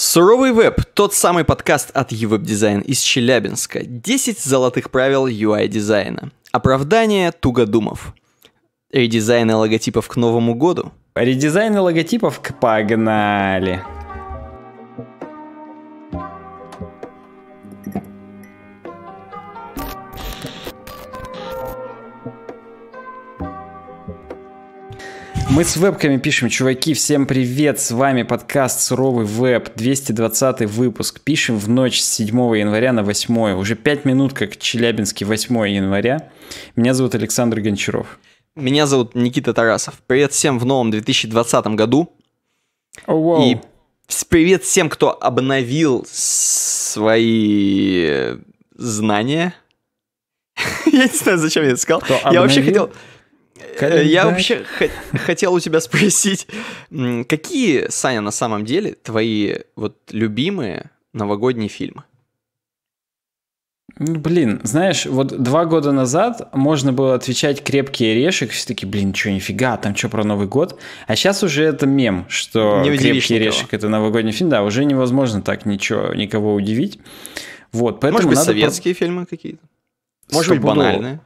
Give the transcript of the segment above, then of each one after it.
Суровый веб – тот самый подкаст от eWeb Design из Челябинска. 10 золотых правил UI-дизайна. Оправдание тугодумов. Редизайны логотипов к Новому году. Редизайны логотипов к погнали. Мы с вебками пишем, чуваки, всем привет, с вами подкаст «Суровый веб», 220 выпуск. Пишем в ночь с 7 января на 8, уже 5 минут, как Челябинский 8 января. Меня зовут Александр Гончаров. Меня зовут Никита Тарасов. Привет всем в новом 2020 году. Oh, wow. И привет всем, кто обновил свои знания. Я не знаю, зачем я это сказал. я вообще хотел... Я вообще хотел у тебя спросить, какие, Саня, на самом деле твои вот любимые новогодние фильмы? Ну, блин, знаешь, вот два года назад можно было отвечать крепкий орешек, все таки блин, что, нифига, там что про Новый год? А сейчас уже это мем, что Не крепкий никого. орешек это новогодний фильм, да, уже невозможно так ничего, никого удивить. Вот, поэтому Может быть, советские про... фильмы какие-то? Может быть, банальные?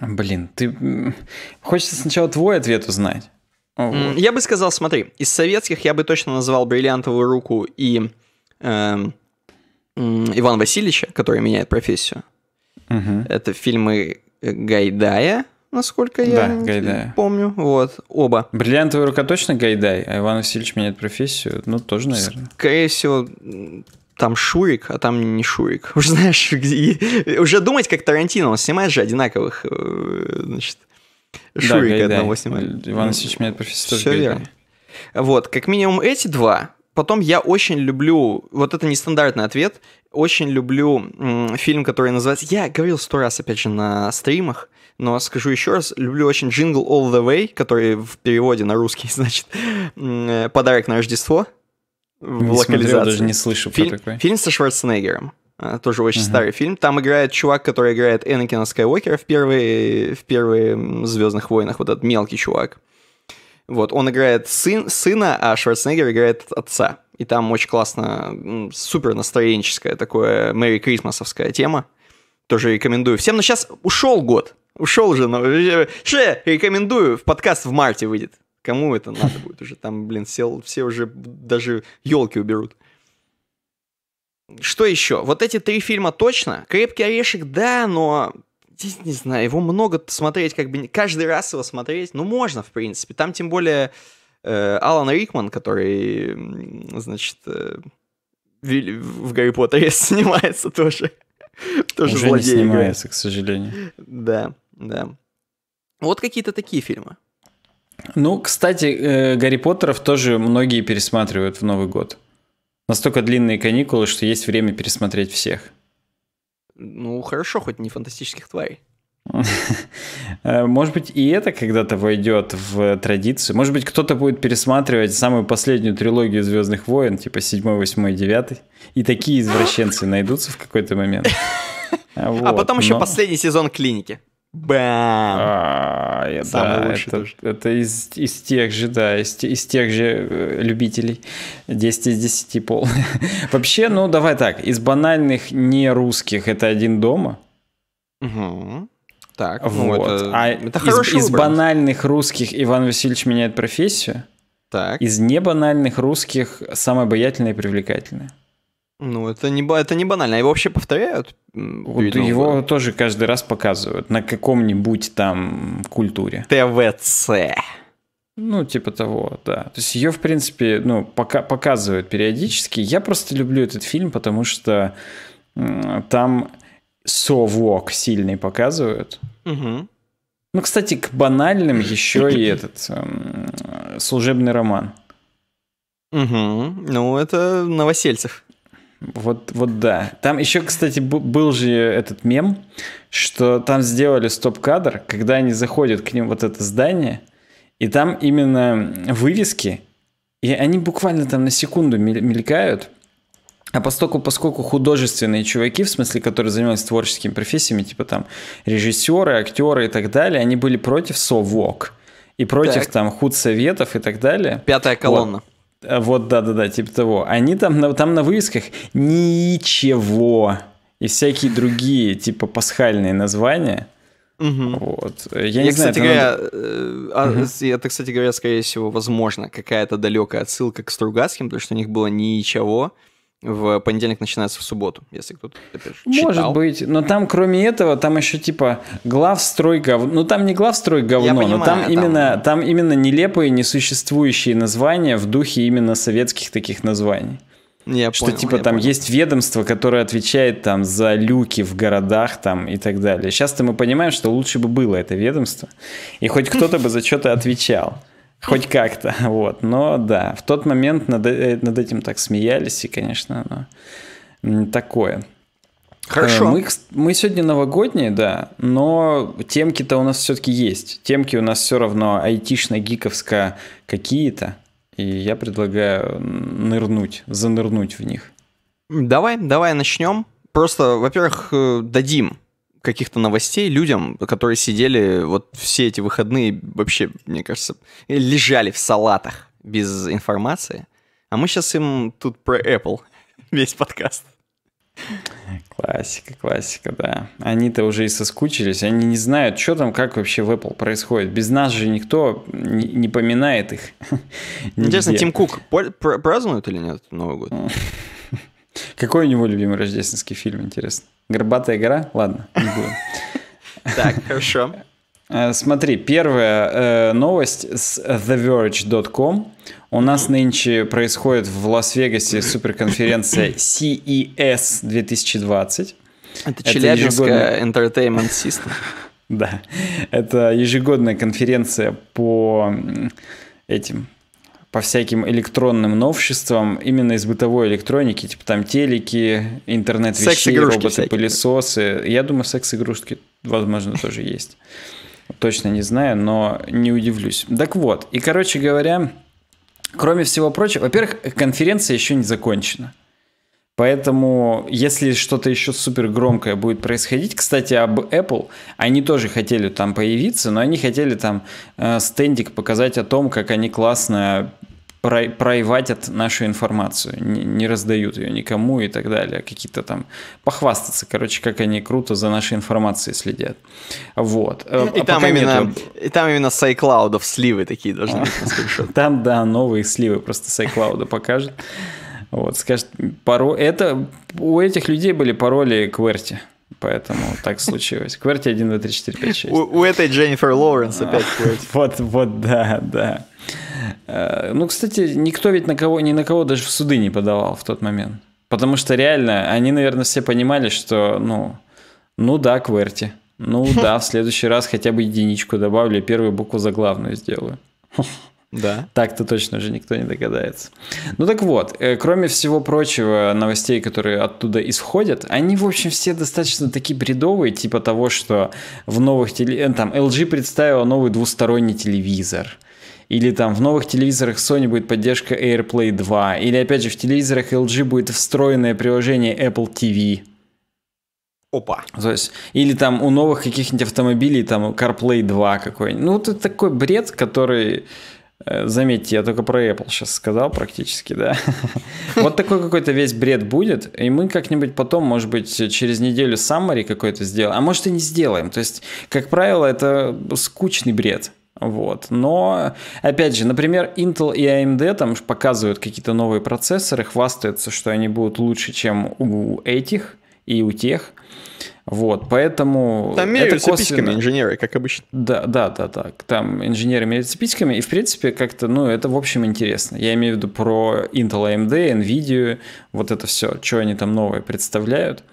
Блин, ты... Хочется сначала твой ответ узнать. Вот. Я бы сказал, смотри, из советских я бы точно назвал «Бриллиантовую руку» и э, эм, «Иван Васильевича», который меняет профессию. Угу. Это фильмы э, Гайдая, насколько я да, Гайдая. помню. Вот, оба. «Бриллиантовая рука» точно Гайдай, а Иван Васильевич меняет профессию, ну, тоже, наверное. Скорее всего, там Шурик, а там не Шурик. Уже знаешь, и, уже думать как Тарантино, он снимает же одинаковых, э, значит, Шурика да, одного да. снимает. Иван ну, Васильевич меняет профессию. Все верно. Вот, как минимум эти два. Потом я очень люблю, вот это нестандартный ответ, очень люблю фильм, который называется, я говорил сто раз, опять же, на стримах, но скажу еще раз, люблю очень джингл All The Way, который в переводе на русский, значит, подарок на Рождество, в не локализации. Смотрел, даже не слышу фильм, про такой. Фильм со Шварценеггером. Э, тоже очень uh-huh. старый фильм. Там играет чувак, который играет Энакина Скайуокера в первые, в первые «Звездных войнах», вот этот мелкий чувак. Вот, он играет сын, сына, а Шварценеггер играет отца. И там очень классно, супер настроенческая такое Мэри Крисмасовская тема. Тоже рекомендую всем. Но сейчас ушел год. Ушел же, но... Ше, э, рекомендую, в подкаст в марте выйдет. Кому это надо будет уже? Там, блин, сел, все уже даже елки уберут. Что еще? Вот эти три фильма точно. «Крепкий орешек», да, но здесь, не знаю, его много смотреть, как бы каждый раз его смотреть, ну, можно, в принципе. Там, тем более, э, Алан Рикман, который, значит, э, в, Гарри Поттере снимается тоже. тоже Уже не снимается, играет. к сожалению. Да, да. Вот какие-то такие фильмы. Ну, кстати, э, Гарри Поттеров тоже многие пересматривают в Новый год. Настолько длинные каникулы, что есть время пересмотреть всех. Ну, хорошо, хоть не фантастических тварей. Э, может быть, и это когда-то войдет в традицию. Может быть, кто-то будет пересматривать самую последнюю трилогию Звездных войн, типа 7, 8, 9. И такие извращенцы найдутся в какой-то момент. а потом еще последний сезон клиники. Бам! А, я, Самый да, лучший это, тоже. это из, из тех же, да, из, из тех же э, любителей 10 из 10 пол. Вообще, ну давай так, из банальных не русских это один дома. Угу. Так, ну, вот. Ну, это, а это из, из банальных русских Иван Васильевич меняет профессию. Так. Из небанальных русских самое обаятельное и привлекательное. Ну, это не, это не банально. Его вообще повторяют? Вот его тоже каждый раз показывают на каком-нибудь там культуре. ТВЦ. Ну, типа того, да. То есть ее, в принципе, ну, пока показывают периодически. Я просто люблю этот фильм, потому что там совок сильный показывают. Угу. Ну, кстати, к банальным еще и этот эм, служебный роман. Угу. Ну, это Новосельцев. Вот, вот да. Там еще, кстати, был же этот мем, что там сделали стоп-кадр, когда они заходят к ним вот это здание, и там именно вывески, и они буквально там на секунду мелькают, а поскольку, поскольку художественные чуваки, в смысле, которые занимались творческими профессиями, типа там режиссеры, актеры и так далее, они были против совок и против так. там худсоветов и так далее. Пятая колонна. Вот. А, вот, да-да-да, типа того. Они там, там на вывесках ничего. И всякие другие, типа пасхальные названия. Угу. Вот. Я, не кстати знаю, это говоря, надо... Э, а, угу. это, кстати говоря, скорее всего, возможно, какая-то далекая отсылка к Стругацким, потому что у них было ничего в понедельник начинается в субботу, если кто-то это читал. Может быть, но там кроме этого, там еще типа главстрой говно. Ну там не главстрой говно, понимаю, но там, там именно там именно нелепые, несуществующие названия в духе именно советских таких названий. Я что понял, типа я там понял. есть ведомство, которое отвечает там за люки в городах там и так далее. Сейчас-то мы понимаем, что лучше бы было это ведомство, и хоть кто-то бы за что-то отвечал. Хоть как-то, вот. Но да, в тот момент над, э, над этим так смеялись, и, конечно, оно такое. Хорошо. Э, мы, мы сегодня новогодние, да, но темки-то у нас все-таки есть. Темки у нас все равно айтишно-гиковско какие-то. И я предлагаю нырнуть, занырнуть в них. Давай, давай начнем. Просто, во-первых, э, дадим каких-то новостей людям, которые сидели вот все эти выходные, вообще, мне кажется, лежали в салатах без информации. А мы сейчас им тут про Apple весь подкаст. Классика, классика, да. Они-то уже и соскучились, они не знают, что там, как вообще в Apple происходит. Без нас же никто не, не поминает их. Ну, интересно, Тим Кук празднует или нет Новый год? Какой у него любимый рождественский фильм, интересно? Горбатая гора? Ладно, не будем. Так, хорошо. Э, смотри, первая э, новость с TheVerge.com. У нас нынче происходит в Лас-Вегасе суперконференция CES 2020. E это, Челябинская Entertainment System. Да, это ежегодная конференция по этим по всяким электронным новшествам, именно из бытовой электроники, типа там телеки, интернет вещей, роботы-пылесосы. Я думаю, секс-игрушки, возможно, тоже есть. Точно не знаю, но не удивлюсь. Так вот, и, короче говоря, кроме всего прочего, во-первых, конференция еще не закончена. Поэтому, если что-то еще супер громкое будет происходить, кстати, об Apple, они тоже хотели там появиться, но они хотели там э, стендик показать о том, как они классно проиватят нашу информацию, не, не раздают ее никому и так далее, какие-то там похвастаться, короче, как они круто за нашей информацией следят. Вот. Э, и, а там, именно, нету... и там именно с iCloud сливы такие должны быть. Там, да, новые сливы просто с iCloud покажет. Вот, скажет, паро... это у этих людей были пароли QWERTY. Поэтому так случилось. QWERTY 1, 2, 3, 4, 5, 6. У, у этой Дженнифер Лоуренс а, опять QWERTY. Вот, вот, да, да. Э, ну, кстати, никто ведь на кого, ни на кого даже в суды не подавал в тот момент. Потому что реально, они, наверное, все понимали, что, ну, ну да, QWERTY. Ну да, в следующий раз хотя бы единичку добавлю, первую букву за главную сделаю. Да. Так-то точно уже никто не догадается. Ну так вот, э, кроме всего прочего, новостей, которые оттуда исходят, они, в общем, все достаточно такие бредовые, типа того, что в новых теле... Э, там, LG представила новый двусторонний телевизор. Или там в новых телевизорах Sony будет поддержка AirPlay 2. Или опять же в телевизорах LG будет встроенное приложение Apple TV. Опа. То есть, или там у новых каких-нибудь автомобилей там CarPlay 2 какой-нибудь. Ну, вот это такой бред, который Э, заметьте, я только про Apple сейчас сказал практически, да. Вот такой какой-то весь бред будет, и мы как-нибудь потом, может быть, через неделю саммари какой-то сделаем, а может и не сделаем. То есть, как правило, это скучный бред. Вот. Но, опять же, например, Intel и AMD там показывают какие-то новые процессоры, хвастаются, что они будут лучше, чем у этих и у тех. Вот, поэтому... Там меряют это косвенно... цепичками инженеры, как обычно. Да, да, да, да. Там инженеры меряют цепичками, и, в принципе, как-то, ну, это, в общем, интересно. Я имею в виду про Intel, AMD, NVIDIA, вот это все, что они там новое представляют.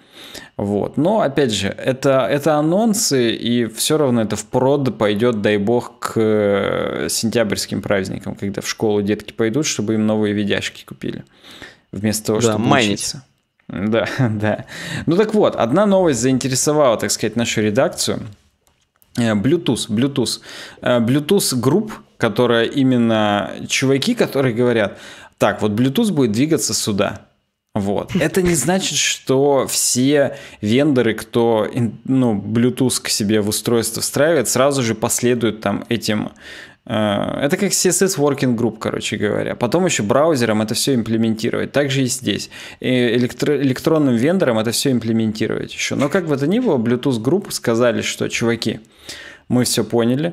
Вот. Но, опять же, это, это анонсы, и все равно это в прод пойдет, дай бог, к э, сентябрьским праздникам, когда в школу детки пойдут, чтобы им новые видяшки купили. Вместо того, да, чтобы майнить. учиться. Да, да. Ну так вот, одна новость заинтересовала, так сказать, нашу редакцию. Э, Bluetooth, Bluetooth. Э, Bluetooth групп, которая именно чуваки, которые говорят, так, вот Bluetooth будет двигаться сюда. Вот. Это не значит, что все вендоры, кто ну, Bluetooth к себе в устройство встраивает, сразу же последуют там этим Э, это как CSS Working Group, короче говоря. Потом еще браузером это все имплементировать. Также и здесь. И электро- электронным вендором это все имплементировать еще. Но как бы то ни было, Bluetooth Group сказали, что, чуваки, мы все поняли,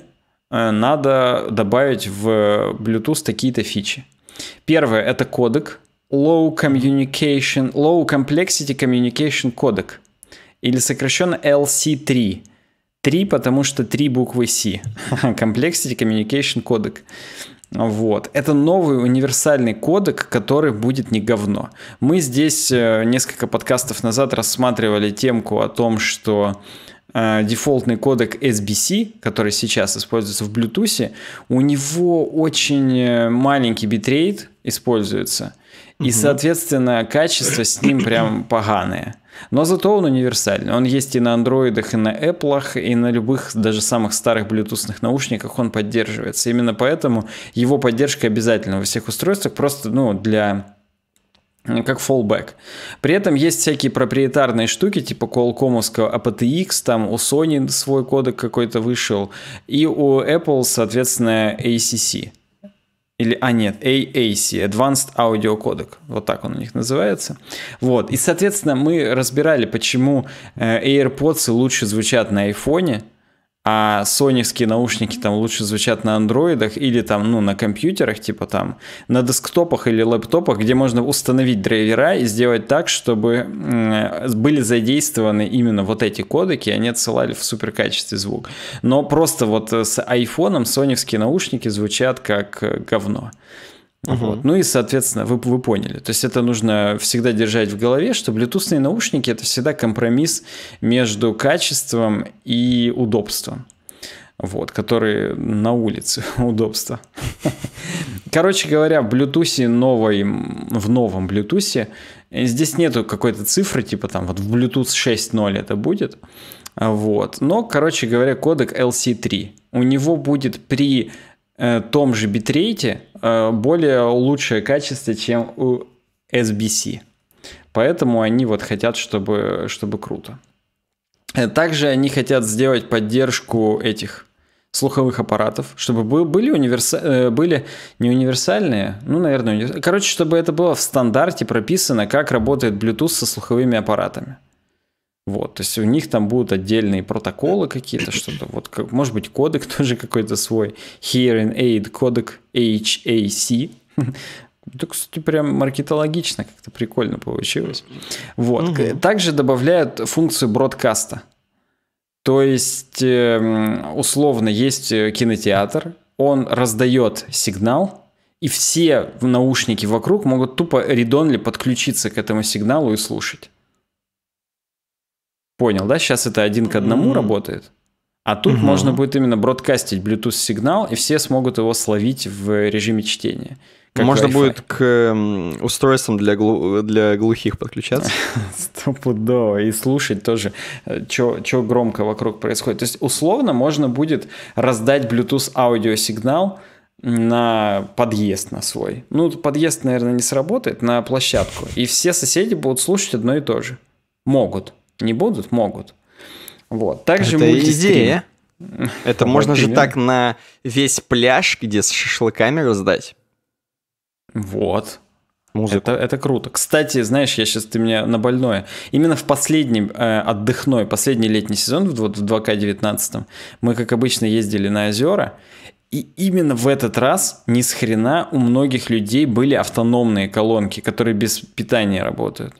э, надо добавить в Bluetooth такие-то фичи. Первое – это кодек. Low Communication, Low Complexity Communication Codec. Или сокращенно LC3. Три, потому что три буквы C. Complexity Communication Codec. Вот. Это новый универсальный кодек, который будет не говно. Мы здесь э, несколько подкастов назад рассматривали темку о том, что э, дефолтный кодек SBC, который сейчас используется в Bluetooth, у него очень э, маленький битрейт используется, и, соответственно, качество с ним прям поганое. Но зато он универсальный. Он есть и на андроидах, и на Apple, и на любых, даже самых старых Bluetooth наушниках он поддерживается. Именно поэтому его поддержка обязательна во всех устройствах, просто ну, для ну, как fallback. При этом есть всякие проприетарные штуки, типа Qualcomm'овского aptX, а там у Sony свой кодек какой-то вышел, и у Apple, соответственно, ACC или, а нет, AAC, Advanced Audio Codec, вот так он у них называется. Вот, и, соответственно, мы разбирали, почему э, AirPods лучше звучат на iPhone а соневские наушники там лучше звучат на андроидах или там, ну, на компьютерах, типа там, на десктопах или лэптопах, где можно установить драйвера и сделать так, чтобы были задействованы именно вот эти кодеки, и они отсылали в суперкачестве звук. Но просто вот с айфоном соневские наушники звучат как говно. Угу. Вот. Ну и, соответственно, вы, вы поняли. То есть это нужно всегда держать в голове, что блютусные наушники это всегда компромисс между качеством и удобством. Вот, которые на улице удобство. Короче говоря, в Bluetooth новой, в новом Bluetooth э, здесь нету какой-то цифры, типа там вот в Bluetooth 6.0 это будет. Вот. Но, короче говоря, кодек LC3. У него будет при э, том же битрейте Э, более лучшее качество, чем у SBC. Поэтому они вот хотят, чтобы, чтобы круто. Э, также они хотят сделать поддержку этих слуховых аппаратов, чтобы были, универса... Э, были не универсальные, ну, наверное, универс... короче, чтобы это было в стандарте прописано, как работает Bluetooth со слуховыми аппаратами. Вот, то есть у них там будут отдельные протоколы какие-то, что-то, вот, как, может быть, кодек тоже какой-то свой, Hearing Aid, кодек HAC, это, кстати, прям маркетологично, как-то прикольно получилось. Вот. Угу. Также добавляют функцию бродкаста. То есть, эм, условно, есть э, кинотеатр, он раздает сигнал, и все наушники вокруг могут тупо редонли подключиться к этому сигналу и слушать. Понял, да? Сейчас это один к одному mm-hmm. работает. А тут угу. можно будет именно бродкастить Bluetooth сигнал, и все смогут его словить в режиме чтения. Можно Wi-Fi. будет к эм, устройствам для, глу... для глухих подключаться. Стопудово. И слушать тоже, э, что громко вокруг происходит. То есть, условно, можно будет раздать Bluetooth аудиосигнал на подъезд на свой. Ну, подъезд, наверное, не сработает, на площадку. И все соседи будут слушать одно и то же. Могут. Не будут? Могут. Вот. Также Это мультистрим. идея. Это вот можно же так на весь пляж, где с шашлыками раздать. Вот. Музыку. Это, это круто. Кстати, знаешь, я сейчас ты меня на больное. Именно в последний э, отдыхной, последний летний сезон в, вот, в 2К19 мы, как обычно, ездили на озера. И именно в этот раз ни с хрена у многих людей были автономные колонки, которые без питания работают.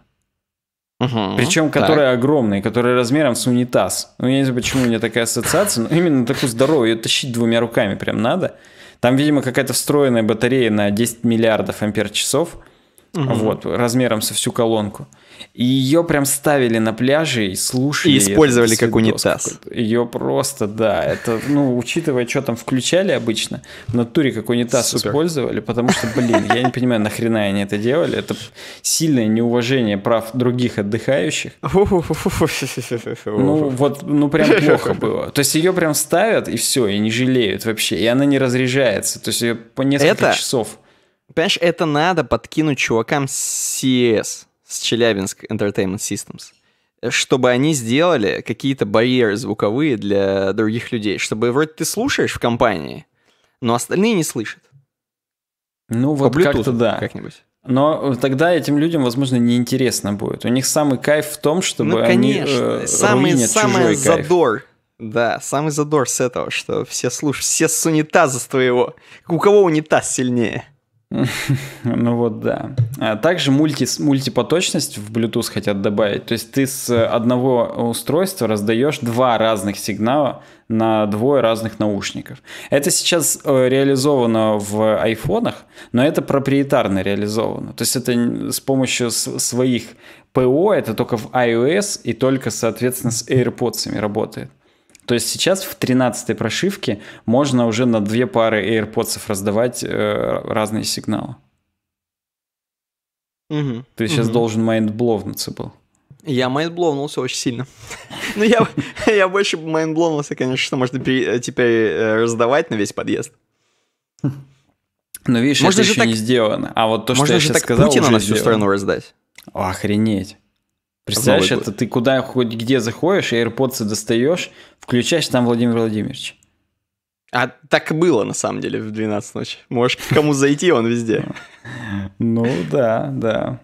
Угу, Причем, которые так. огромные, которые размером с унитаз. Ну, я не знаю, почему у меня такая ассоциация, но именно такую здоровую, ее тащить двумя руками прям надо. Там, видимо, какая-то встроенная батарея на 10 миллиардов ампер-часов угу. вот, размером со всю колонку. И ее прям ставили на пляже и слушали. И использовали как унитаз. Ее просто, да, это, ну, учитывая, что там включали обычно, в натуре как унитаз Супер. использовали, потому что, блин, я не понимаю, нахрена они это делали. Это сильное неуважение прав других отдыхающих. Ну, вот, ну, прям плохо было. То есть ее прям ставят, и все, и не жалеют вообще. И она не разряжается. То есть ее по несколько это... часов Понимаешь, это надо подкинуть чувакам с CS, с Челябинск Entertainment Systems, чтобы они сделали какие-то барьеры звуковые для других людей, чтобы вроде ты слушаешь в компании, но остальные не слышат. Ну вот как-то да. Как-нибудь. Но тогда этим людям, возможно, неинтересно будет. У них самый кайф в том, чтобы ну, они э, самый, самый чужой задор. Кайф. Да, самый задор с этого, что все слушают, все с унитаза с твоего. У кого унитаз сильнее? Ну вот, да. А также мульти, мультипоточность в Bluetooth хотят добавить. То есть ты с одного устройства раздаешь два разных сигнала на двое разных наушников. Это сейчас э, реализовано в айфонах, но это проприетарно реализовано. То есть это с помощью своих ПО, это только в iOS и только, соответственно, с AirPods работает. То есть сейчас в 13-й прошивке можно уже на две пары AirPods раздавать э, разные сигналы. Угу. Ты сейчас угу. должен майндбловнуться был. Я майндбловнулся очень сильно. Но ну, я, я больше майндбловнулся, конечно, что можно э, теперь э, раздавать на весь подъезд. Но видишь, это еще не сделано. А вот то, что я сейчас сказал, Путина уже на всю страну раздать. Охренеть. Представляешь, это ты куда хоть где заходишь, AirPods достаешь, включаешь, там Владимир Владимирович. А так и было, на самом деле, в 12 ночи. Можешь к кому зайти, он везде. Ну да, да.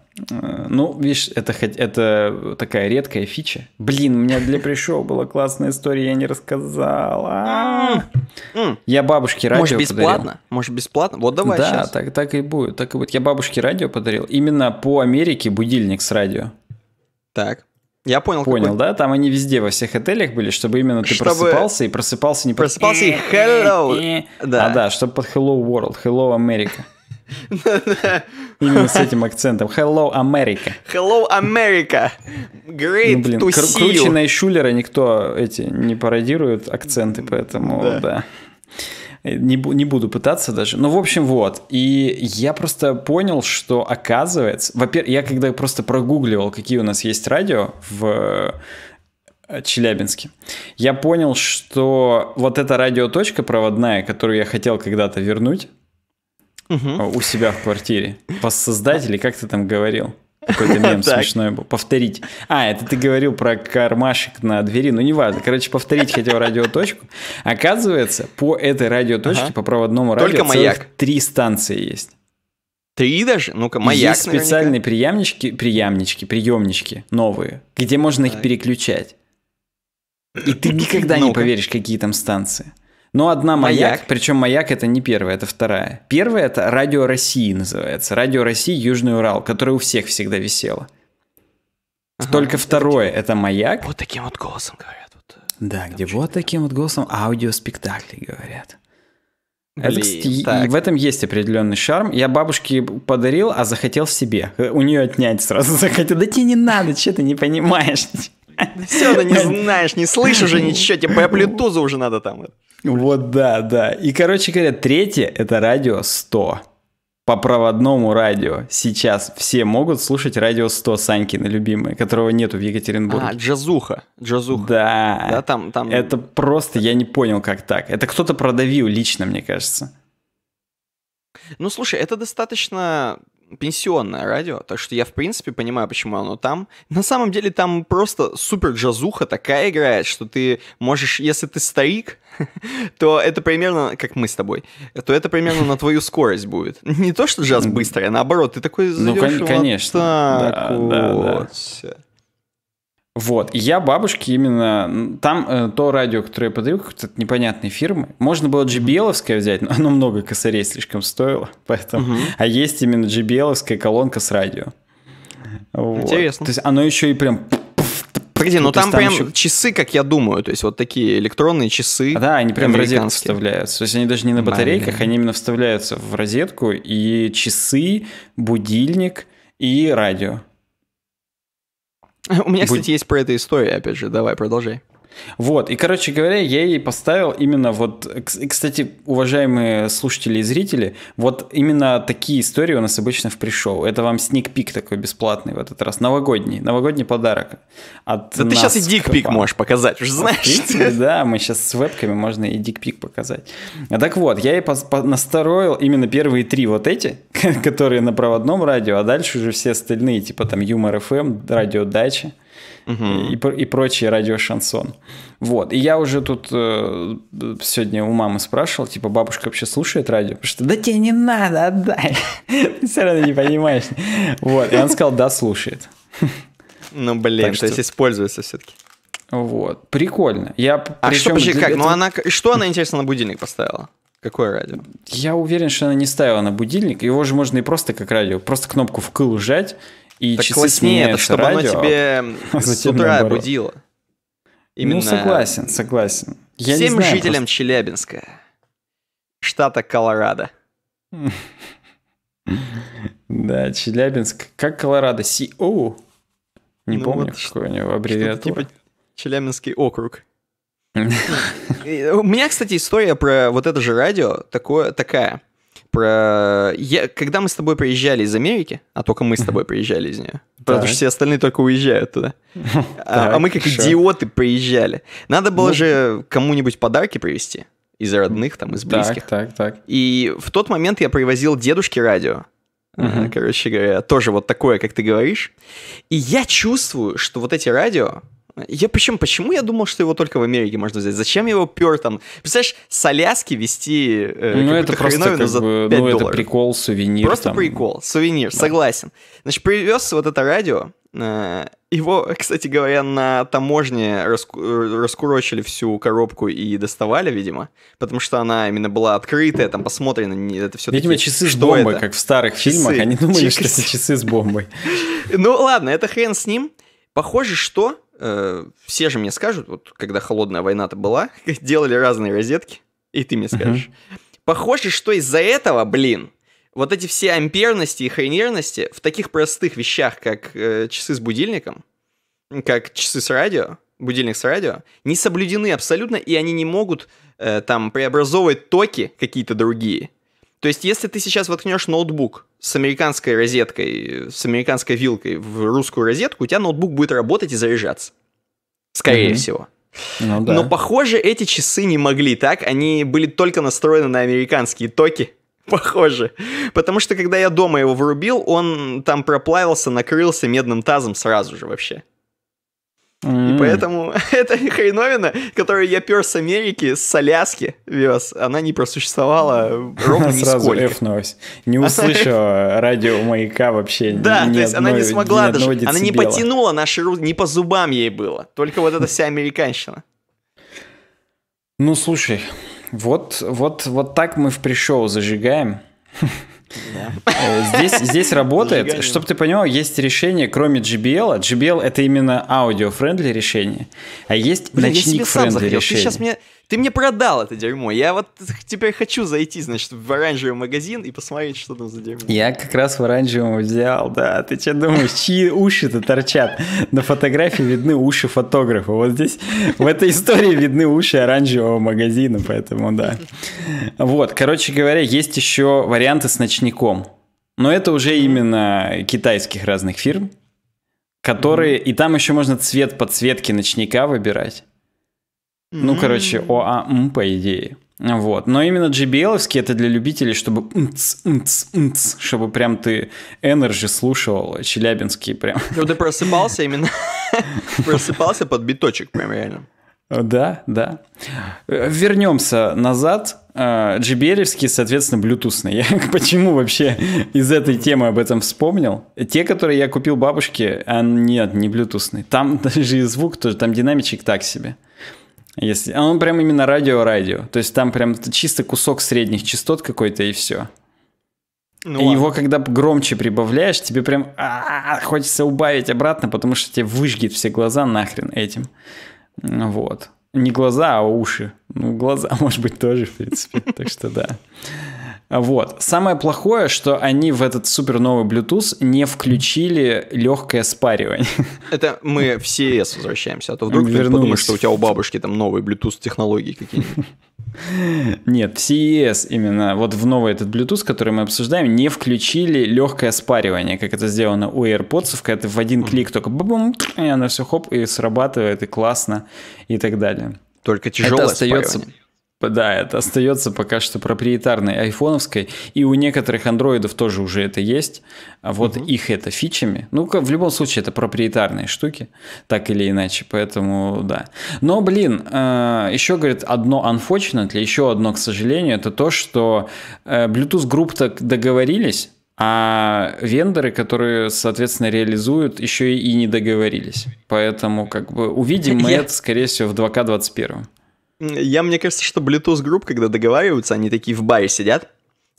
Ну, видишь, это, это такая редкая фича. Блин, у меня для пришел была классная история, я не рассказала. Я бабушке радио Может, бесплатно? Может, бесплатно? Вот давай сейчас. Да, так и будет, так и будет. Я бабушке радио подарил. Именно по Америке будильник с радио. Так. Я понял. Понял, какой... да? Там они везде во всех отелях были, чтобы именно ты чтобы... просыпался и просыпался не под... просыпался и «Э, hello, э, э». да, а, да, чтобы под hello world, hello America. Именно с этим акцентом. Hello, America. Hello, America. Great ну, блин, to see Круче Найшулера никто эти не пародирует акценты, поэтому да. да не, не буду пытаться даже. Ну, в общем, вот. И я просто понял, что оказывается... Во-первых, я когда просто прогугливал, какие у нас есть радио в э, Челябинске, я понял, что вот эта радиоточка проводная, которую я хотел когда-то вернуть угу. у себя в квартире, воссоздать или как ты там говорил? Какой-то мем смешной был. Повторить. А, это ты говорил про кармашек на двери, ну неважно. Короче, повторить хотел радиоточку. Оказывается, по этой радиоточке, по проводному радио, целых три станции есть. Три даже? Ну-ка, маяк Есть специальные приемнички, приемнички, приемнички новые, где можно их переключать. И ты никогда не поверишь, какие там станции. Но одна маяк, маяк, причем маяк это не первая, это вторая. Первая это Радио России называется. Радио России Южный Урал, которое у всех всегда висело. Ага, Только второе это маяк. Вот таким вот голосом говорят. Вот, э, да, где вот таким вот голосом аудиоспектакли говорят. Блин, это, кстати, так. в этом есть определенный шарм. Я бабушке подарил, а захотел себе. У нее отнять сразу захотел. Да тебе не надо, что ты не понимаешь. Все, ты не знаешь, не слышишь уже ничего, тебе по блютузу уже надо там. Э. Вот да, да. И, короче говоря, третье – это радио 100. По проводному радио сейчас все могут слушать радио 100 Санькина любимое, которого нету в Екатеринбурге. А, джазуха. Джазуха. Да. Да, там, там... Это просто, я не понял, как так. Это кто-то продавил лично, мне кажется. Ну, слушай, это достаточно пенсионное радио, так что я, в принципе, понимаю, почему оно там. На самом деле там просто супер джазуха такая играет, что ты можешь, если ты старик, то это примерно, как мы с тобой, то это примерно на твою скорость будет. Не то, что джаз быстрый, а наоборот, ты такой... Ну, конечно. Так вот. Вот, и я бабушке именно... Там э, то радио, которое я подарил, какой-то непонятной фирмы. Можно было gbl взять, но оно много косарей слишком стоило, поэтому... Угу. А есть именно gbl колонка с радио. Вот. Интересно. То есть оно еще и прям... Погоди, ну там, там прям еще... часы, как я думаю, то есть вот такие электронные часы. А, да, они прям в розетку вставляются. То есть они даже не на батарейках, Блин. они именно вставляются в розетку и часы, будильник и радио. У меня, кстати, есть про эту историю, опять же, давай, продолжай. Вот, и, короче говоря, я ей поставил именно вот... И, кстати, уважаемые слушатели и зрители, вот именно такие истории у нас обычно в пришел. Это вам сникпик такой бесплатный в этот раз, новогодний, новогодний подарок. От да нас, ты сейчас и дикпик можешь показать, уже знаешь. да, мы сейчас с вебками можно и дикпик показать. А так вот, я ей настроил именно первые три вот эти, которые на проводном радио, а дальше уже все остальные, типа там Юмор ФМ, эм, Радио Дача uh-huh. и, и прочее радио шансон. Вот. И я уже тут э, сегодня у мамы спрашивал, типа, бабушка вообще слушает радио? Потому что, да тебе не надо, отдай. Ты все равно не понимаешь. Вот. И он сказал, да, слушает. Ну, блин, то есть используется все-таки. Вот. Прикольно. Я, а что, вообще как? Ну, она... Что она, интересно, на будильник поставила? Какое радио? Я уверен, что она не ставила на будильник. Его же можно и просто как радио. Просто кнопку вкл жать, и так часы класснее, это чтобы радио, оно тебе с утра наоборот. будило. Ну, Именно... Ну, согласен, согласен. Я Всем знаю, жителям просто... Челябинска, штата Колорадо. Да, Челябинск. Как Колорадо? Си-Оу? Не ну помню, вот какой у него аббревиатура. Типа Челябинский округ. У меня, кстати, история про вот это же радио такое, такая про... Я... Когда мы с тобой приезжали из Америки, а только мы с тобой приезжали из нее, потому что все остальные только уезжают туда, а, а мы как идиоты приезжали. Надо было ну, же кому-нибудь подарки привезти из родных, там, из близких. Так, так, так. И в тот момент я привозил дедушке радио, короче говоря, тоже вот такое, как ты говоришь. И я чувствую, что вот эти радио, я почему, почему я думал, что его только в Америке можно взять? Зачем его пер там? Представляешь, с Аляски вести э, ну, это просто как за 5 ну, это прикол, сувенир. Просто там. прикол, сувенир, да. согласен. Значит, привез вот это радио, э, его, кстати говоря, на таможне раску... Э, раскурочили всю коробку и доставали, видимо, потому что она именно была открытая, там посмотрено, это все. Видимо, часы с бомбой, это? как в старых часы. фильмах, они думали, часы. что это часы с бомбой. Ну ладно, это хрен с ним. Похоже, что Э, все же мне скажут, вот когда холодная война-то была, делали разные розетки, и ты мне скажешь. Uh-huh. Похоже, что из-за этого, блин, вот эти все амперности и хайнерности в таких простых вещах, как э, часы с будильником, как часы с радио, будильник с радио, не соблюдены абсолютно, и они не могут э, там преобразовывать токи какие-то другие. То есть, если ты сейчас воткнешь ноутбук с американской розеткой, с американской вилкой в русскую розетку, у тебя ноутбук будет работать и заряжаться. Скорее mm-hmm. всего. Ну, да. Но, похоже, эти часы не могли так. Они были только настроены на американские токи. Похоже. Потому что, когда я дома его врубил, он там проплавился, накрылся медным тазом сразу же вообще. Mm. И поэтому эта хреновина, которую я пер с Америки, с Аляски вез, она не просуществовала ровно Сразу эфнулась. Не услышала радио маяка вообще. Да, то есть она не смогла даже, она не потянула наши руки, не по зубам ей было. Только вот эта вся американщина. Ну, слушай, вот, вот, вот так мы в пришел зажигаем. Э, здесь, здесь работает. Чтобы ты понял, есть решение, кроме JBL. JBL это именно аудио-френдли решение, а есть ночник-френдли решение. Ты сейчас мне ты мне продал это дерьмо. Я вот теперь хочу зайти, значит, в оранжевый магазин и посмотреть, что там за дерьмо. Я как раз в оранжевом взял, да. Ты что думаешь, чьи уши-то торчат? На фотографии видны уши фотографа. Вот здесь, в этой истории видны уши оранжевого магазина, поэтому да. Вот, короче говоря, есть еще варианты с ночником. Но это уже именно китайских разных фирм, которые... Mm-hmm. И там еще можно цвет подсветки ночника выбирать. Ну, mm-hmm. короче, ОАМ, по идее. Вот. Но именно gbl это для любителей, чтобы мц, мц, мц, чтобы прям ты Energy слушал, челябинский прям. Ну, ты просыпался именно. Просыпался под биточек прям реально. Да, да. Вернемся назад. gbl э, соответственно, Bluetooth. Я почему вообще из этой темы об этом вспомнил? Те, которые я купил бабушке, а нет, не Bluetooth. Там даже и звук тоже, там динамичек так себе. Если... А он прям именно радио-радио. То есть там прям чисто кусок средних частот какой-то и все. Ну, и ладно. его, когда громче прибавляешь, тебе прям а, хочется убавить обратно, потому что тебе выжгет все глаза нахрен этим. Вот. Не глаза, а уши. Ну, глаза, может быть, тоже, в принципе. Так что да. Вот. Самое плохое, что они в этот супер новый Bluetooth не включили легкое спаривание. Это мы в CES возвращаемся, а то вдруг ты подумаешь, что у тебя у бабушки там новые Bluetooth технологии какие-нибудь. Нет, в CES именно, вот в новый этот Bluetooth, который мы обсуждаем, не включили легкое спаривание, как это сделано у AirPods, когда ты в один клик только бум, и оно все хоп, и срабатывает, и классно, и так далее. Только тяжелое это остается... спаривание Типа, да, это остается пока что проприетарной айфоновской, и у некоторых андроидов тоже уже это есть, а вот угу. их это фичами. Ну, в любом случае, это проприетарные штуки, так или иначе, поэтому да. Но, блин, э, еще, говорит, одно unfortunately, еще одно, к сожалению, это то, что э, Bluetooth групп так договорились, а вендоры, которые, соответственно, реализуют, еще и не договорились. Поэтому, как бы, увидим мы это, скорее всего, в 2К21. Я, мне кажется, что Bluetooth групп, когда договариваются, они такие в баре сидят,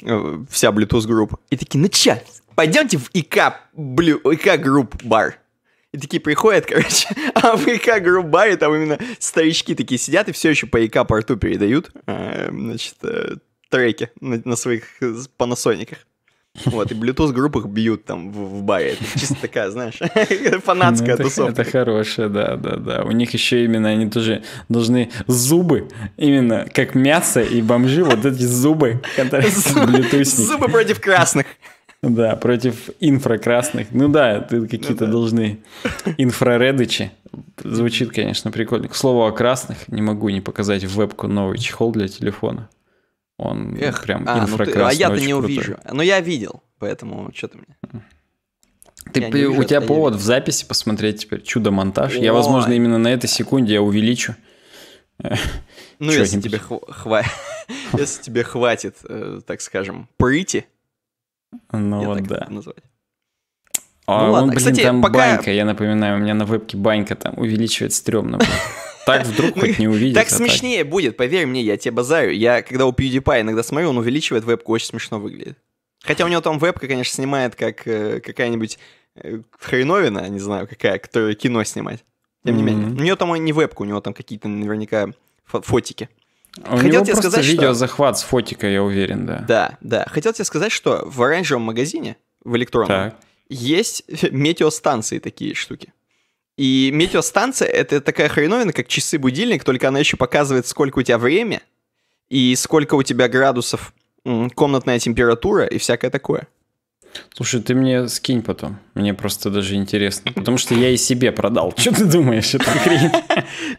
э, вся Bluetooth групп, и такие, ну чё, пойдемте в ИК, блю, ИК групп бар. И такие приходят, короче, а в ИК групп баре там именно старички такие сидят и все еще по ИК порту передают, э, значит, э, треки на своих панасониках. Вот, и Bluetooth-группах бьют там в, в баре. Это чисто такая, знаешь, фанатская ну, это, тусовка. Это хорошая, да, да, да. У них еще именно они тоже должны зубы, именно как мясо и бомжи, вот эти зубы, которые Зубы против красных. Да, против инфракрасных. Ну да, ты какие-то ну, да. должны инфраредычи. Звучит, конечно, прикольно. К слову о красных, не могу не показать в вебку новый чехол для телефона. Он Эх, прям а, ну ты, А я-то не крутой. увижу. Но я видел, поэтому что ты мне... Ты, я у тебя повод в записи посмотреть теперь чудо-монтаж. О, я, возможно, именно на этой секунде я увеличу. Ну, если тебе, хва... если тебе хватит, э, так скажем, прыти. Ну вот, да. А ну, он, ладно. блин, Кстати, там пока... банька, я напоминаю, у меня на вебке банька там увеличивает стрёмно. Так вдруг хоть не увидишь. А так смешнее будет, поверь мне, я тебе базаю. Я, когда у PewDiePie иногда смотрю, он увеличивает вебку, очень смешно выглядит. Хотя у него там вебка, конечно, снимает как э, какая-нибудь э, хреновина, не знаю какая, которая кино снимать. Тем не менее. У него там не вебка, у него там какие-то наверняка фотики. У Хотел него тебе просто сказать, видео что... захват с фотика, я уверен, да. Да, да. Хотел тебе сказать, что в оранжевом магазине, в электронном, так есть метеостанции такие штуки. И метеостанция — это такая хреновина, как часы-будильник, только она еще показывает, сколько у тебя время и сколько у тебя градусов комнатная температура и всякое такое. Слушай, ты мне скинь потом. Мне просто даже интересно. Потому что я и себе продал. Что ты думаешь, это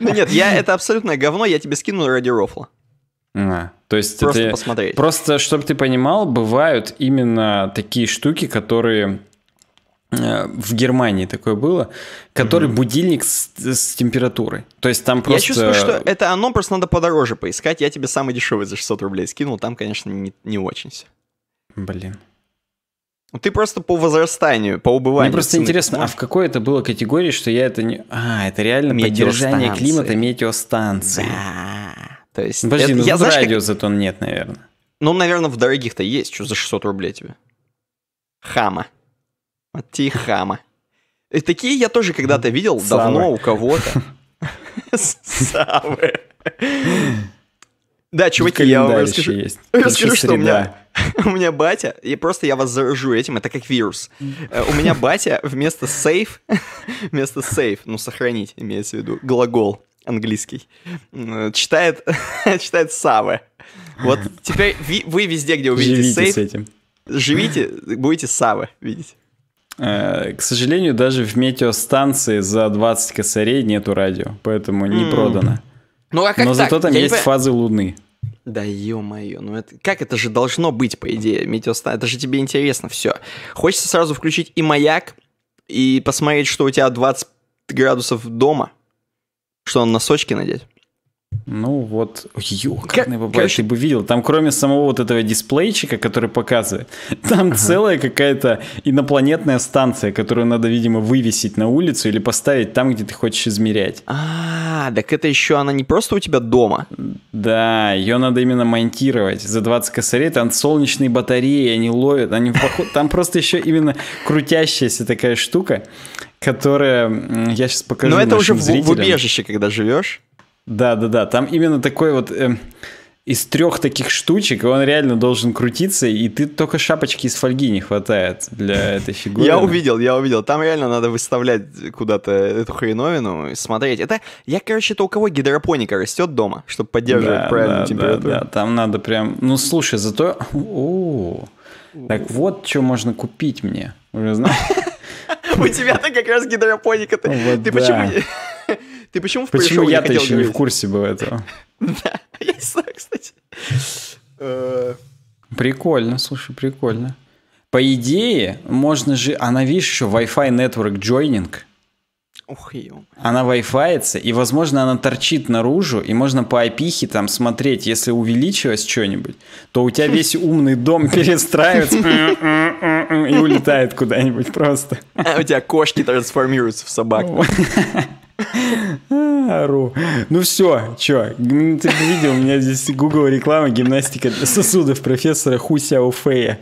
Ну нет, я это абсолютное говно, я тебе скину ради рофла. А, то есть просто посмотреть. Просто, чтобы ты понимал, бывают именно такие штуки, которые Э, в Германии такое было, который mm-hmm. будильник с, с температурой. То есть там просто... Я чувствую, что это оно просто надо подороже поискать. Я тебе самый дешевый за 600 рублей скинул. Там, конечно, не, не очень все. Блин. Ну, ты просто по возрастанию, по убыванию. Мне просто цены. интересно, а в какой это было категории, что я это не... А, это реально поддержание климата метеостанции. Да. То есть... Подожди, это... ну я, знаешь, радио как... зато нет, наверное. Ну, наверное, в дорогих-то есть. Что за 600 рублей тебе? Хама. Тихама. Такие я тоже когда-то видел Савы. давно у кого-то. Савы. Да, чуваки, я вам расскажу, есть. расскажу что у меня, у меня батя, и просто я вас заражу этим, это как вирус. Э, у меня батя вместо сейф, вместо сейф, ну сохранить имеется в виду, глагол английский, э, читает, читает Савы. Вот теперь вы везде, где увидите сейф, живите, будете Савы видеть. Э, к сожалению, даже в метеостанции за 20 косарей нету радио, поэтому не продано. Ну, а как Но так? зато там Я есть не... фазы Луны. Да ё-моё, ну это как это же должно быть, по идее, метеостан, Это же тебе интересно все. Хочется сразу включить и маяк, и посмотреть, что у тебя 20 градусов дома, что он носочки надеть. Ну вот, ёкарный бабай, Короче... ты бы видел, там кроме самого вот этого дисплейчика, который показывает, там ага. целая какая-то инопланетная станция, которую надо, видимо, вывесить на улицу или поставить там, где ты хочешь измерять. А, так это еще она не просто у тебя дома? Да, ее надо именно монтировать за 20 косарей, там солнечные батареи, они ловят, они там просто еще именно крутящаяся такая штука, которая, я сейчас покажу Но это уже в убежище, когда живешь. Да, да, да. Там именно такой вот э, из трех таких штучек он реально должен крутиться, и ты только шапочки из фольги не хватает для этой фигуры. Я увидел, я увидел. Там реально надо выставлять куда-то эту хреновину и смотреть. Это я, короче, это у кого гидропоника растет дома, чтобы поддерживать да, правильную да, температуру. Да, да, там надо прям. Ну слушай, зато. О, так вот, что можно купить мне. Уже знаешь. У тебя-то как раз гидропоника. Ты почему? Ты почему в Почему я-то еще не в курсе был этого? Да, я не знаю, кстати. Э, прикольно, слушай, прикольно. По идее, можно же... Она, видишь, еще Wi-Fi Network Joining. Ух, ё. Она Wi-Fi, и, возможно, она торчит наружу, и можно по опихе там смотреть, если увеличилось что-нибудь, то у тебя весь умный дом перестраивается и улетает куда-нибудь просто. А у тебя кошки трансформируются в собак. Ору. Ну все, чё, ты видел, у меня здесь Google реклама гимнастика для сосудов профессора Хусяо Фея.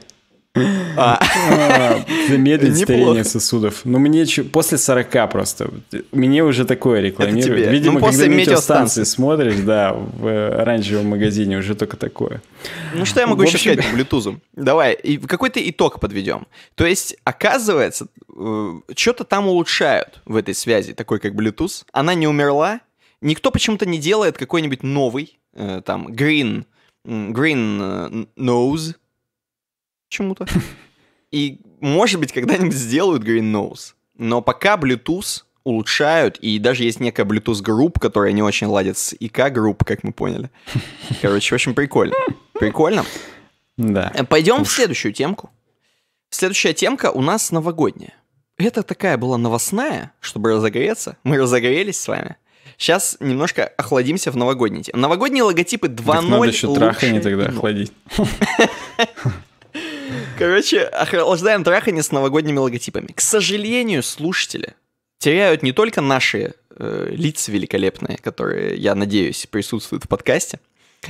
Замедлить а, старение сосудов. Ну, мне после 40 просто. Мне уже такое рекламируют. Ну, Видимо, когда метеостанции смотришь, да, в э, оранжевом магазине уже только такое. Ну, что я могу еще сказать по блютузу? Давай, какой-то итог подведем. То есть, оказывается, э, что-то там улучшают в этой связи, такой как Bluetooth. Она не умерла. Никто почему-то не делает какой-нибудь новый, э, там, green, green nose, чему-то. И, может быть, когда-нибудь сделают Green Nose. Но пока Bluetooth улучшают, и даже есть некая Bluetooth групп, которая не очень ладит с ИК групп, как мы поняли. Короче, очень прикольно. Прикольно. Да. Пойдем в следующую темку. Следующая темка у нас новогодняя. Это такая была новостная, чтобы разогреться. Мы разогрелись с вами. Сейчас немножко охладимся в новогодней теме. Новогодние логотипы 2.0 лучше. надо еще трахани тогда охладить. Короче, охлаждаем трахани с новогодними логотипами. К сожалению, слушатели теряют не только наши э, лица великолепные, которые, я надеюсь, присутствуют в подкасте,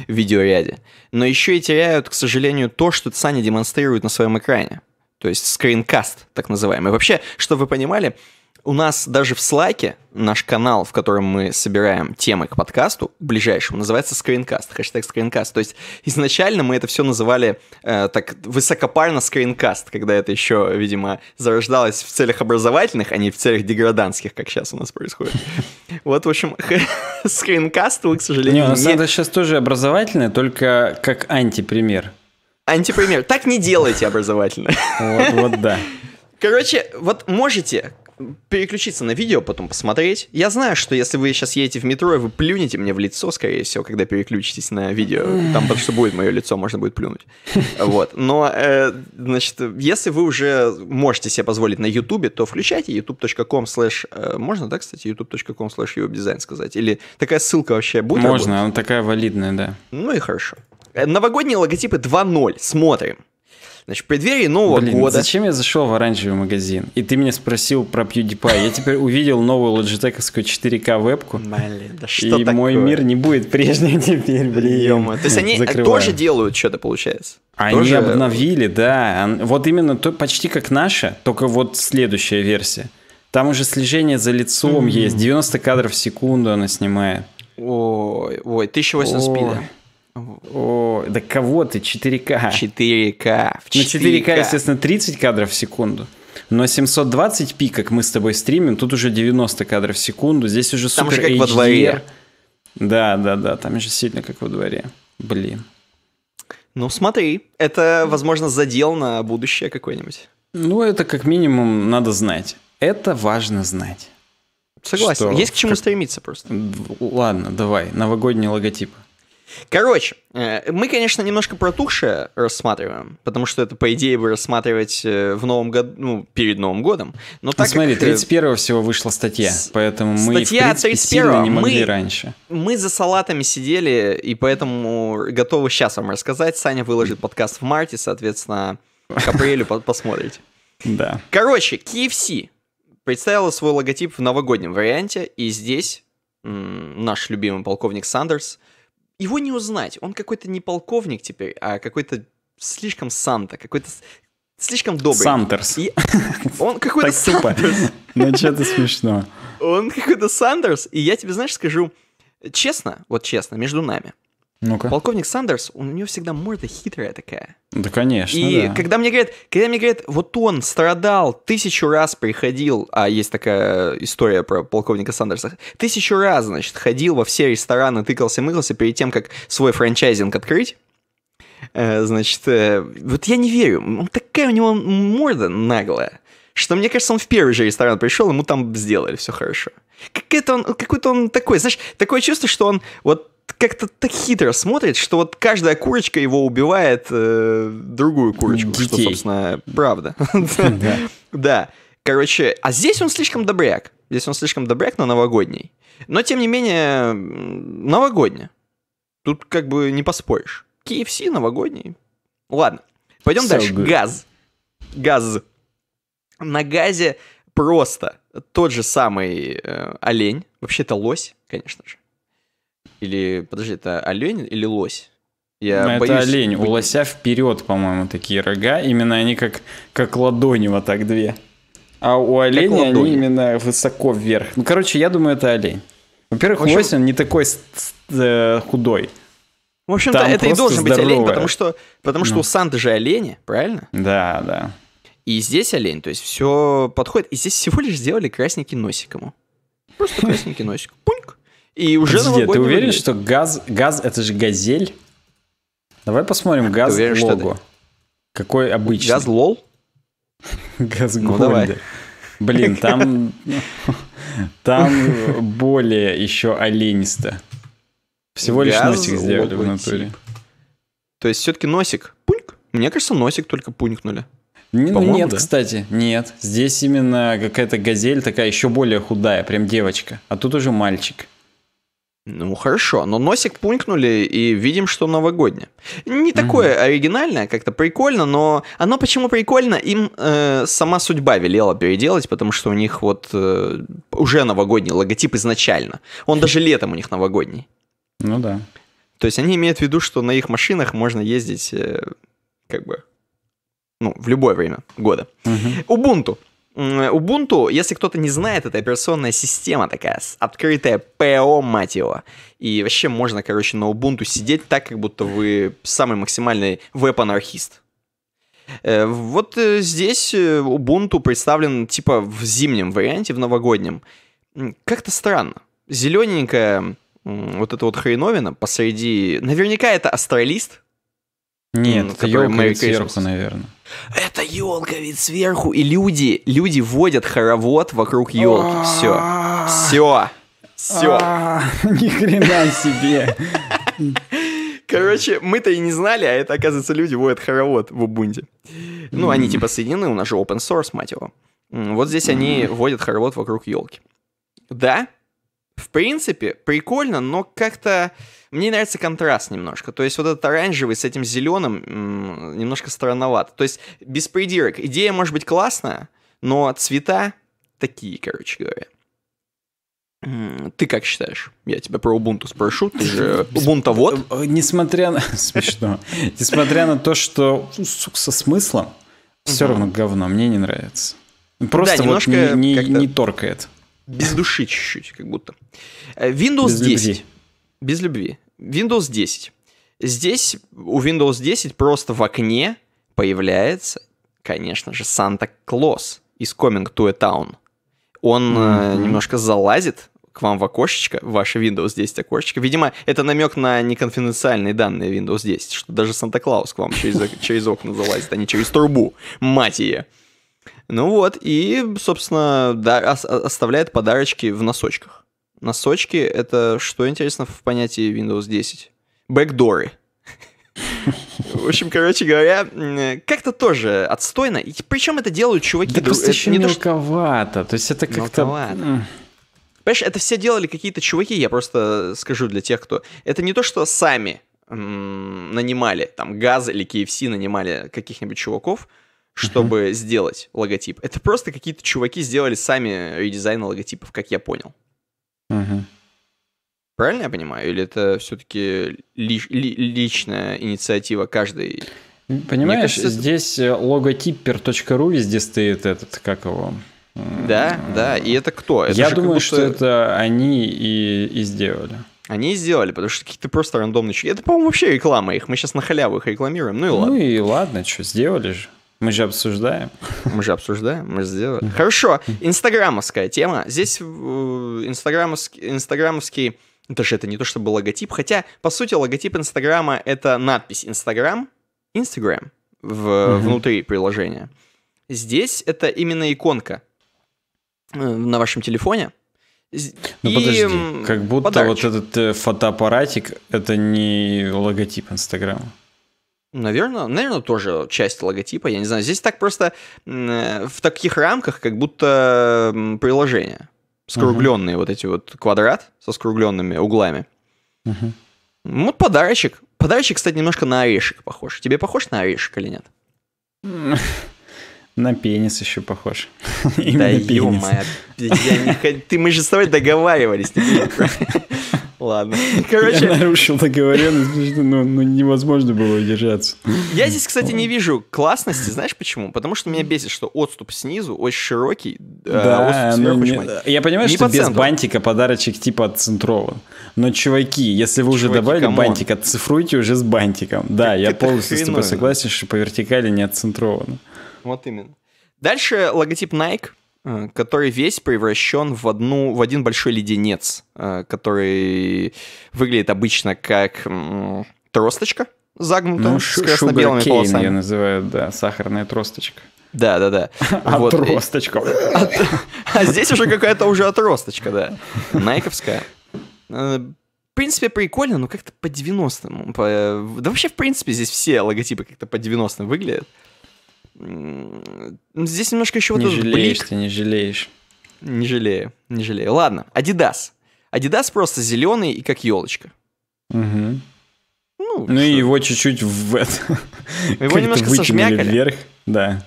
в видеоряде, но еще и теряют, к сожалению, то, что Саня демонстрирует на своем экране. То есть скринкаст, так называемый. Вообще, чтобы вы понимали, у нас даже в Слайке наш канал, в котором мы собираем темы к подкасту, ближайшему, называется скринкаст, хэштег скринкаст. То есть изначально мы это все называли э, так высокопарно скринкаст, когда это еще, видимо, зарождалось в целях образовательных, а не в целях деграданских, как сейчас у нас происходит. Вот, в общем, скринкаст, вы, к сожалению, не... это сейчас тоже образовательное, только как антипример. Антипример. Так не делайте образовательно. Вот, вот да. Короче, вот можете переключиться на видео, потом посмотреть. Я знаю, что если вы сейчас едете в метро, и вы плюнете мне в лицо, скорее всего, когда переключитесь на видео. Там потому что будет мое лицо, можно будет плюнуть. Вот. Но, э, значит, если вы уже можете себе позволить на YouTube, то включайте youtube.com slash... Э, можно, да, кстати, youtube.com slash дизайн сказать? Или такая ссылка вообще будет? Можно, работать? она такая валидная, да. Ну и хорошо. Э, новогодние логотипы 2.0. Смотрим. Значит, в преддверии Нового Блин, года... зачем я зашел в оранжевый магазин? И ты меня спросил про PewDiePie. Я теперь увидел новую Logitech 4K вебку. Блин, да что И такое? мой мир не будет прежним теперь, блин. Ё-мо. То есть они Закрываем. тоже делают что-то, получается? Они тоже... обновили, да. Вот именно то, почти как наша, только вот следующая версия. Там уже слежение за лицом mm-hmm. есть. 90 кадров в секунду она снимает. Ой, ой, 1080p, да? О, да кого ты, 4К. 4К. В 4К. Ну, 4К, естественно, 30 кадров в секунду. Но 720p, как мы с тобой стримим, тут уже 90 кадров в секунду. Здесь уже там супер же как HDR. во дворе. Да, да, да, там же сильно как во дворе. Блин. Ну, смотри, это, возможно, задел на будущее какое-нибудь. Ну, это как минимум надо знать. Это важно знать. Согласен. Что? Есть к чему как... стремиться просто. Ладно, давай. новогодний логотип. Короче, э, мы, конечно, немножко протухшее рассматриваем, потому что это, по идее, бы рассматривать э, в новом году, ну, перед Новым годом. Но так ну, смотри, как... Э, 31 всего вышла статья, с... поэтому мы, статья в принципе, 31 не могли мы... раньше. Мы за салатами сидели, и поэтому готовы сейчас вам рассказать. Саня выложит подкаст в марте, соответственно, к апрелю посмотрите. Да. Короче, KFC представила свой логотип в новогоднем варианте, и здесь наш любимый полковник Сандерс его не узнать. Он какой-то не полковник теперь, а какой-то слишком Санта, какой-то слишком добрый. Сандерс. И он какой-то Сантерс. Ну что-то смешно. Он какой-то Сандерс, и я тебе, знаешь, скажу честно, вот честно, между нами – ну -ка. Полковник Сандерс, у него всегда морда хитрая такая. Да, конечно. И да. когда мне говорят, когда мне говорят, вот он страдал, тысячу раз приходил, а есть такая история про полковника Сандерса, тысячу раз, значит, ходил во все рестораны, тыкался, мыкался перед тем, как свой франчайзинг открыть. Э, значит, э, вот я не верю. такая у него морда наглая, что мне кажется, он в первый же ресторан пришел, ему там сделали все хорошо. Какой-то он, какой-то он такой, знаешь, такое чувство, что он вот как-то так хитро смотрит, что вот каждая курочка его убивает э, другую курочку, Детей. что, собственно, правда. Да. Короче, а здесь он слишком добряк. Здесь он слишком добряк, на новогодний. Но, тем не менее, новогодний. Тут как бы не поспоришь. KFC новогодний. Ладно, пойдем дальше. Газ. Газ. На газе просто тот же самый э, олень. Вообще то лось, конечно же. Или, подожди, это олень или лось? Я ну, это боюсь... олень. У лося вперед, по-моему, такие рога. Именно они как, как ладони вот так две. А у оленя они именно высоко вверх. Ну, короче, я думаю, это олень. Во-первых, общем... лось, он не такой э, худой. В общем-то, Там это и должен здоровая. быть олень, потому что, потому что ну. у Санды же олени, правильно? Да, да. И здесь олень, то есть все подходит. И здесь всего лишь сделали красненький носик ему. Просто красненький носик. Пуньк. И уже Подожди, ты уверен, выглядит. что газ, газ это же газель? Давай посмотрим газ ты уверен, лого. Ты... Какой обычный? Газ лол? Газ ну, давай. Блин, там там более еще оленисто. Всего лишь носик сделали в натуре. То есть все-таки носик. Пульк? Мне кажется, носик только пунькнули. Не, ну, нет, да? кстати, нет. Здесь именно какая-то газель такая еще более худая, прям девочка. А тут уже мальчик. Ну хорошо, но носик пункнули и видим, что новогоднее. Не такое угу. оригинальное, как-то прикольно, но оно почему прикольно, им э, сама судьба велела переделать, потому что у них вот э, уже новогодний логотип изначально. Он даже летом у них новогодний. Ну да. То есть они имеют в виду, что на их машинах можно ездить э, как бы ну, в любое время года. Угу. Ubuntu. Ubuntu, если кто-то не знает, это операционная система такая, открытая ПО, мать его. И вообще можно, короче, на Ubuntu сидеть так, как будто вы самый максимальный веб-анархист. Э, вот э, здесь э, Ubuntu представлен типа в зимнем варианте, в новогоднем. Как-то странно. Зелененькая вот эта вот хреновина посреди... Наверняка это астралист. Нет, это который елка сверху, наверное. Это елка ведь сверху, и люди, люди водят хоровод вокруг елки. Все. А. Все. Все. А, ни хрена себе. Короче, мы-то и не знали, а это, оказывается, люди водят хоровод в Убунде. Ну, они типа соединены, у нас же open source, мать его. Вот здесь они водят хоровод вокруг елки. Да, в принципе, прикольно, но как-то... Мне нравится контраст немножко. То есть вот этот оранжевый с этим зеленым немножко странновато. То есть без придирок. Идея может быть классная, но цвета такие, короче говоря. Ты как считаешь? Я тебя про Ubuntu спрошу. Ты же Ubuntu вот. Э, э, несмотря на... Смешно. Несмотря на то, что, ну, сука, со смыслом, все равно говно. Мне не нравится. Ну, просто вот не, торкает. Без души чуть-чуть, как будто. Э, Windows без 10 без любви. Windows 10. Здесь у Windows 10 просто в окне появляется, конечно же, Санта Клос из Coming to a Town. Он mm-hmm. немножко залазит к вам в окошечко, ваше Windows 10 окошечко. Видимо, это намек на неконфиденциальные данные Windows 10, что даже Санта-Клаус к вам через, через окна залазит, а не через трубу. Мать ее. Ну вот, и, собственно, да, оставляет подарочки в носочках. Носочки — это что интересно в понятии Windows 10? Бэкдоры. В общем, короче говоря, как-то тоже отстойно. И причем это делают чуваки. Да просто еще не мелковато. То есть это как-то... Понимаешь, это все делали какие-то чуваки, я просто скажу для тех, кто... Это не то, что сами нанимали, там, Газ или KFC нанимали каких-нибудь чуваков, чтобы сделать логотип. Это просто какие-то чуваки сделали сами редизайн логотипов, как я понял. Угу. Правильно я понимаю? Или это все-таки ли, ли, личная инициатива каждой? Понимаешь, кажется, здесь это... logotipper.ru везде стоит этот, как его, э, да, да. И это кто? Это Я думаю, будто... что это они и, и сделали. Они и сделали, потому что какие-то просто рандомные чуваки. Это, по-моему, вообще реклама их. Мы сейчас на халяву их рекламируем. Ну и ну ладно. Ну и ладно, что сделали же. Мы же обсуждаем. Мы же обсуждаем, мы же сделали. Хорошо, инстаграмовская тема. Здесь э, инстаграмовский, инстаграмовский, даже это не то чтобы логотип, хотя, по сути, логотип Инстаграма — это надпись Инстаграм, Инстаграм в, угу. внутри приложения. Здесь это именно иконка э, на вашем телефоне. Ну подожди, как будто подарочек. вот этот э, фотоаппаратик — это не логотип Инстаграма. Наверное, наверное, тоже часть логотипа, я не знаю. Здесь так просто э, в таких рамках, как будто приложение. Скругленные uh-huh. вот эти вот квадрат со скругленными углами. Uh-huh. Вот подарочек. Подарочек, кстати, немножко на орешек похож. Тебе похож на орешек или нет? На пенис еще похож. Да ё-моё, ты мы же с тобой договаривались. Ладно. Короче... Я нарушил договоренность, ну, потому что ну, ну, невозможно было удержаться. Я здесь, кстати, не вижу классности. Знаешь почему? Потому что меня бесит, что отступ снизу очень широкий, э, да, а ну, очень Я понимаю, не что по без бантика подарочек типа отцентрован. Но, чуваки, если вы чуваки, уже добавили камон. бантик, отцифруйте уже с бантиком. Да, так я полностью хреновина. с тобой согласен, что по вертикали не отцентровано. Ну. Вот именно. Дальше логотип Nike. Э, который весь превращен в, одну, в один большой леденец, э, который выглядит обычно как тросточка загнутая ну, с красно-белыми полосами. ее называют, да, сахарная тросточка. Да, да, да. Вот. Отросточка. А, а здесь уже какая-то уже отросточка, да. Найковская. Э, в принципе, прикольно, но как-то по 90-му. По... Да вообще, в принципе, здесь все логотипы как-то по 90-му выглядят. Здесь немножко еще вот не этот жалеешь блик. ты, не жалеешь. Не жалею, не жалею. Ладно, Адидас. Адидас просто зеленый и как елочка. Угу. Ну, ну и его чуть-чуть в это... Его немножко сожмякали. вверх, да.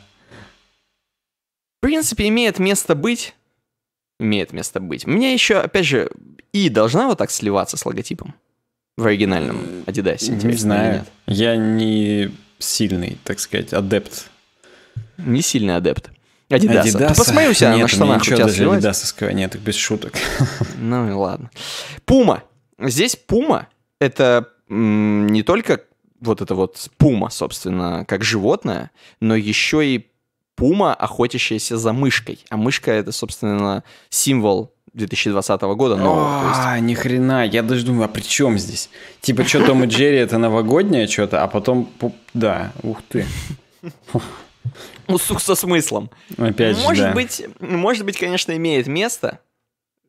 В принципе, имеет место быть. Имеет место быть. У меня еще, опять же, и должна вот так сливаться с логотипом в оригинальном Адидасе. Не знаю. Я не сильный, так сказать, адепт не сильный адепт. Адидаса. Адидаса? Ты посмотри у себя нет, на штанах, у тебя даже сливается? адидасовского нет, без шуток. Ну и ладно. Пума. Здесь пума — это не только вот это вот пума, собственно, как животное, но еще и пума, охотящаяся за мышкой. А мышка — это, собственно, символ 2020 года нового. А, есть... ни хрена, я даже думаю, а при чем здесь? Типа, что Том и Джерри это новогоднее что-то, а потом, да, ух ты. Ну, сук со смыслом. Опять же, может да. быть, может быть, конечно, имеет место.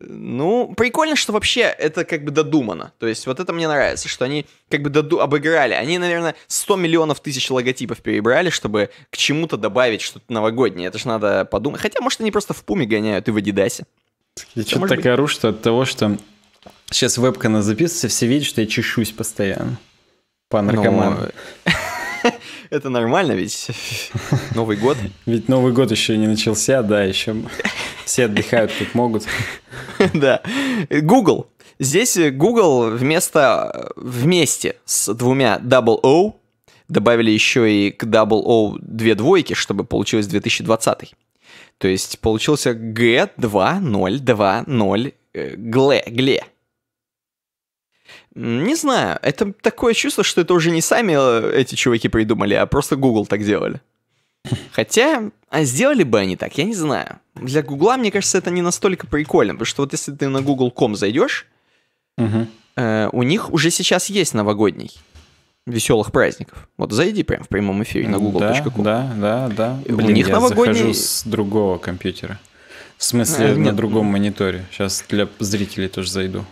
Ну, прикольно, что вообще это как бы додумано. То есть вот это мне нравится, что они как бы доду обыграли. Они, наверное, 100 миллионов тысяч логотипов перебрали, чтобы к чему-то добавить что-то новогоднее. Это же надо подумать. Хотя, может, они просто в Пуме гоняют и в Адидасе. Я что-то так быть... ору, что от того, что сейчас вебка на записывается, все видят, что я чешусь постоянно. По наркоману. Но... Это нормально ведь? Новый год. Ведь Новый год еще не начался, да, еще все отдыхают как могут. Да. Google. Здесь Google вместо вместе с двумя double O добавили еще и к double O две двойки, чтобы получилось 2020. То есть получился G2 0 2 0 гле, гле. Не знаю, это такое чувство, что это уже не сами э, эти чуваки придумали, а просто Google так делали. Хотя, а сделали бы они так, я не знаю. Для Гугла, мне кажется, это не настолько прикольно, потому что вот если ты на Google.com зайдешь, угу. э, у них уже сейчас есть новогодний веселых праздников. Вот зайди прям в прямом эфире на google.com. Да, да, да. Блин, у них я новогодний... захожу с другого компьютера. В смысле, а, нет. на другом мониторе. Сейчас для зрителей тоже зайду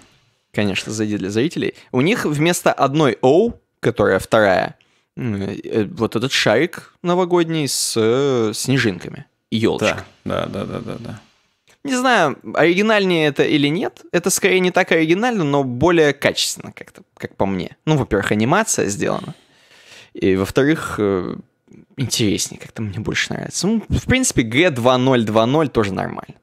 конечно, зайди для зрителей. У них вместо одной O, которая вторая, э, вот этот шарик новогодний с э, снежинками. и Елочка. Да, да, да, да, да. Не знаю, оригинальнее это или нет. Это скорее не так оригинально, но более качественно как-то, как по мне. Ну, во-первых, анимация сделана. И, во-вторых, э, интереснее, как-то мне больше нравится. Ну, в принципе, G2020 тоже нормально.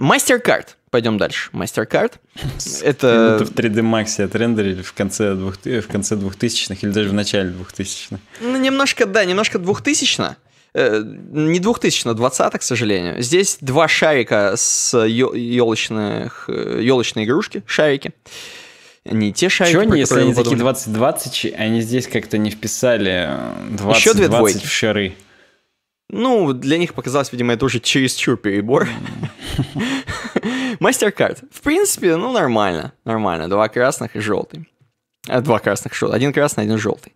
MasterCard. Пойдем дальше. MasterCard. Это... в 3D Max отрендерили в конце, двух... Э, в конце 2000-х или даже в начале 2000-х. Ну, немножко, да, немножко 2000-х э, не 2000, а 20 к сожалению. Здесь два шарика с елочных, елочной э, игрушки, шарики. Не те шарики, Чего они, если они такие 20-20, они здесь как-то не вписали 20, Еще две 20 двойки. в шары? Ну, для них показалось, видимо, это уже чересчур перебор. MasterCard. В принципе, ну, нормально. Нормально. Два красных и желтый. Э, два красных шел. Один красный, один желтый.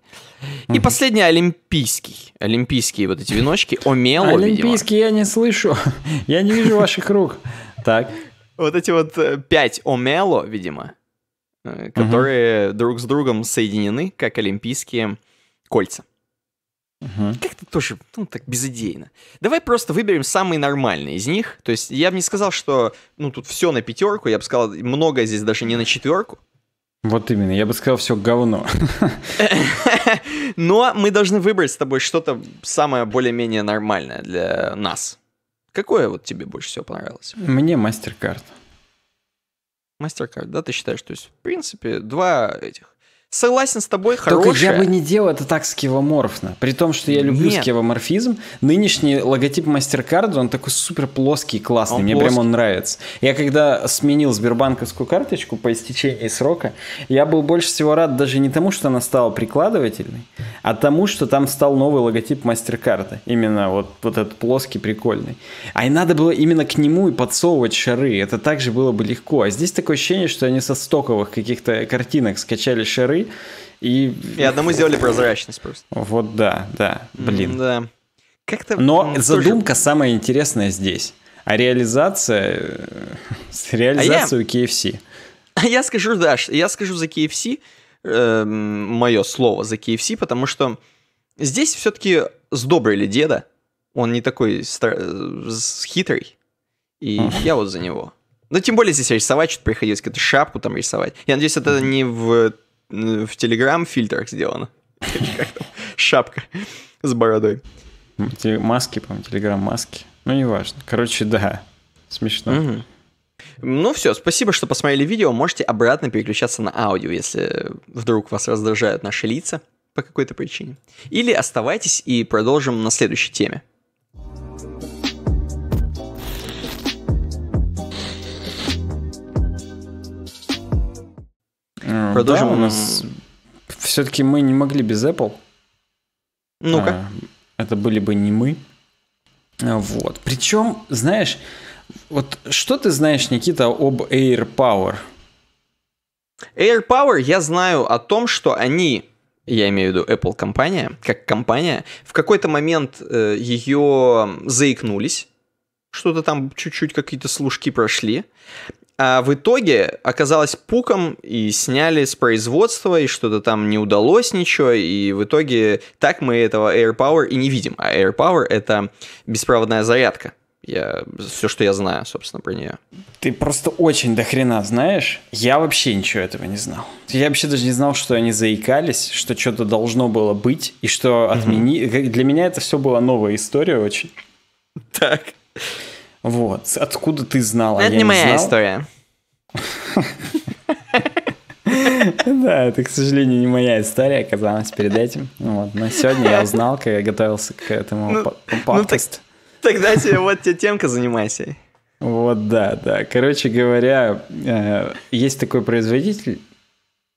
И последний олимпийский. Олимпийские вот эти веночки. Омело, Олимпийский видимо. я не слышу. Я не вижу ваших рук. Так. Вот эти вот э, пять омело, видимо, э, которые друг с другом соединены, как олимпийские кольца. Угу. Как-то тоже, ну, так безыдейно. Давай просто выберем самые нормальные из них. То есть я бы не сказал, что, ну, тут все на пятерку, я бы сказал, много здесь даже не на четверку. Вот именно, я бы сказал, все говно. Но мы должны выбрать с тобой что-то самое более-менее нормальное для нас. Какое вот тебе больше всего понравилось? Мне MasterCard. MasterCard, да, ты считаешь? То есть, в принципе, два этих Согласен с тобой, хорошая. Только я бы не делал это так скевоморфно. При том, что я люблю Нет. скевоморфизм, нынешний логотип MasterCard, он такой супер плоский и классный. Он Мне плоский. прям он нравится. Я когда сменил Сбербанковскую карточку по истечении срока, я был больше всего рад даже не тому, что она стала прикладывательной, а тому, что там стал новый логотип MasterCard. Именно вот, вот этот плоский, прикольный. А и надо было именно к нему и подсовывать шары. Это также было бы легко. А здесь такое ощущение, что они со стоковых каких-то картинок скачали шары рублей. И... и одному сделали прозрачность просто. Вот да, да, блин. Да. Как-то... Но ну, задумка тоже... самая интересная здесь. А реализация... Э, реализацию реализацией а я... KFC. я скажу, да, я скажу за KFC, э, эм, мое слово за KFC, потому что здесь все-таки сдобрили деда. Он не такой стар... Э, хитрый. И я вот за него. Ну, тем более здесь рисовать что-то приходилось, какую-то шапку там рисовать. Я надеюсь, это не в в Телеграм фильтрах сделано. Шапка с бородой. Маски, по-моему, Телеграм-маски. Ну, неважно. Короче, да. Смешно. Ну все, спасибо, что посмотрели видео. Можете обратно переключаться на аудио, если вдруг вас раздражают наши лица по какой-то причине. Или оставайтесь и продолжим на следующей теме. Продолжим. Да, у нас... Все-таки мы не могли без Apple. Ну-ка. А, это были бы не мы. А, вот. Причем, знаешь, вот что ты знаешь, Никита, об Air Power? Air Power я знаю о том, что они, я имею в виду Apple компания, как компания, в какой-то момент э, ее заикнулись. Что-то там чуть-чуть какие-то служки прошли. А в итоге оказалось пуком и сняли с производства, и что-то там не удалось ничего, и в итоге так мы этого Air Power и не видим. А Air Power это беспроводная зарядка. Я, все, что я знаю, собственно, про нее. Ты просто очень дохрена знаешь. Я вообще ничего этого не знал. Я вообще даже не знал, что они заикались, что что-то должно было быть, и что mm-hmm. Для меня это все была новая история очень. Так. Вот. Откуда ты знала? Это я не моя знал? история. Да, это, к сожалению, не моя история оказалась перед этим. Вот. Но сегодня я узнал, когда готовился к этому ну, подкасту. Ну тогда тебе вот тебе темка занимайся. Вот, да, да. Короче говоря, э, есть такой производитель,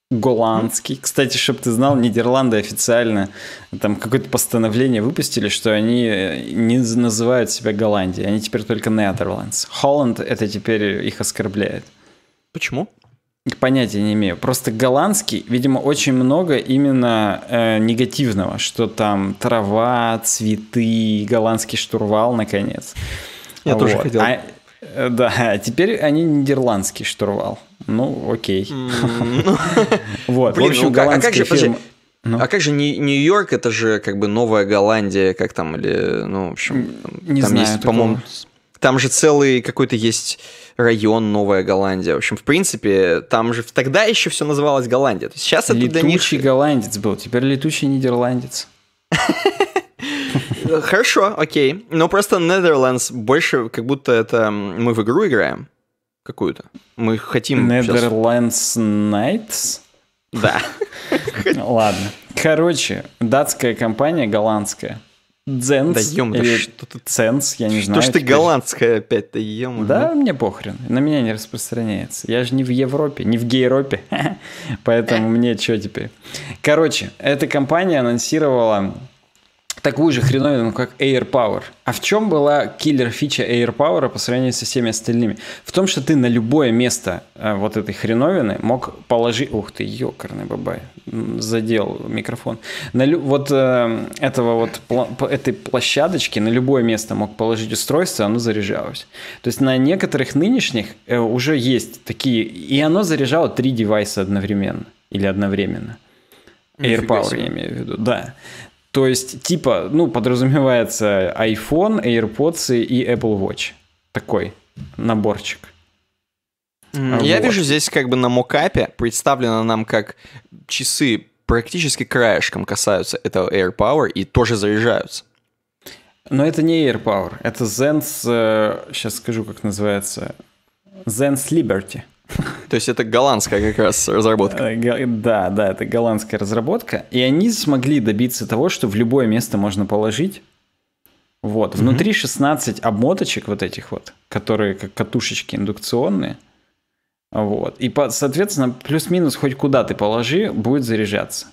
голландский. Кстати, чтобы ты знал, Нидерланды официально там какое-то постановление выпустили, что они э, не называют себя Голландией, они теперь только Netherlands. Холланд это теперь их оскорбляет. Почему? Понятия не имею. Просто голландский, видимо, очень много именно э, негативного, что там трава, цветы, голландский штурвал, наконец. Я вот. тоже хотел. А, э, да, а теперь они нидерландский штурвал. Ну, окей. Вот, в общем, ну а голландские фирмы... Ну. А как же Нью-Йорк, это же как бы Новая Голландия, как там, или, ну, в общем, не там знаю, есть, по-моему, там же целый какой-то есть район Новая Голландия. В общем, в принципе, там же тогда еще все называлось Голландия. Сейчас это летучий для них... голландец был, теперь летучий нидерландец. Хорошо, окей. Но просто Netherlands больше, как будто это мы в игру играем какую-то. Мы хотим... Netherlands сейчас... Knights? Да. Ладно. Короче, датская компания, голландская. Дзенс да, ё или что то Ценс, я не что знаю. Что ж ты голландская опять-то, ё Да, ну. мне похрен, на меня не распространяется. Я же не в Европе, не в Гейропе, поэтому мне что теперь. Короче, эта компания анонсировала такую же хреновину, ну, как Air Power. А в чем была киллер фича Air Power по сравнению со всеми остальными? В том, что ты на любое место э, вот этой хреновины мог положить... Ух ты, ёкарный бабай, задел микрофон. На лю... Вот э, этого вот пла... этой площадочки на любое место мог положить устройство, оно заряжалось. То есть на некоторых нынешних э, уже есть такие... И оно заряжало три девайса одновременно или одновременно. AirPower, я имею в виду, да. То есть, типа, ну, подразумевается iPhone, AirPods и Apple Watch. Такой наборчик. Mm, вот. Я вижу здесь как бы на мокапе представлено нам как часы практически краешком касаются этого AirPower и тоже заряжаются. Но это не AirPower, это Zen's, сейчас э, скажу, как называется, Zen's Liberty. То есть это голландская как раз разработка. Э, да, да, это голландская разработка. И они смогли добиться того, что в любое место можно положить. Вот. Внутри 16 обмоточек вот этих вот, которые как катушечки индукционные. Вот. И, соответственно, плюс-минус хоть куда ты положи, будет заряжаться.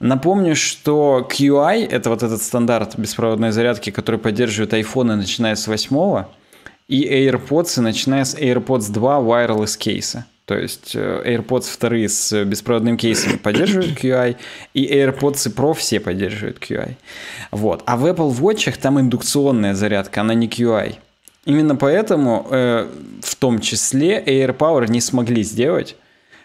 Напомню, что QI, это вот этот стандарт беспроводной зарядки, который поддерживает iPhone, начиная с 8 и AirPods, и начиная с AirPods 2 wireless кейса. То есть э, AirPods 2 с беспроводным кейсом поддерживают QI, и AirPods Pro все поддерживают QI. Вот. А в Apple Watch там индукционная зарядка, она не QI. Именно поэтому э, в том числе AirPower не смогли сделать,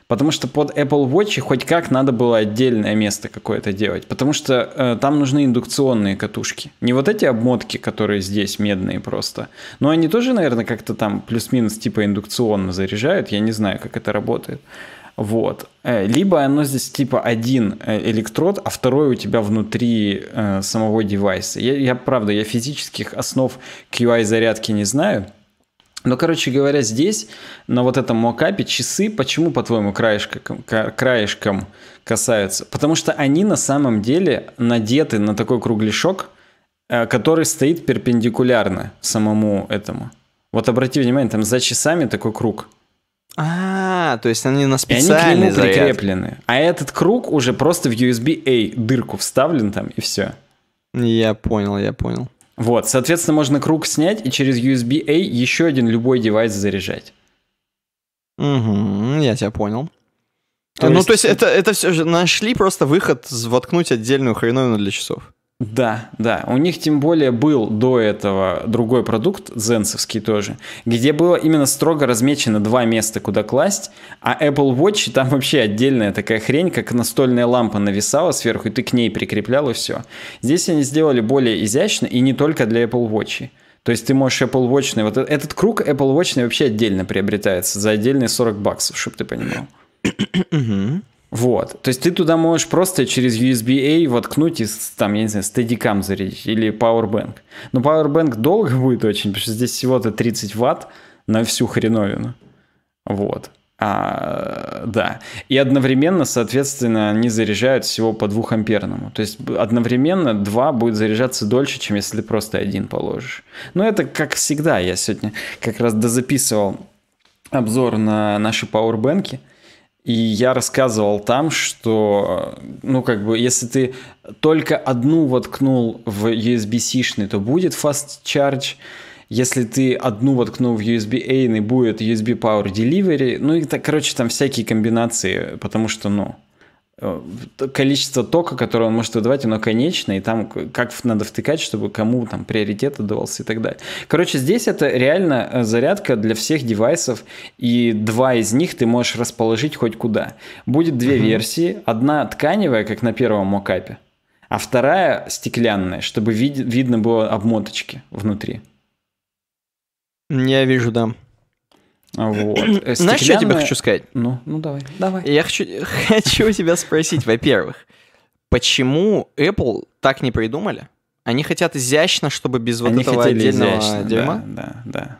Потому что под Apple Watch хоть как надо было отдельное место какое-то делать. Потому что э, там нужны индукционные катушки. Не вот эти обмотки, которые здесь медные просто. Но они тоже, наверное, как-то там плюс-минус типа индукционно заряжают. Я не знаю, как это работает. Вот. Э, либо оно здесь типа один э, электрод, а второй у тебя внутри э, самого девайса. Я, я правда, я физических основ QI зарядки не знаю. Но, короче говоря, здесь, на вот этом мокапе, часы почему, по-твоему, краешком, краешком касаются? Потому что они на самом деле надеты на такой кругляшок, э, который стоит перпендикулярно самому этому. Вот обрати внимание, там за часами такой круг. А, то есть они на специальный и они к нему прикреплены. А этот круг уже просто в USB-A дырку вставлен там и все. Я понял, я понял. Вот, соответственно, можно круг снять и через USB-A еще один любой девайс заряжать. Угу, я тебя понял. То ну, есть... то есть это, это все же нашли просто выход воткнуть отдельную хреновину для часов. Да, да. У них тем более был до этого другой продукт, дзенсовский тоже, где было именно строго размечено два места, куда класть, а Apple Watch там вообще отдельная такая хрень, как настольная лампа нависала сверху, и ты к ней прикреплял и все. Здесь они сделали более изящно, и не только для Apple Watch. То есть ты можешь Apple Watch, вот э, этот круг Apple Watch вообще отдельно приобретается за отдельные 40 баксов, чтобы ты понимал. Вот. То есть ты туда можешь просто через USB-A воткнуть и там, я не знаю, стедикам зарядить или Powerbank. Но Powerbank долго будет очень, потому что здесь всего-то 30 ватт на всю хреновину. Вот. А, да. И одновременно, соответственно, они заряжают всего по 2 амперному. То есть одновременно 2 будет заряжаться дольше, чем если ты просто один положишь. Но это как всегда. Я сегодня как раз дозаписывал обзор на наши пауэрбэнки. И я рассказывал там, что, ну, как бы, если ты только одну воткнул в USB-C-шный, то будет fast charge. Если ты одну воткнул в USB-A, будет USB Power Delivery. Ну, и, так, короче, там всякие комбинации, потому что, ну, Э, количество тока, которое он может выдавать, оно конечное, и там как надо втыкать, чтобы кому там приоритет отдавался и так далее. Короче, здесь это реально э, зарядка для всех девайсов, и два из них ты можешь расположить хоть куда. Будет две угу. версии, одна тканевая, как на первом мокапе, а вторая стеклянная, чтобы вид- видно было обмоточки внутри. Я вижу, да. Вот. Стеклянная... Э, э, знаешь, что я тебе хочу сказать? Ну, ну давай, давай. Я хочу, хочу тебя спросить, во-первых, почему Apple так не придумали? Они хотят изящно, чтобы без вот Они этого отдельного изящно, дерьма? Да, да, да.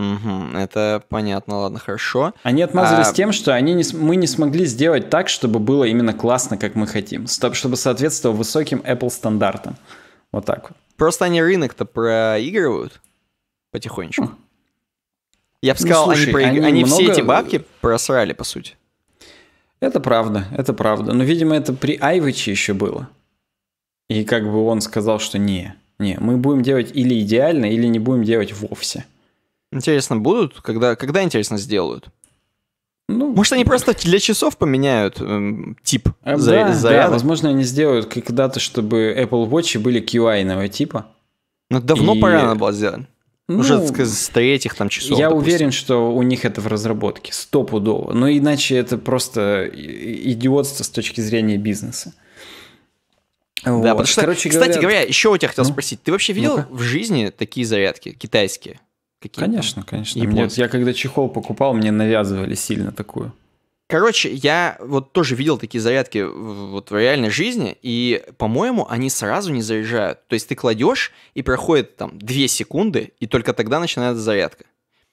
Угу, это понятно, ладно, хорошо. Они отмазались а... тем, что они не, мы не смогли сделать так, чтобы было именно классно, как мы хотим, чтобы соответствовало высоким Apple стандартам. Вот так вот. Просто они рынок-то проигрывают потихонечку. Хм. Я бы ну, сказал, ну, слушай, они, проиг... они, они много... все эти бабки просрали, по сути. Это правда, это правда. Но, видимо, это при Айвиче еще было. И как бы он сказал, что не, не, мы будем делать или идеально, или не будем делать вовсе. Интересно, будут? Когда, когда интересно, сделают? Ну, Может, они просто для часов поменяют эм, тип а, за, да, заряда? Да, возможно, они сделают когда-то, чтобы Apple Watch были QI-ного типа. Но ну, давно и... пора надо было сделать. Ну, Уже с третьих там часов. Я допустим. уверен, что у них это в разработке, стопудово. Но иначе это просто идиотство с точки зрения бизнеса. Да, вот. потому что, Короче кстати говоря, говоря, еще у тебя хотел ну, спросить, ты вообще видел ну в жизни такие зарядки китайские? Какие конечно, конечно. Мне, я когда чехол покупал, мне навязывали сильно такую. Короче, я вот тоже видел такие зарядки вот в реальной жизни, и, по-моему, они сразу не заряжают. То есть ты кладешь, и проходит там 2 секунды, и только тогда начинается зарядка.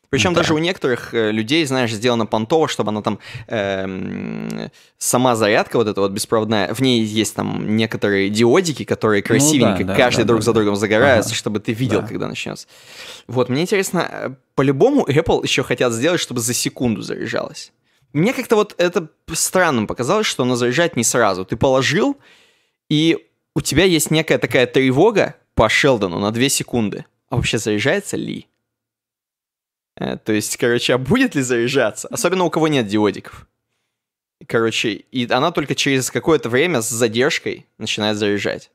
Причем да. даже у некоторых э, людей, знаешь, сделана понтово, чтобы она там э, сама зарядка вот эта вот беспроводная, в ней есть там некоторые диодики, которые ну красивенько ну, да, каждый да, друг да, за другом загораются, ага. чтобы ты видел, да. когда начнется. Вот, мне интересно, э, по-любому Apple еще хотят сделать, чтобы за секунду заряжалась. Мне как-то вот это странным показалось, что оно заряжает не сразу. Ты положил, и у тебя есть некая такая тревога по Шелдону на 2 секунды. А вообще заряжается ли? Э, то есть, короче, а будет ли заряжаться? Особенно у кого нет диодиков. Короче, и она только через какое-то время с задержкой начинает заряжать.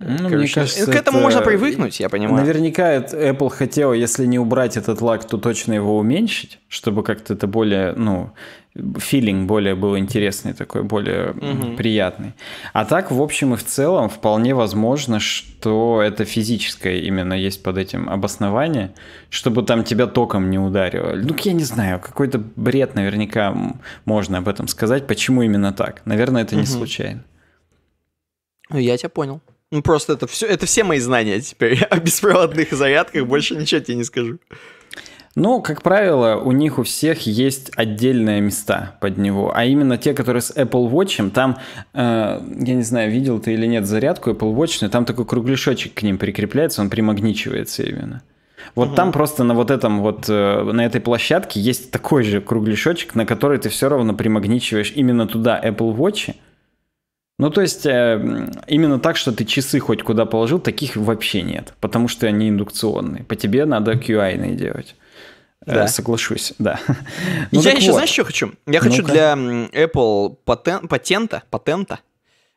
Ну, мне кажется, к этому это... можно привыкнуть, я понимаю. Наверняка Apple хотел, если не убрать этот лак, то точно его уменьшить, чтобы как-то это более, ну, филинг более был интересный, такой более угу. приятный. А так, в общем и в целом, вполне возможно, что это физическое именно есть под этим обоснование, чтобы там тебя током не ударило. Ну, я не знаю, какой-то бред наверняка можно об этом сказать, почему именно так. Наверное, это угу. не случайно. Ну, я тебя понял. Ну просто это все, это все мои знания теперь. О беспроводных зарядках больше ничего тебе не скажу. Ну, как правило, у них у всех есть отдельные места под него, а именно те, которые с Apple Watch, там, э, я не знаю, видел ты или нет зарядку Apple Watch, но там такой кругляшочек к ним прикрепляется, он примагничивается именно. Вот угу. там просто на вот этом вот, э, на этой площадке есть такой же кругляшочек, на который ты все равно примагничиваешь именно туда Apple Watch, ну, то есть, э, именно так, что ты часы хоть куда положил, таких вообще нет, потому что они индукционные. По тебе надо QI делать. Э, да. Соглашусь, да. Ну, я еще, вот. знаешь, что хочу? Я хочу ну для Apple патен, патента, патента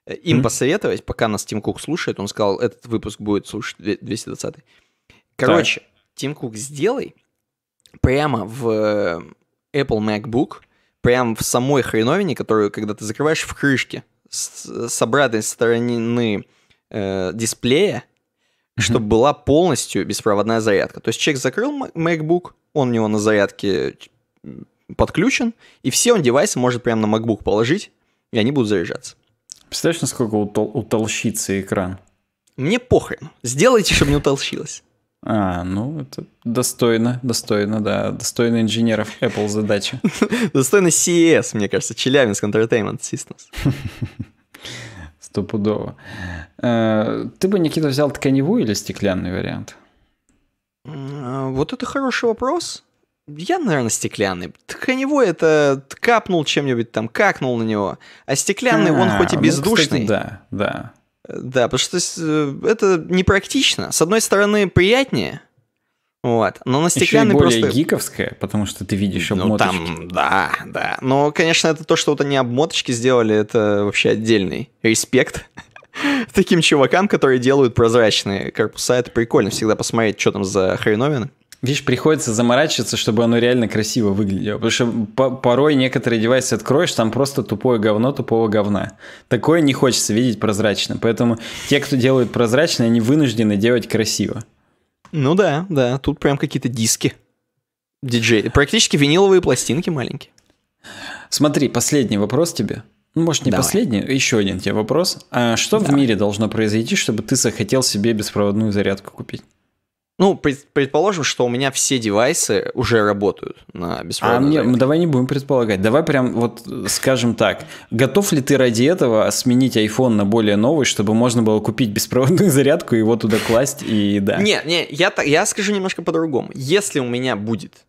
э, им mm-hmm. посоветовать, пока нас Тим Кук слушает, он сказал, этот выпуск будет слушать 220 Короче, так. Тим Кук, сделай прямо в Apple MacBook, прямо в самой хреновине, которую, когда ты закрываешь в крышке с, с обратной стороны э, дисплея, mm-hmm. чтобы была полностью беспроводная зарядка. То есть человек закрыл MacBook, он у него на зарядке подключен, и все он девайсы может прямо на MacBook положить, и они будут заряжаться. Представляешь, насколько утол- утолщится экран? Мне похрен. Сделайте, чтобы не утолщилось. А, ну это достойно, достойно, да. Достойно инженеров Apple задача. достойно CES, мне кажется, Челябинск Entertainment Systems. Стопудово. Э, ты бы, Никита, взял тканевую или стеклянный вариант? А, вот это хороший вопрос. Я, наверное, стеклянный. Тканевой это капнул чем-нибудь там, какнул на него. А стеклянный, он а, хоть и ну, бездушный. да, да. Да, потому что э, это непрактично. С одной стороны, приятнее, вот. Но на стеклянной Еще и более просто... гиковская, потому что ты видишь ну, обмоточки. Ну там, да, да. Но, конечно, это то, что вот они обмоточки сделали, это вообще отдельный респект таким чувакам, которые делают прозрачные корпуса. Это прикольно всегда посмотреть, что там за хреновина. Видишь, приходится заморачиваться, чтобы оно реально красиво выглядело. Потому что порой некоторые девайсы откроешь, там просто тупое говно тупого говна. Такое не хочется видеть прозрачно. Поэтому те, кто делают прозрачно, они вынуждены делать красиво. Ну да, да, тут прям какие-то диски. Диджей. Практически виниловые пластинки маленькие. Смотри, последний вопрос тебе. Ну, может, не Давай. последний, еще один тебе вопрос. А что Давай. в мире должно произойти, чтобы ты захотел себе беспроводную зарядку купить? Ну, предположим, что у меня все девайсы уже работают на а беспроводной А мне, давай не будем предполагать. Давай прям вот скажем так. Готов ли ты ради этого сменить iPhone на более новый, чтобы можно было купить беспроводную зарядку и его туда класть и да? Нет, не, я, я скажу немножко по-другому. Если у меня будет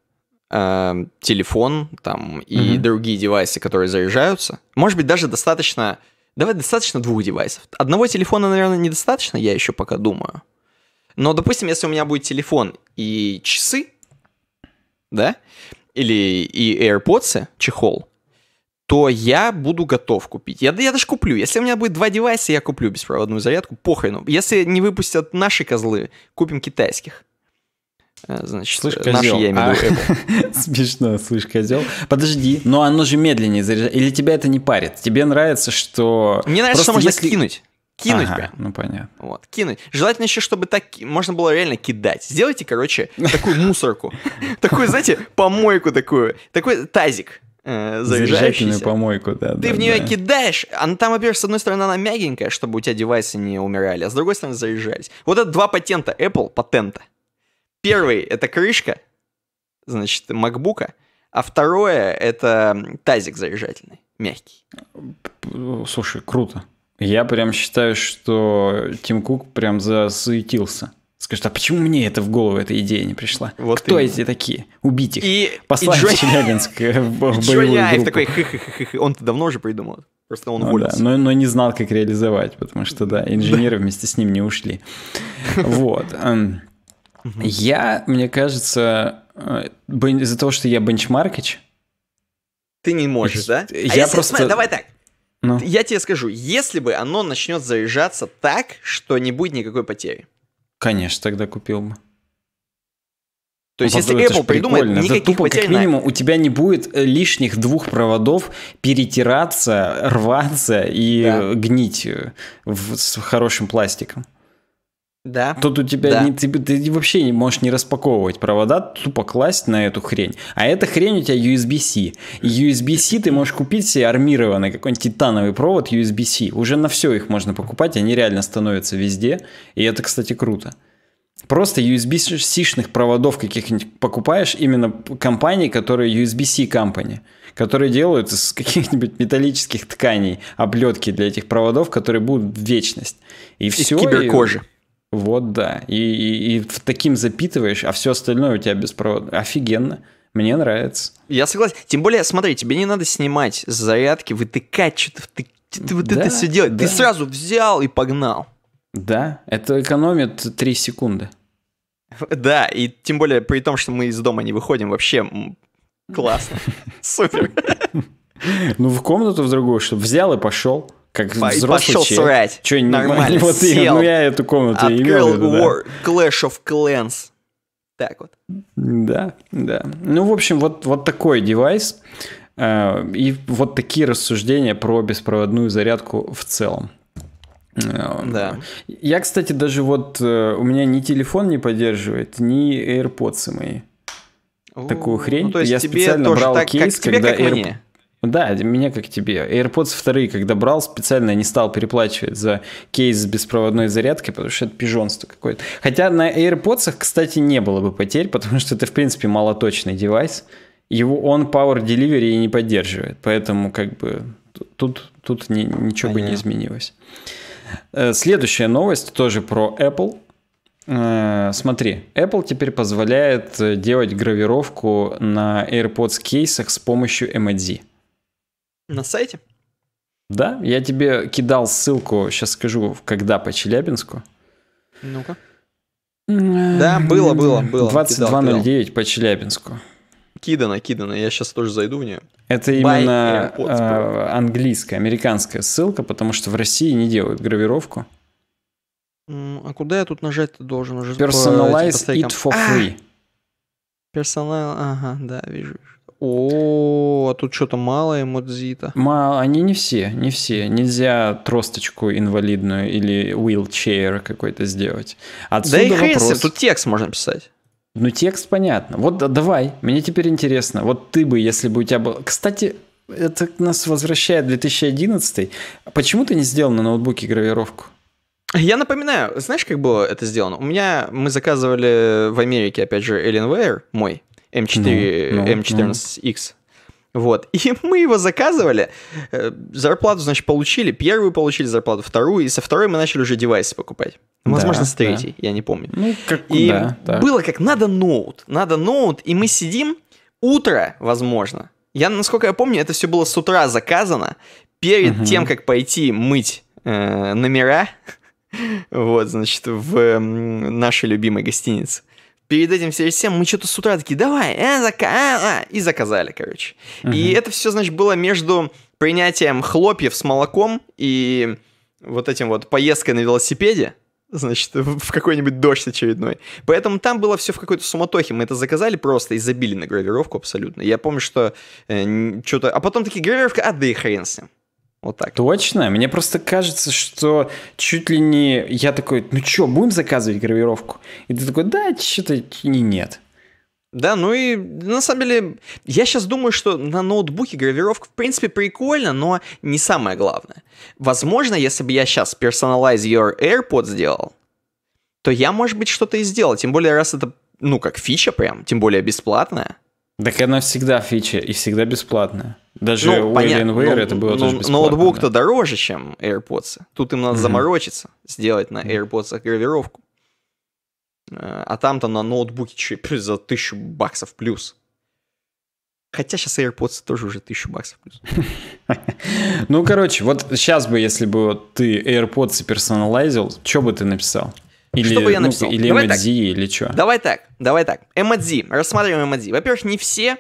э, телефон там и угу. другие девайсы, которые заряжаются, может быть, даже достаточно... Давай достаточно двух девайсов. Одного телефона, наверное, недостаточно, я еще пока думаю. Но, допустим, если у меня будет телефон и часы, да, или и AirPods, чехол, то я буду готов купить. Я, я даже куплю. Если у меня будет два девайса, я куплю беспроводную зарядку. Похрену. Если не выпустят наши козлы, купим китайских. Э, значит, слышь, э, козел. Наши, я имею в виду а, Смешно, слышь, козел. Подожди, но оно же медленнее заряжается. Или тебя это не парит? Тебе нравится, что... Мне нравится, Просто что можно скинуть. Кинуть ага, прям. Ну, понятно. Вот, кинуть. Желательно еще, чтобы так можно было реально кидать. Сделайте, короче, такую мусорку. Такую, знаете, помойку такую. Такой тазик э, заряжающуюся. помойку, да. Ты да, в нее да. кидаешь, она там, во-первых, с одной стороны, она мягенькая, чтобы у тебя девайсы не умирали, а с другой стороны, заряжались. Вот это два патента Apple, патента. Первый — это крышка, значит, макбука, а второе — это тазик заряжательный, мягкий. Слушай, круто. Я прям считаю, что Тим Кук прям засуетился. Скажет, а почему мне это в голову, эта идея не пришла? Вот Кто именно. эти такие? Убить их. И, Послать и Джо... Челябинск э, в боевую группу. такой, он-то давно уже придумал. Просто он ну уволился. Ну, да, но, но не знал, как реализовать, потому что, да, инженеры вместе с ним не ушли. Вот. Эм, я, мне кажется, э, из-за того, что я бенчмаркич... Ты не можешь, да? А я просто... Давай так, ну. Я тебе скажу, если бы оно начнет заряжаться так, что не будет никакой потери. Конечно, тогда купил бы. То ну, есть, Походу, если Apple придумает прикольно. никаких тупо, потерь... Как минимум, у тебя не будет э, лишних двух проводов перетираться, рваться и да. гнить э, в, с хорошим пластиком. Да. Тут у тебя да. не, ты, ты вообще не можешь не распаковывать провода, тупо класть на эту хрень. А эта хрень у тебя USB-C. И USB-C ты можешь купить себе армированный какой-нибудь титановый провод USB-C. Уже на все их можно покупать, они реально становятся везде. И это, кстати, круто. Просто USB-C-шных проводов каких-нибудь покупаешь именно компании, которые USB-C компании, которые делают из каких-нибудь металлических тканей оплетки для этих проводов, которые будут в вечность. И из все. Киберкожи. И... Вот да. И, и, и таким запитываешь, а все остальное у тебя беспроводно. Офигенно. Мне нравится. Я согласен. Тем более, смотри, тебе не надо снимать зарядки, вытыкать, что-то втыкать. Ты вот да, это все делать. Да. Ты сразу взял и погнал. Да, это экономит 3 секунды. Да, и тем более при том, что мы из дома не выходим, вообще классно. Супер. Ну, в комнату в другую, чтобы взял и пошел как По- взрослый пошел человек. срать. Че, нормально не, вот сел. Ну, я эту комнату имел. Открыл War, да. Clash of Clans. Так вот. Да, да. Ну, в общем, вот, вот такой девайс. Э, и вот такие рассуждения про беспроводную зарядку в целом. Э, да. Я, кстати, даже вот э, у меня ни телефон не поддерживает, ни AirPods мои. О, такую хрень. Ну, то есть я тебе специально тоже брал так, кейс, как когда тебе, как AirPods. Да, меня как тебе. AirPods 2, когда брал, специально не стал переплачивать за кейс с беспроводной зарядкой, потому что это пижонство какое-то. Хотя на AirPods, кстати, не было бы потерь, потому что это, в принципе, малоточный девайс. Его он Power Delivery не поддерживает, поэтому как бы тут, тут ни, ничего Понятно. бы не изменилось. Э, следующая новость тоже про Apple. Э, смотри, Apple теперь позволяет э, делать гравировку на AirPods кейсах с помощью MIDI. На сайте? Да, я тебе кидал ссылку, сейчас скажу, когда по Челябинску. Ну-ка. Да, было, было, было. 22.09 по Челябинску. Кидано, кидано, я сейчас тоже зайду в нее. Это именно э, английская, американская ссылка, потому что в России не делают гравировку. А куда я тут нажать-то должен? Уже Personalize по, it for а! free. Personal. ага, да, вижу. О, а тут что-то мало эмодзита. Мало, они не все, не все. Нельзя тросточку инвалидную или wheelchair какой-то сделать. Отсюда да и вопрос... тут текст можно писать. Ну, текст понятно. Вот да, давай, мне теперь интересно. Вот ты бы, если бы у тебя был... Кстати, это нас возвращает в 2011. Почему ты не сделал на ноутбуке гравировку? Я напоминаю, знаешь, как было это сделано? У меня мы заказывали в Америке, опять же, Alienware, мой М4, ну, э, ну, М14X. Ну. Вот. И мы его заказывали. Э, зарплату, значит, получили. Первую получили зарплату, вторую. И со второй мы начали уже девайсы покупать. Ну, возможно, да, с третьей, да. я не помню. Ну, как, и да, было как, надо ноут, надо ноут. И мы сидим, утро, возможно. Я, насколько я помню, это все было с утра заказано. Перед угу. тем, как пойти мыть э, номера, вот, значит, в э, нашей любимой гостинице перед этим все всем мы что-то с утра такие, давай, э, зака а, а, и заказали, короче. Угу. И это все, значит, было между принятием хлопьев с молоком и вот этим вот поездкой на велосипеде, значит, в какой-нибудь дождь очередной. Поэтому там было все в какой-то суматохе. Мы это заказали просто и забили на гравировку абсолютно. Я помню, что э, что-то... А потом такие, гравировка, а да и хрен с ним. Вот так. Точно? Мне просто кажется, что чуть ли не... Я такой, ну что, будем заказывать гравировку? И ты такой, да, что-то не нет. Да, ну и на самом деле, я сейчас думаю, что на ноутбуке гравировка в принципе прикольно, но не самое главное. Возможно, если бы я сейчас Personalize Your AirPod сделал, то я, может быть, что-то и сделал. Тем более, раз это, ну, как фича прям, тем более бесплатная. Так она всегда фича и всегда бесплатная. Даже ну, у понятно, Alienware но, ну, это было но, ну, тоже ну, Ноутбук-то да. дороже, чем AirPods. Тут им надо mm-hmm. заморочиться, сделать на AirPods гравировку. Э, а там-то на ноутбуке за тысячу баксов плюс. Хотя сейчас AirPods тоже уже тысячу баксов плюс. Ну, короче, вот сейчас бы, если бы ты AirPods персонализил, что бы ты написал? Или, что бы я написал? Ну, или давай MZ, так. или что? Давай так, давай так. MZ, рассматриваем MZ. Во-первых, не все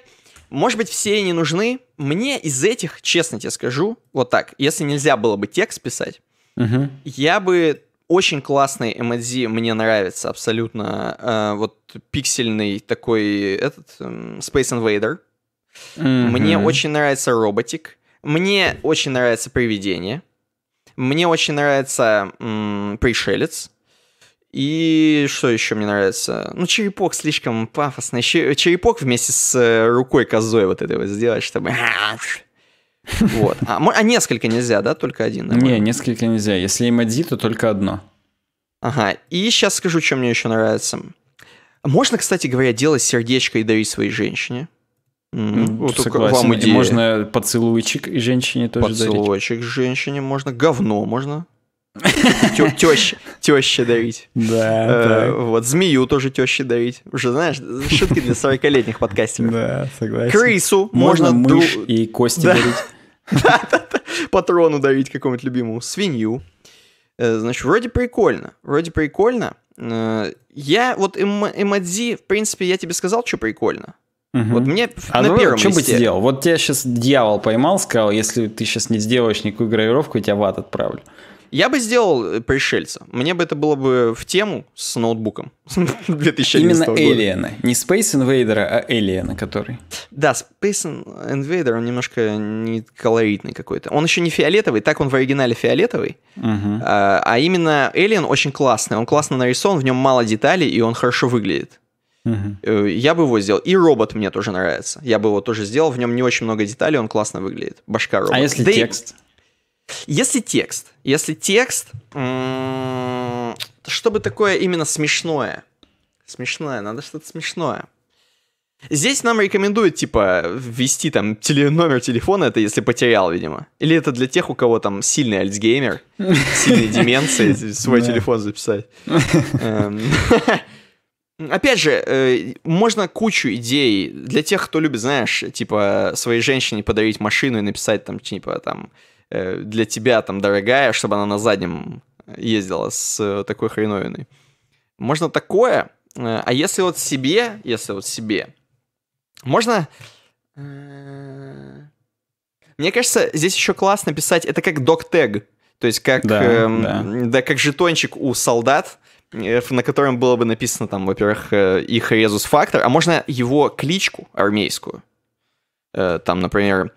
может быть, все не нужны. Мне из этих, честно тебе скажу, вот так, если нельзя было бы текст писать, угу. я бы очень классный MSZ, мне нравится абсолютно. Э, вот пиксельный такой этот э, Space Invader. mm Мне очень нравится роботик. Мне очень нравится привидение. Мне очень нравится м- пришелец. И что еще мне нравится? Ну, черепок слишком пафосный. Черепок вместе с э, рукой козой вот этой вот сделать, чтобы... Вот. А, а несколько нельзя, да? Только один? Наверное. Не, несколько нельзя. Если эмодзи, то только одно. Ага. И сейчас скажу, что мне еще нравится. Можно, кстати говоря, делать сердечко и дарить своей женщине. вот Согласен. Вам идея. И можно поцелуйчик женщине тоже поцелуйчик дарить. Поцелуйчик женщине можно. Говно можно. Теща. Теща дарить. Э, да. Вот змею тоже теще дарить. Уже знаешь, шутки для 40-летних подкастиков. Да, согласен. Крысу можно... и кости дарить. Патрону дарить какому-нибудь любимому. Свинью. Э, значит, вроде прикольно. Вроде прикольно. Э, я вот эмодзи, в принципе, я тебе сказал, что прикольно. Угу. Вот мне а на ну, первом что бы ты сделал? Вот тебя сейчас дьявол поймал, сказал, если ты сейчас не сделаешь никакую гравировку, я тебя в ад отправлю. Я бы сделал э, пришельца. Мне бы это было бы в тему с ноутбуком 2011 Именно года. Не Space Invader, а Alien, который. Да, Space Invader, он немножко не колоритный какой-то. Он еще не фиолетовый, так он в оригинале фиолетовый. Угу. А, а именно Alien очень классный. Он классно нарисован, в нем мало деталей, и он хорошо выглядит. Угу. Я бы его сделал. И робот мне тоже нравится. Я бы его тоже сделал. В нем не очень много деталей, он классно выглядит. Башка а робота. А если да текст? И... Если текст, если текст, чтобы такое именно смешное. Смешное, надо что-то смешное. Здесь нам рекомендуют, типа, ввести там теле номер телефона, это если потерял, видимо. Или это для тех, у кого там сильный альцгеймер, сильная деменция, свой телефон записать. Эм, опять же, э, можно кучу идей для тех, кто любит, знаешь, типа, своей женщине подарить машину и написать там, типа, там, Э, для тебя там дорогая, чтобы она на заднем ездила с такой хреновиной. Можно такое. Э, а если вот себе, если вот себе, можно... Э, мне кажется, здесь еще классно писать, это как док-тег, то есть как, да, эм, да. да, как жетончик у солдат, на котором было бы написано там, во-первых, их резус-фактор, а можно его кличку армейскую, там, например,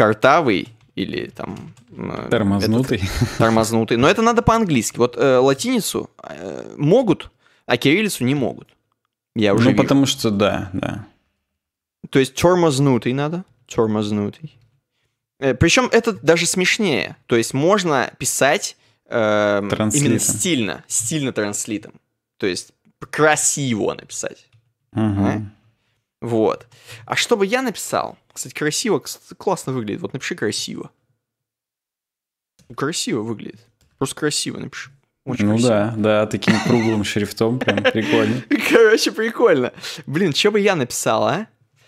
картавый или там... Э, тормознутый. Этот, тормознутый. Но это надо по-английски. Вот э, латиницу э, могут, а кириллицу не могут. Я уже Ну, вижу. потому что да, да. То есть тормознутый надо, тормознутый. Э, причем это даже смешнее. То есть можно писать э, именно стильно, стильно транслитом. То есть красиво написать. Угу. А? Вот. А что бы я написал? Кстати, красиво, классно выглядит. Вот напиши красиво. Красиво выглядит. Просто красиво напиши. Очень ну красиво. да, да, таким круглым шрифтом прям прикольно. Короче, прикольно. Блин, что бы я написал, а?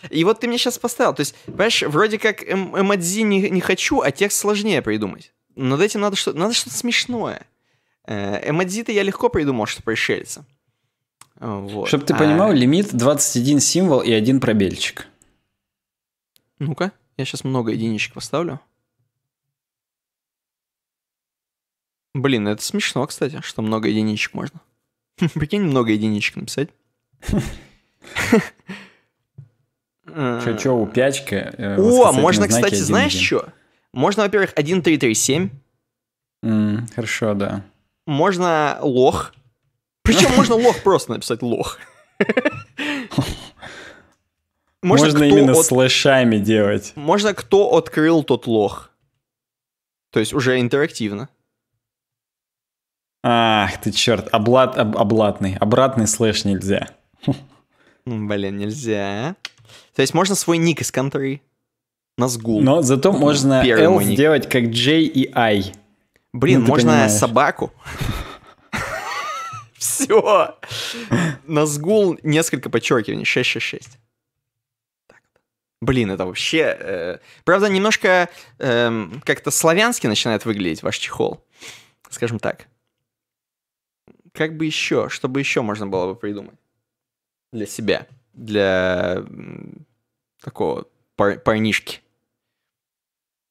И вот ты мне сейчас поставил. То есть, понимаешь, вроде как эм, эмодзи не, не хочу, а текст сложнее придумать. Над этим надо что-то надо что смешное. Э, эмодзи-то я легко придумал, что пришельца. Вот. Чтобы ты а понимал, а... лимит 21 символ и один пробельчик. Ну-ка, я сейчас много единичек поставлю. Блин, это смешно, кстати, что много единичек можно. Прикинь, много единичек написать. Че, у пячка? Э, О, можно, кстати, знаешь что? Можно, во-первых, 1, 3, 3, 7. Хорошо, да. Можно лох. Причем можно лох просто написать лох. Можно, можно именно от... слэшами делать. Можно кто открыл, тот лох. То есть уже интерактивно. Ах ты черт, облат, об, облатный. Обратный слэш нельзя. Ну, блин, нельзя. То есть можно свой ник из контры. На сгул. Но зато можно L сделать как J и I. Блин, ну, можно собаку. Все. Назгул несколько подчеркиваний. 666. Блин, это вообще... Э, правда, немножко эм, как-то славянски начинает выглядеть ваш чехол. Скажем так. Как бы еще, чтобы еще можно было бы придумать для себя, для такого пар парнишки.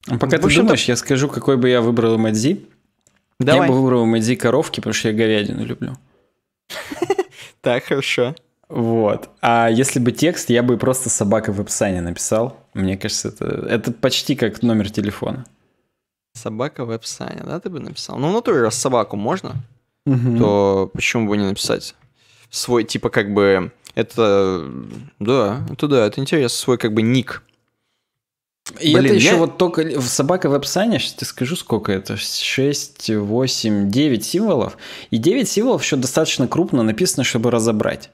А пока ты думаешь, я скажу, какой бы я выбрал эмодзи. Давай. Я бы выбрал Мадзи коровки, потому что я говядину люблю. Так, хорошо. Вот. А если бы текст, я бы просто собака в описании написал. Мне кажется, это, это почти как номер телефона. Собака в описании, да, ты бы написал? Ну, в натуре, раз собаку можно, угу. то почему бы не написать? Свой, типа, как бы, это, да, это да, это интересно, свой как бы ник и Блин, это еще я... вот только в собака веб-сайне, сейчас тебе скажу, сколько это, 6, 8, 9 символов. И 9 символов еще достаточно крупно написано, чтобы разобрать.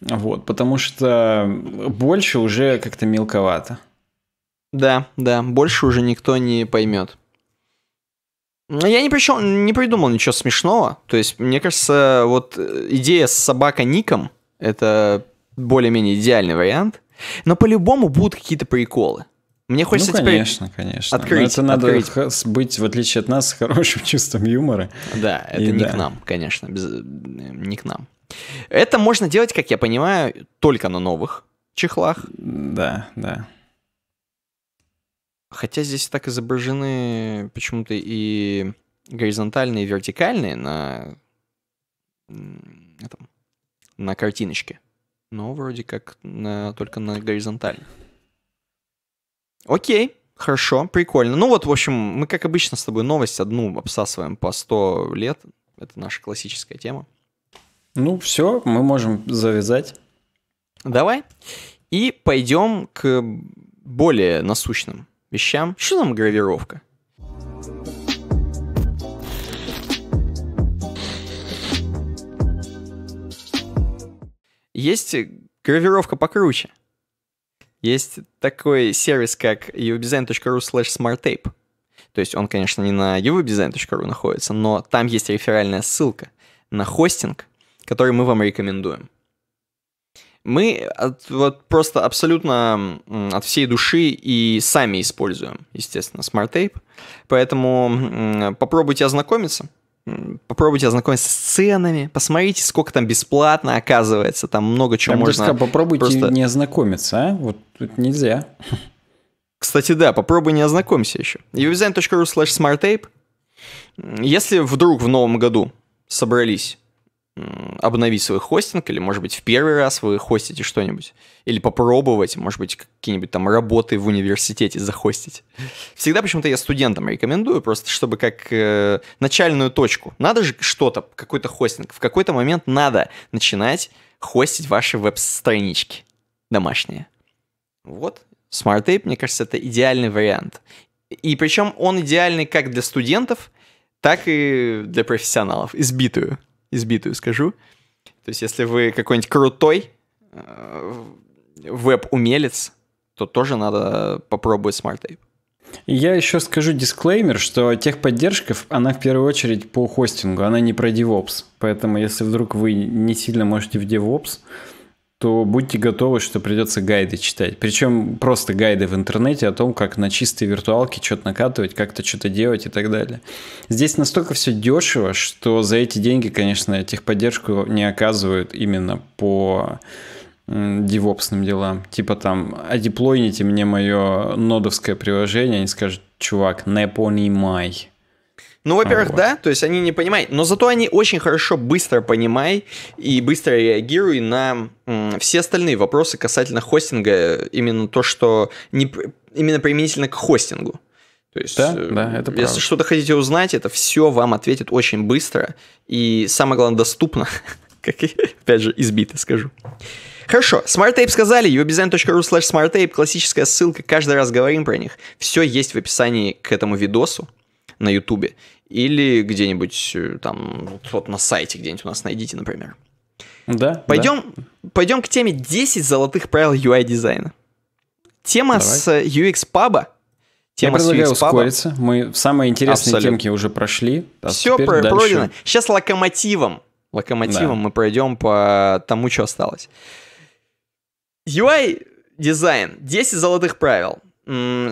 Вот, потому что больше уже как-то мелковато. Да, да, больше уже никто не поймет. Ну, я не, причем, не придумал ничего смешного. То есть, мне кажется, вот э, идея с собака-ником — это более-менее идеальный вариант. Но по-любому будут какие-то приколы. Мне ну, хочется ну, конечно, теперь конечно. Открыть, Но это надо открыть. быть, в отличие от нас, с хорошим чувством юмора. Да, это И не да. к нам, конечно, без... не к нам. Это можно делать, как я понимаю, только на новых чехлах. Да, да. Хотя здесь так изображены почему-то и горизонтальные, и вертикальные на этом, на картиночке. Но вроде как на, только на горизонтальных. Окей, хорошо, прикольно. Ну вот, в общем, мы, как обычно, с тобой новость одну обсасываем по 100 лет. Это наша классическая тема. Ну все, мы можем завязать. Давай. И пойдем к более насущным вещам. Что там гравировка? Есть гравировка покруче есть такой сервис, как uwebdesign.ru slash smarttape. То есть он, конечно, не на uwebdesign.ru находится, но там есть реферальная ссылка на хостинг, который мы вам рекомендуем. Мы от, вот просто абсолютно от всей души и сами используем, естественно, SmartTape. Поэтому попробуйте ознакомиться – попробуйте ознакомиться с ценами, посмотрите, сколько там бесплатно оказывается, там много чего Я можно... Сказал, попробуйте просто... не ознакомиться, а? Вот тут нельзя. Кстати, да, попробуй не ознакомься еще. uwebdesign.ru slash smarttape. Если вдруг в новом году собрались обновить свой хостинг, или, может быть, в первый раз вы хостите что-нибудь, или попробовать, может быть, какие-нибудь там работы в университете захостить. Всегда почему-то я студентам рекомендую, просто чтобы как э, начальную точку. Надо же что-то, какой-то хостинг. В какой-то момент надо начинать хостить ваши веб-странички домашние. Вот, Smart Ape, мне кажется, это идеальный вариант. И причем он идеальный как для студентов, так и для профессионалов, избитую избитую скажу. То есть, если вы какой-нибудь крутой э, веб-умелец, то тоже надо попробовать Smart Tape. Я еще скажу дисклеймер, что техподдержка, она в первую очередь по хостингу, она не про DevOps. Поэтому если вдруг вы не сильно можете в DevOps, то будьте готовы, что придется гайды читать. Причем просто гайды в интернете о том, как на чистой виртуалке что-то накатывать, как-то что-то делать и так далее. Здесь настолько все дешево, что за эти деньги, конечно, техподдержку не оказывают именно по девопсным делам. Типа там, а деплойните мне мое нодовское приложение, они скажут, чувак, не понимай. Ну, во-первых, а, да, то есть они не понимают, но зато они очень хорошо быстро понимают и быстро реагируют на м, все остальные вопросы касательно хостинга, именно то, что не, именно применительно к хостингу. То есть, да, э, да, это правда. если что-то хотите узнать, это все вам ответит очень быстро и самое главное доступно, как опять же избито скажу. Хорошо, SmartTape сказали, uobdesign.ru slash SmartTape, классическая ссылка, каждый раз говорим про них. Все есть в описании к этому видосу на Ютубе или где-нибудь э, там, вот на сайте где-нибудь у нас найдите, например. Да. Пойдем, да. пойдем к теме 10 золотых правил UI дизайна. Тема Давай. с UX э, паба. Тема Я предлагаю а. ускориться. Мы самые интересные Абсолютно. темки уже прошли. А Все про- дальше... пройдено. Сейчас локомотивом, локомотивом да. мы пройдем по тому, что осталось. UI дизайн. 10 золотых правил.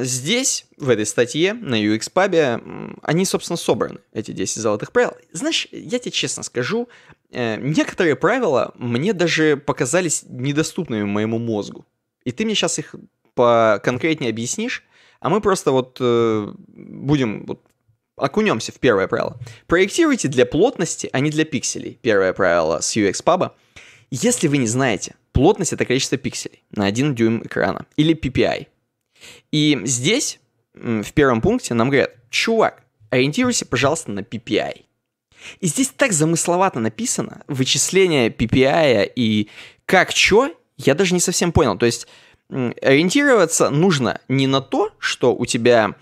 Здесь, в этой статье на UX Pub, они, собственно, собраны, эти 10 золотых правил. Знаешь, я тебе честно скажу, э, некоторые правила мне даже показались недоступными моему мозгу. И ты мне сейчас их поконкретнее объяснишь, а мы просто вот э, будем вот, окунемся в первое правило. Проектируйте для плотности, а не для пикселей. Первое правило с UX Pub. Если вы не знаете, плотность это количество пикселей на 1 дюйм экрана или PPI – и здесь, в первом пункте, нам говорят, чувак, ориентируйся, пожалуйста, на PPI. И здесь так замысловато написано, вычисление PPI и как чё, я даже не совсем понял. То есть ориентироваться нужно не на то, что у тебя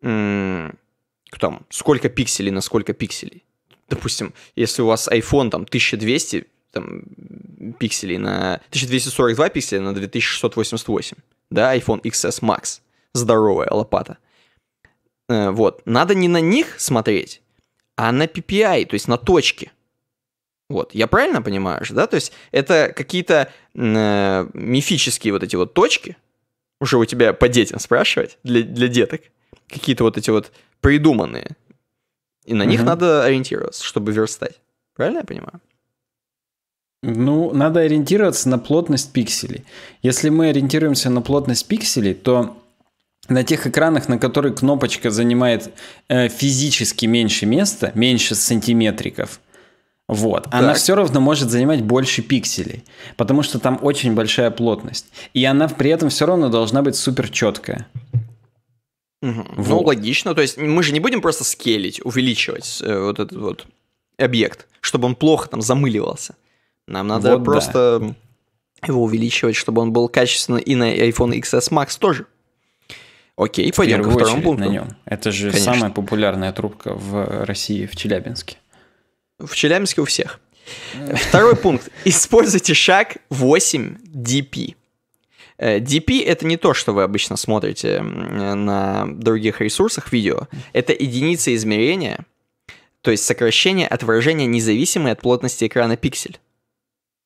там, сколько пикселей на сколько пикселей. Допустим, если у вас iPhone там 1200 там, пикселей на 1242 пикселя на 2688, да, iPhone XS Max, здоровая лопата. Э, вот, надо не на них смотреть, а на PPI, то есть на точки. Вот, я правильно понимаю да? То есть это какие-то э, мифические вот эти вот точки, уже у тебя по детям спрашивать, для, для деток, какие-то вот эти вот придуманные. И на mm них надо ориентироваться, чтобы верстать. Правильно я понимаю? Ну, надо ориентироваться на плотность пикселей. Если мы ориентируемся на плотность пикселей, то на тех экранах, на которых кнопочка занимает э, физически меньше места, меньше сантиметриков, вот. Так. Она все равно может занимать больше пикселей, потому что там очень большая плотность. И она при этом все равно должна быть супер четкая. Угу. Ну, вот. Ну, логично. То есть мы же не будем просто скелить, увеличивать э, вот этот вот объект, чтобы он плохо там замыливался. Нам надо вот просто да. его увеличивать, чтобы он был качественно и на iPhone XS Max тоже. Окей, в пойдем ко второму пункту. на нем. Это же Конечно. самая популярная трубка в России, в Челябинске. В Челябинске у всех. Второй пункт. Используйте шаг 8 DP. DP — это не то, что вы обычно смотрите на других ресурсах видео. Это единица измерения, то есть сокращение от выражения независимой от плотности экрана пиксель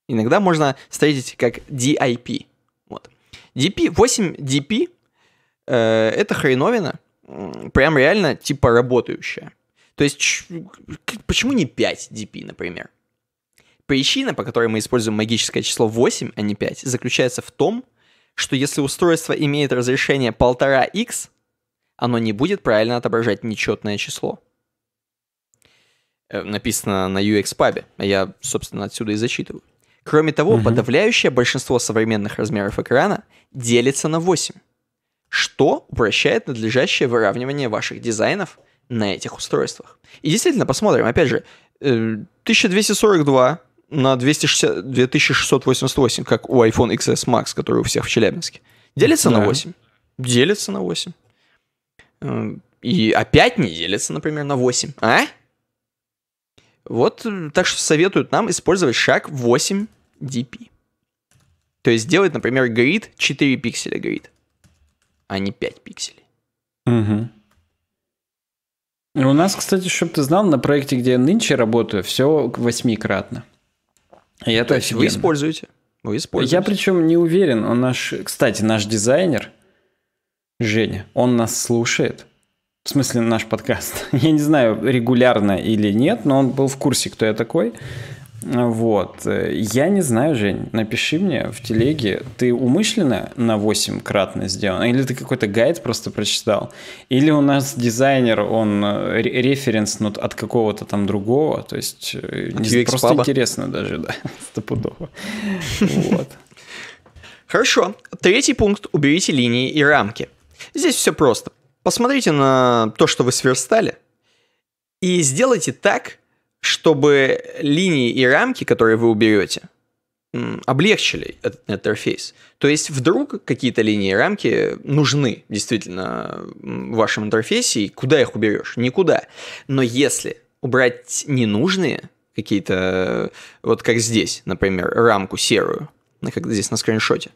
иногда можно встретить как DIP. Вот. DP, 8 DP э, это хреновина, прям реально типа работающая. То есть, почему не 5 DP, например? Причина, по которой мы используем магическое число 8, а не 5, заключается в том, что если устройство имеет разрешение 1,5x, оно не будет правильно отображать нечетное число. Э, написано на UX-пабе, я, собственно, отсюда и зачитываю. Кроме того, угу. подавляющее большинство современных размеров экрана делится на 8, что упрощает надлежащее выравнивание ваших дизайнов на этих устройствах. И действительно, посмотрим, опять же, 1242 э, на 260, 2688, как у iPhone XS Max, который у всех в Челябинске. Делится да. на 8. Делится на 8. Э, и опять не делится, например, на 8. А? Вот, э, так что советуют нам использовать шаг 8 DP. То есть сделать, например, грид 4 пикселя грид, а не 5 пикселей. Угу. И у нас, кстати, чтобы ты знал, на проекте, где я нынче работаю, все восьмикратно. И это То есть офигенно. вы используете? Вы используете. Я причем не уверен, он наш, кстати, наш дизайнер, Женя, он нас слушает. В смысле, наш подкаст. Я не знаю, регулярно или нет, но он был в курсе, кто я такой. Вот. Я не знаю, Жень, напиши мне в телеге, ты умышленно на 8 кратно сделан? Или ты какой-то гайд просто прочитал? Или у нас дизайнер, он э, референс ну, от какого-то там другого? То есть э, от просто интересно даже, да, стопудово. Вот. Хорошо. Третий пункт. Уберите линии и рамки. Здесь все просто. Посмотрите на то, что вы сверстали, и сделайте так, чтобы линии и рамки, которые вы уберете, облегчили этот интерфейс. То есть вдруг какие-то линии и рамки нужны действительно в вашем интерфейсе, и куда их уберешь? Никуда. Но если убрать ненужные какие-то, вот как здесь, например, рамку серую, как здесь на скриншоте,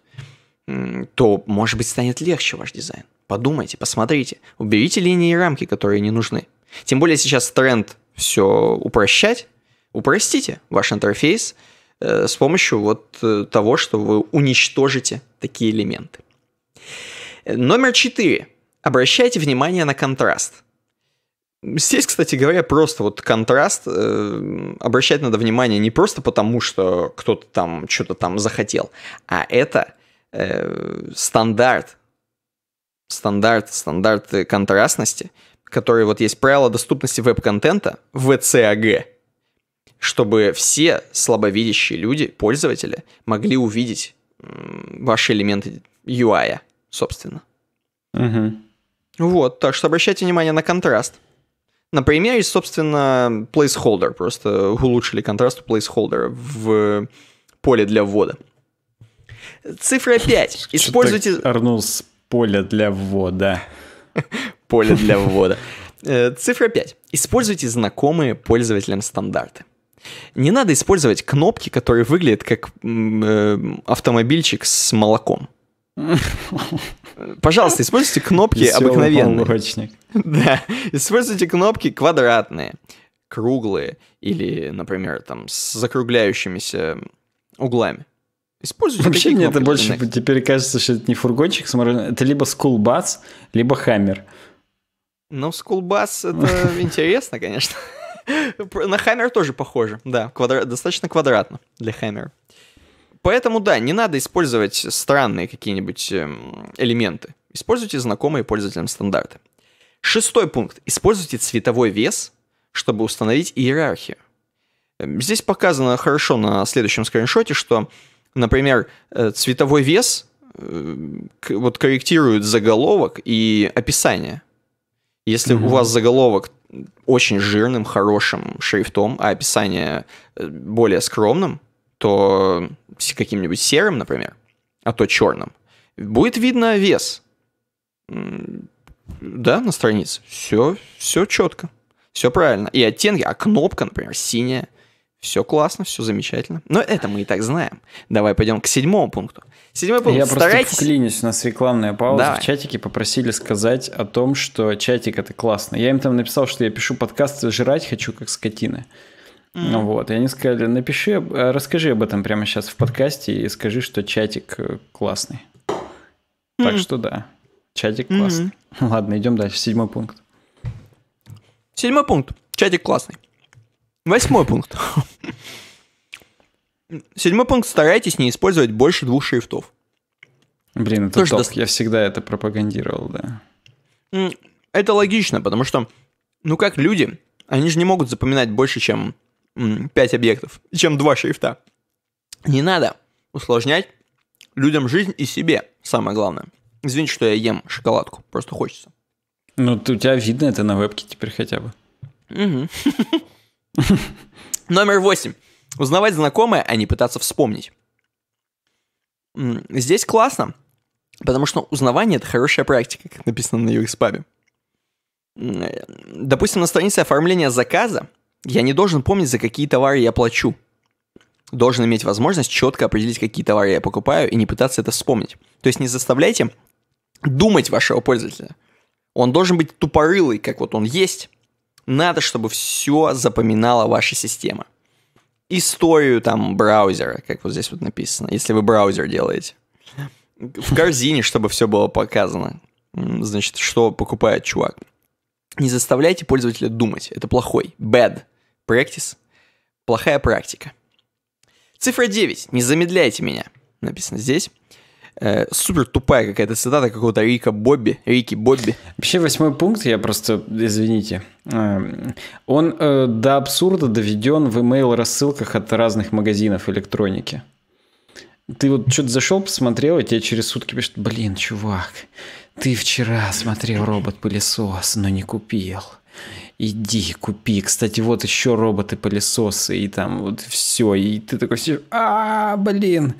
то, может быть, станет легче ваш дизайн. Подумайте, посмотрите, уберите линии и рамки, которые не нужны. Тем более сейчас тренд все упрощать, упростите ваш интерфейс э, с помощью вот э, того, что вы уничтожите такие элементы. Номер четыре. Обращайте внимание на контраст. Здесь, кстати говоря, просто вот контраст. Э, обращать надо внимание не просто потому, что кто-то там что-то там захотел, а это э, стандарт. Стандарт, стандарты контрастности – которые вот есть правила доступности веб-контента, ВЦАГ, чтобы все слабовидящие люди, пользователи, могли увидеть ваши элементы UI, собственно. Угу. Вот, так что обращайте внимание на контраст. На примере, собственно, placeholder. Просто улучшили контраст у placeholder в поле для ввода. Цифра 5. Используйте... Арнул с поля для ввода. поле для ввода. Э, цифра 5. Используйте знакомые пользователям стандарты. Не надо использовать кнопки, которые выглядят как э, автомобильчик с молоком. Пожалуйста, используйте кнопки обыкновенные. Да, используйте кнопки квадратные, круглые или, например, там с закругляющимися углами. Используйте Вообще мне это больше теперь кажется, что это не фургончик, это либо School Bus, либо Hammer. Ну, скулбас это интересно, конечно. На Хаммер тоже похоже, да, квадра... достаточно квадратно для Хаммера. Поэтому, да, не надо использовать странные какие-нибудь эм, элементы. Используйте знакомые пользователям стандарты. Шестой пункт. Используйте цветовой вес, чтобы установить иерархию. Эм, здесь показано хорошо на следующем скриншоте, что, например, э, цветовой вес э, вот корректирует заголовок и описание – если mm-hmm. у вас заголовок очень жирным, хорошим шрифтом, а описание э, более скромным, то каким-нибудь серым, например, а то черным, будет видно вес. Да, на странице. Все, все четко. Все правильно. И оттенки, а кнопка, например, синяя. Все классно, все замечательно. Но это мы и так знаем. Давай пойдем к седьмому пункту. Седьмой пункт. Я Старайтесь... просто вклинюсь, у нас рекламная пауза. Давай. В чатике попросили сказать о том, что чатик это классно. Я им там написал, что я пишу подкасты «Жрать хочу, как скотины. Mm. -hmm. Вот, и они сказали, напиши, э, расскажи об этом прямо сейчас в подкасте и скажи, что чатик э, классный. Mm. Так что да, чатик классный. Mm-hmm. Ладно, идем дальше, седьмой пункт. Седьмой пункт, чатик классный. Восьмой пункт. Седьмой пункт. Старайтесь не использовать больше двух шрифтов. Блин, это Тоже топ. Дост... Я всегда это пропагандировал, да. Это логично, потому что, ну как люди, они же не могут запоминать больше, чем пять объектов, чем два шрифта. Не надо усложнять людям жизнь и себе, самое главное. Извините, что я ем шоколадку, просто хочется. Ну, у тебя видно это на вебке теперь хотя бы. Номер восемь. Узнавать знакомое, а не пытаться вспомнить. Здесь классно, потому что узнавание — это хорошая практика, как написано на UX-пабе. Э, допустим, на странице оформления заказа я не должен помнить, за какие товары я плачу. Должен иметь возможность четко определить, какие товары я покупаю, и не пытаться это вспомнить. То есть не заставляйте думать вашего пользователя. Он должен быть тупорылый, как вот он есть. Надо, чтобы все запоминала ваша система историю там браузера, как вот здесь вот написано, если вы браузер делаете. В корзине, чтобы все было показано. Значит, что покупает чувак. Не заставляйте пользователя думать. Это плохой. Bad practice. Плохая практика. Цифра 9. Не замедляйте меня. Написано здесь. Э, супер тупая какая-то цитата какого-то Рика Бобби, Рики Бобби. Вообще восьмой пункт, я просто, извините, эм, он э, до абсурда доведен в email рассылках от разных магазинов электроники. Ты вот что-то зашел, посмотрел, и тебе через сутки пишут, блин, чувак, ты вчера смотрел робот-пылесос, но не купил. Иди, купи. Кстати, вот еще роботы-пылесосы, и там вот все. И ты такой сидишь, а, блин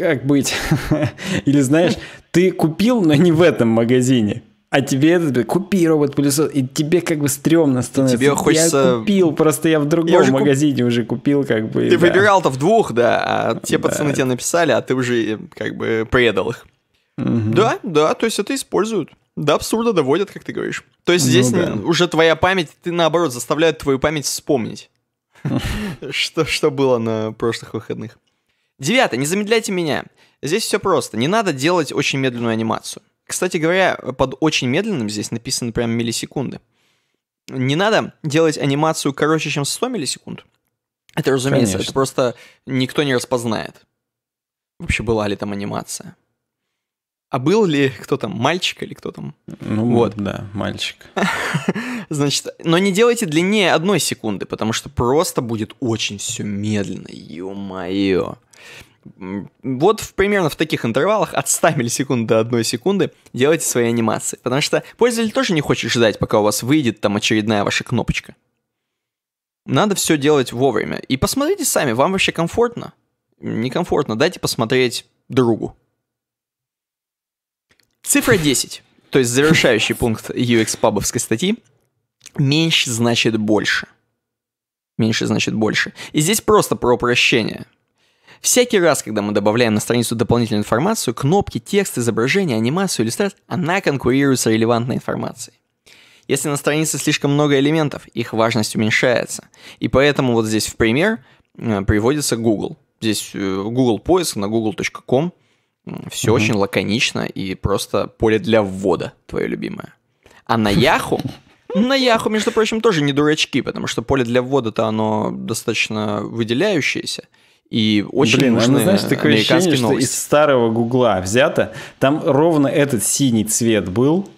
как быть? Или знаешь, ты купил, но не в этом магазине. А тебе этот, купи робот-пылесос, и тебе как бы стрёмно становится. Тебе хочется... Я купил, просто я в другом я уже магазине куп... уже купил, как бы. Ты да. выбирал-то в двух, да, а те да. пацаны тебе написали, а ты уже э, как бы предал их. Угу. Да, да, то есть это используют. До абсурда доводят, как ты говоришь. То есть ну здесь ну, да. уже твоя память, ты наоборот заставляет твою память вспомнить, что было на прошлых выходных. Девятое. Не замедляйте меня. Здесь все просто. Не надо делать очень медленную анимацию. Кстати говоря, под очень медленным здесь написано прям миллисекунды. Не надо делать анимацию короче, чем 100 миллисекунд. Это, разумеется, Конечно. это просто никто не распознает. Вообще была ли там анимация? А был ли кто там, мальчик или кто там? Ну вот. Да, мальчик. Значит, но не делайте длиннее одной секунды, потому что просто будет очень все медленно, ё-моё. Вот в, примерно в таких интервалах от 100 миллисекунд до 1 секунды делайте свои анимации, потому что пользователь тоже не хочет ждать, пока у вас выйдет там очередная ваша кнопочка. Надо все делать вовремя. И посмотрите сами, вам вообще комфортно? Некомфортно, дайте посмотреть другу. Цифра 10, то есть завершающий пункт UX-пабовской статьи, меньше значит больше. Меньше значит больше. И здесь просто про упрощение. Всякий раз, когда мы добавляем на страницу дополнительную информацию, кнопки, текст, изображение, анимацию, иллюстрацию, она конкурирует с релевантной информацией. Если на странице слишком много элементов, их важность уменьшается. И поэтому вот здесь в пример э, приводится Google. Здесь э, Google поиск на google.com – все угу. очень лаконично и просто поле для ввода, твое любимое. А на Яху на Яху, между прочим, тоже не дурачки, потому что поле для ввода-то оно достаточно выделяющееся. И очень Блин, а ну, нужны оно, знаешь, такое ощущение, что новости. из старого гугла взято. Там ровно этот синий цвет был.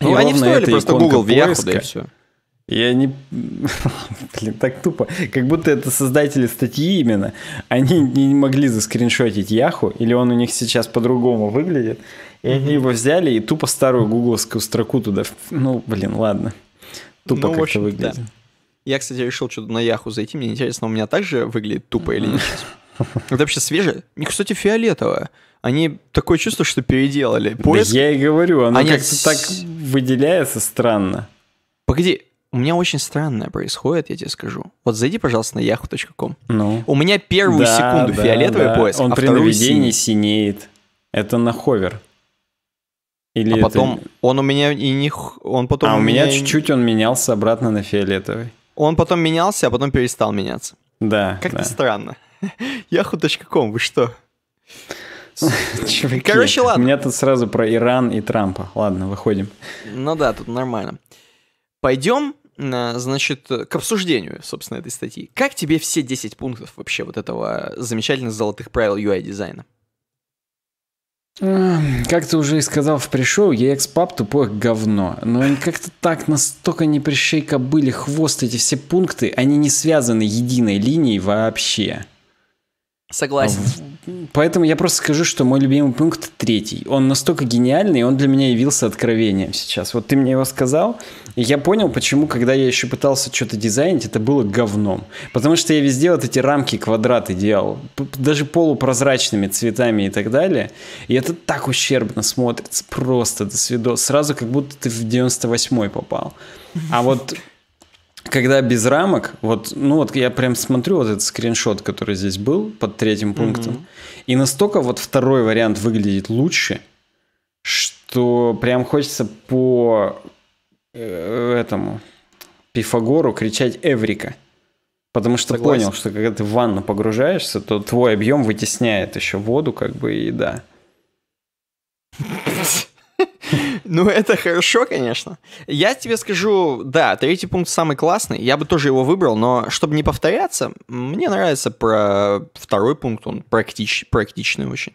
Ну, они вставили просто Google в Яху, да и все. Я не... Блин, так тупо. Как будто это создатели статьи именно. Они не могли заскриншотить Яху, или он у них сейчас по-другому выглядит. И mm-hmm. они его взяли и тупо старую гугловскую строку туда... Ну, блин, ладно. Тупо ну, как-то общем, выглядит. Да. Я, кстати, решил что-то на Яху зайти. Мне интересно, у меня также выглядит тупо mm-hmm. или нет. Это вообще свежее. Не, кстати, фиолетовое. Они такое чувство, что переделали. Поиск... Да я и говорю, оно они... как-то так выделяется странно. Погоди, у меня очень странное происходит, я тебе скажу. Вот зайди, пожалуйста, на yahoo.com. Ну. У меня первую да, секунду да, фиолетовый да. поиск, Он а при наведении синий. синеет. Это на ховер. Или а это... потом он у меня и не... Он потом а у, меня чуть-чуть он менялся обратно на фиолетовый. Он потом менялся, а потом перестал меняться. Да. Как-то да. странно. Yahoo.com, вы что? Чуваки, Короче, ладно. У меня тут сразу про Иран и Трампа. Ладно, выходим. Ну да, тут нормально. Пойдем а, значит, к обсуждению, собственно, этой статьи. Как тебе все 10 пунктов вообще вот этого замечательных золотых правил UI-дизайна? Эм, как ты уже и сказал в пришел, EXPub тупое говно. Но они как-то так настолько не прищей кобыли хвост эти все пункты, они не связаны единой линией вообще. Согласен. Поэтому я просто скажу, что мой любимый пункт третий. Он настолько гениальный, он для меня явился откровением сейчас. Вот ты мне его сказал, и я понял, почему, когда я еще пытался что-то дизайнить, это было говном. Потому что я везде вот эти рамки, квадраты делал, даже полупрозрачными цветами и так далее. И это так ущербно смотрится, просто до свидос. Сразу как будто ты в 98-й попал. А вот когда без рамок, вот, ну вот я прям смотрю вот этот скриншот, который здесь был под третьим пунктом, угу. и настолько вот второй вариант выглядит лучше, что прям хочется по э, этому Пифагору кричать Эврика. Потому что Согласен. понял, что когда ты в ванну погружаешься, то твой объем вытесняет еще воду, как бы, и да. Ну, это хорошо, конечно. Я тебе скажу, да, третий пункт самый классный. Я бы тоже его выбрал, но чтобы не повторяться, мне нравится про второй пункт, он практич, практичный очень.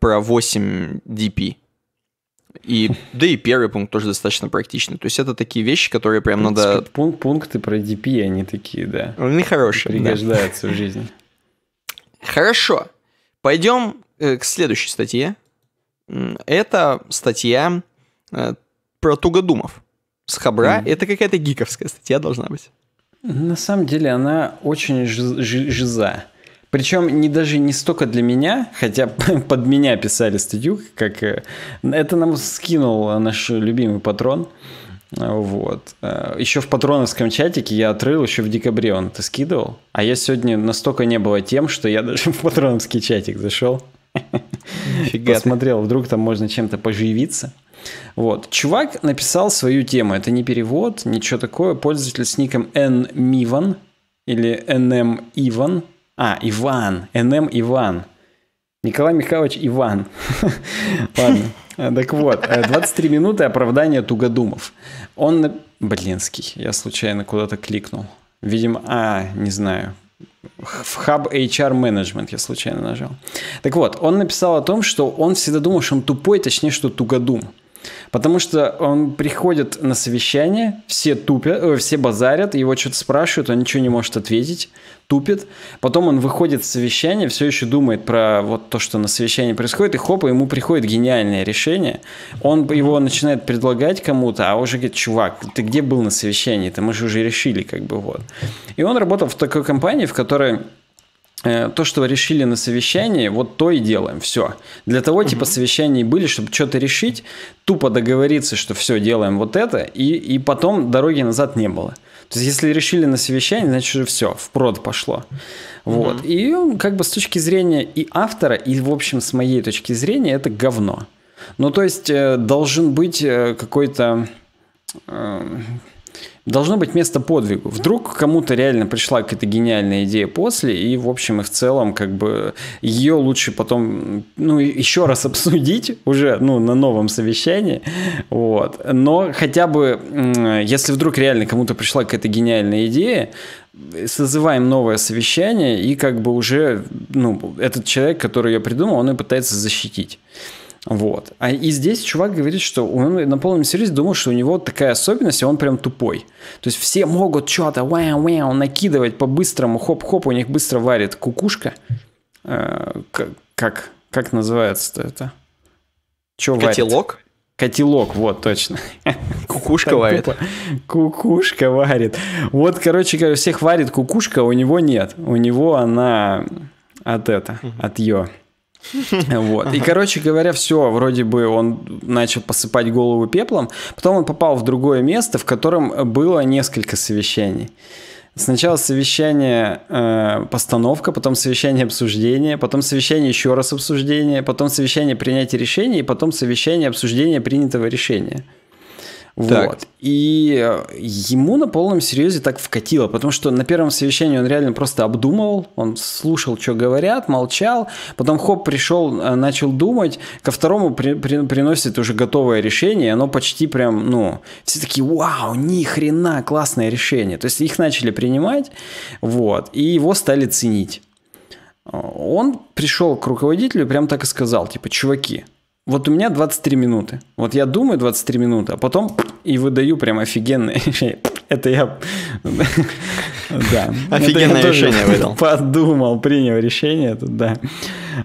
Про 8 DP. И, да и первый пункт тоже достаточно практичный. То есть это такие вещи, которые прям ну, надо... Типа, пункт, пункты про DP, они такие, да. Они хорошие. Пригождаются да. в жизни. Хорошо. Пойдем э, к следующей статье. Это статья Э, про тугодумов. С Хабра. Mm. Это какая-то гиковская статья должна быть. На самом деле она очень жиза. Причем не даже не столько для меня, хотя под меня писали статью, как э, это нам скинул наш любимый патрон. Э, вот. Еще в патроновском чатике я отрыл, еще в декабре он это скидывал. А я сегодня настолько не было тем, что я даже в патроновский чатик зашел. Фига Посмотрел, вдруг там можно чем-то поживиться. Вот. Чувак написал свою тему. Это не перевод, ничего такое. Пользователь с ником N Миван или Иван, А, Иван. nm Иван. Николай Михайлович Иван. Ладно. Так вот, 23 э, минуты оправдания тугодумов. Он... Блинский, я случайно куда-то кликнул. Видимо, а, не знаю, в Hub HR Management я случайно нажал. Так вот, он написал о том, что он всегда думал, что он тупой, точнее, что тугодум. Потому что он приходит на совещание, все тупят, э, все базарят, его что-то спрашивают, он ничего не может ответить, тупит. Потом он выходит с совещания, все еще думает про вот то, что на совещании происходит, и хоп, ему приходит гениальное решение. Он его начинает предлагать кому-то, а уже говорит, чувак, ты где был на совещании? Это мы же уже решили, как бы вот. И он работал в такой компании, в которой Э, то, что решили на совещании, вот то и делаем, все. Для того, угу. типа, совещания были, чтобы что-то решить, тупо договориться, что все, делаем вот это, и, и потом дороги назад не было. То есть, если решили на совещании, значит уже все, в прод пошло. Вот. Угу. И ну, как бы с точки зрения и автора, и, в общем, с моей точки зрения, это говно. Ну, то есть, э, должен быть э, какой-то должно быть место подвигу. Вдруг кому-то реально пришла какая-то гениальная идея после, и, в общем, и в целом, как бы, ее лучше потом, ну, еще раз обсудить уже, ну, на новом совещании, вот. Но хотя бы, если вдруг реально кому-то пришла какая-то гениальная идея, созываем новое совещание, и как бы уже, ну, этот человек, который ее придумал, он и пытается защитить. Вот. А и здесь чувак говорит, что он на полном серьезе думал, что у него такая особенность, и он прям тупой. То есть все могут что-то вау накидывать по-быстрому, хоп-хоп, у них быстро варит кукушка. Э, как, как называется-то это? Че Котелок? Варит? Котелок, вот, точно. Кукушка варит. Кукушка варит. Вот, короче говоря, всех варит кукушка, у него нет. У него она от это, от ее. Вот. И, короче говоря, все, вроде бы он начал посыпать голову пеплом. Потом он попал в другое место, в котором было несколько совещаний. Сначала совещание э, постановка, потом совещание обсуждения, потом совещание еще раз обсуждения, потом совещание принятия решения, и потом совещание обсуждения принятого решения. Так. Вот. И э, ему на полном серьезе так вкатило, потому что на первом совещании он реально просто обдумывал, он слушал, что говорят, молчал, потом хоп, пришел, э, начал думать, ко второму при, при, приносит уже готовое решение, оно почти прям, ну, все такие, вау, ни хрена, классное решение. То есть их начали принимать, вот, и его стали ценить. Э, он пришел к руководителю и прям так и сказал, типа, чуваки, вот у меня 23 минуты. Вот я думаю 23 минуты, а потом и выдаю прям офигенное решение. Это я... Да. Офигенное решение выдал. Подумал, принял решение, это да.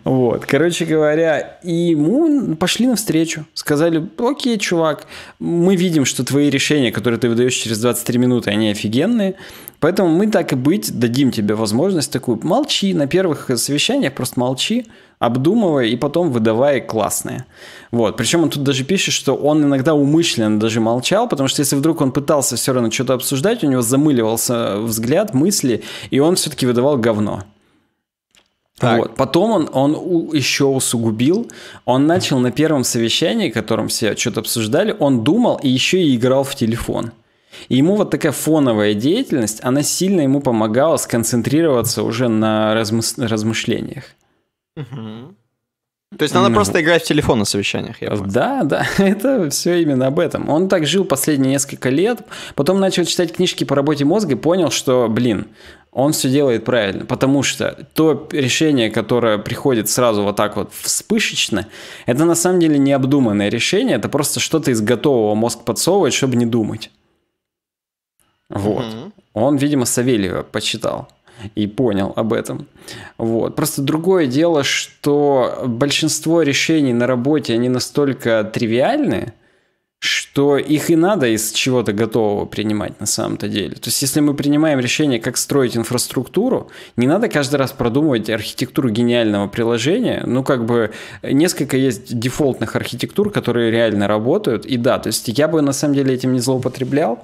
Вот, короче говоря, и ему пошли навстречу, сказали, окей, чувак, мы видим, что твои решения, которые ты выдаешь через 23 минуты, они офигенные, поэтому мы так и быть дадим тебе возможность такую, молчи, на первых совещаниях просто молчи, обдумывай и потом выдавай классные. Вот. Причем он тут даже пишет, что он иногда умышленно даже молчал, потому что если вдруг он пытался все равно что-то обсуждать, у него замыливался взгляд, мысли, и он все-таки выдавал говно. Так. Вот. Потом он, он у, еще усугубил. Он начал на первом совещании, котором все что-то обсуждали, он думал и еще и играл в телефон. И ему вот такая фоновая деятельность, она сильно ему помогала сконцентрироваться уже на размы- размышлениях. Угу. То есть надо просто играть в телефон на совещаниях. Я понял. да, да, это все именно об этом. Он так жил последние несколько лет, потом начал читать книжки по работе мозга и понял, что, блин, он все делает правильно, потому что то решение, которое приходит сразу вот так вот вспышечно, это на самом деле не обдуманное решение, это просто что-то из готового мозг подсовывает, чтобы не думать. Вот. Угу. Он, видимо, Савельева почитал и понял об этом. Вот. Просто другое дело, что большинство решений на работе, они настолько тривиальны, что их и надо из чего-то готового принимать на самом-то деле. То есть, если мы принимаем решение, как строить инфраструктуру, не надо каждый раз продумывать архитектуру гениального приложения. Ну, как бы несколько есть дефолтных архитектур, которые реально работают. И да, то есть я бы на самом деле этим не злоупотреблял.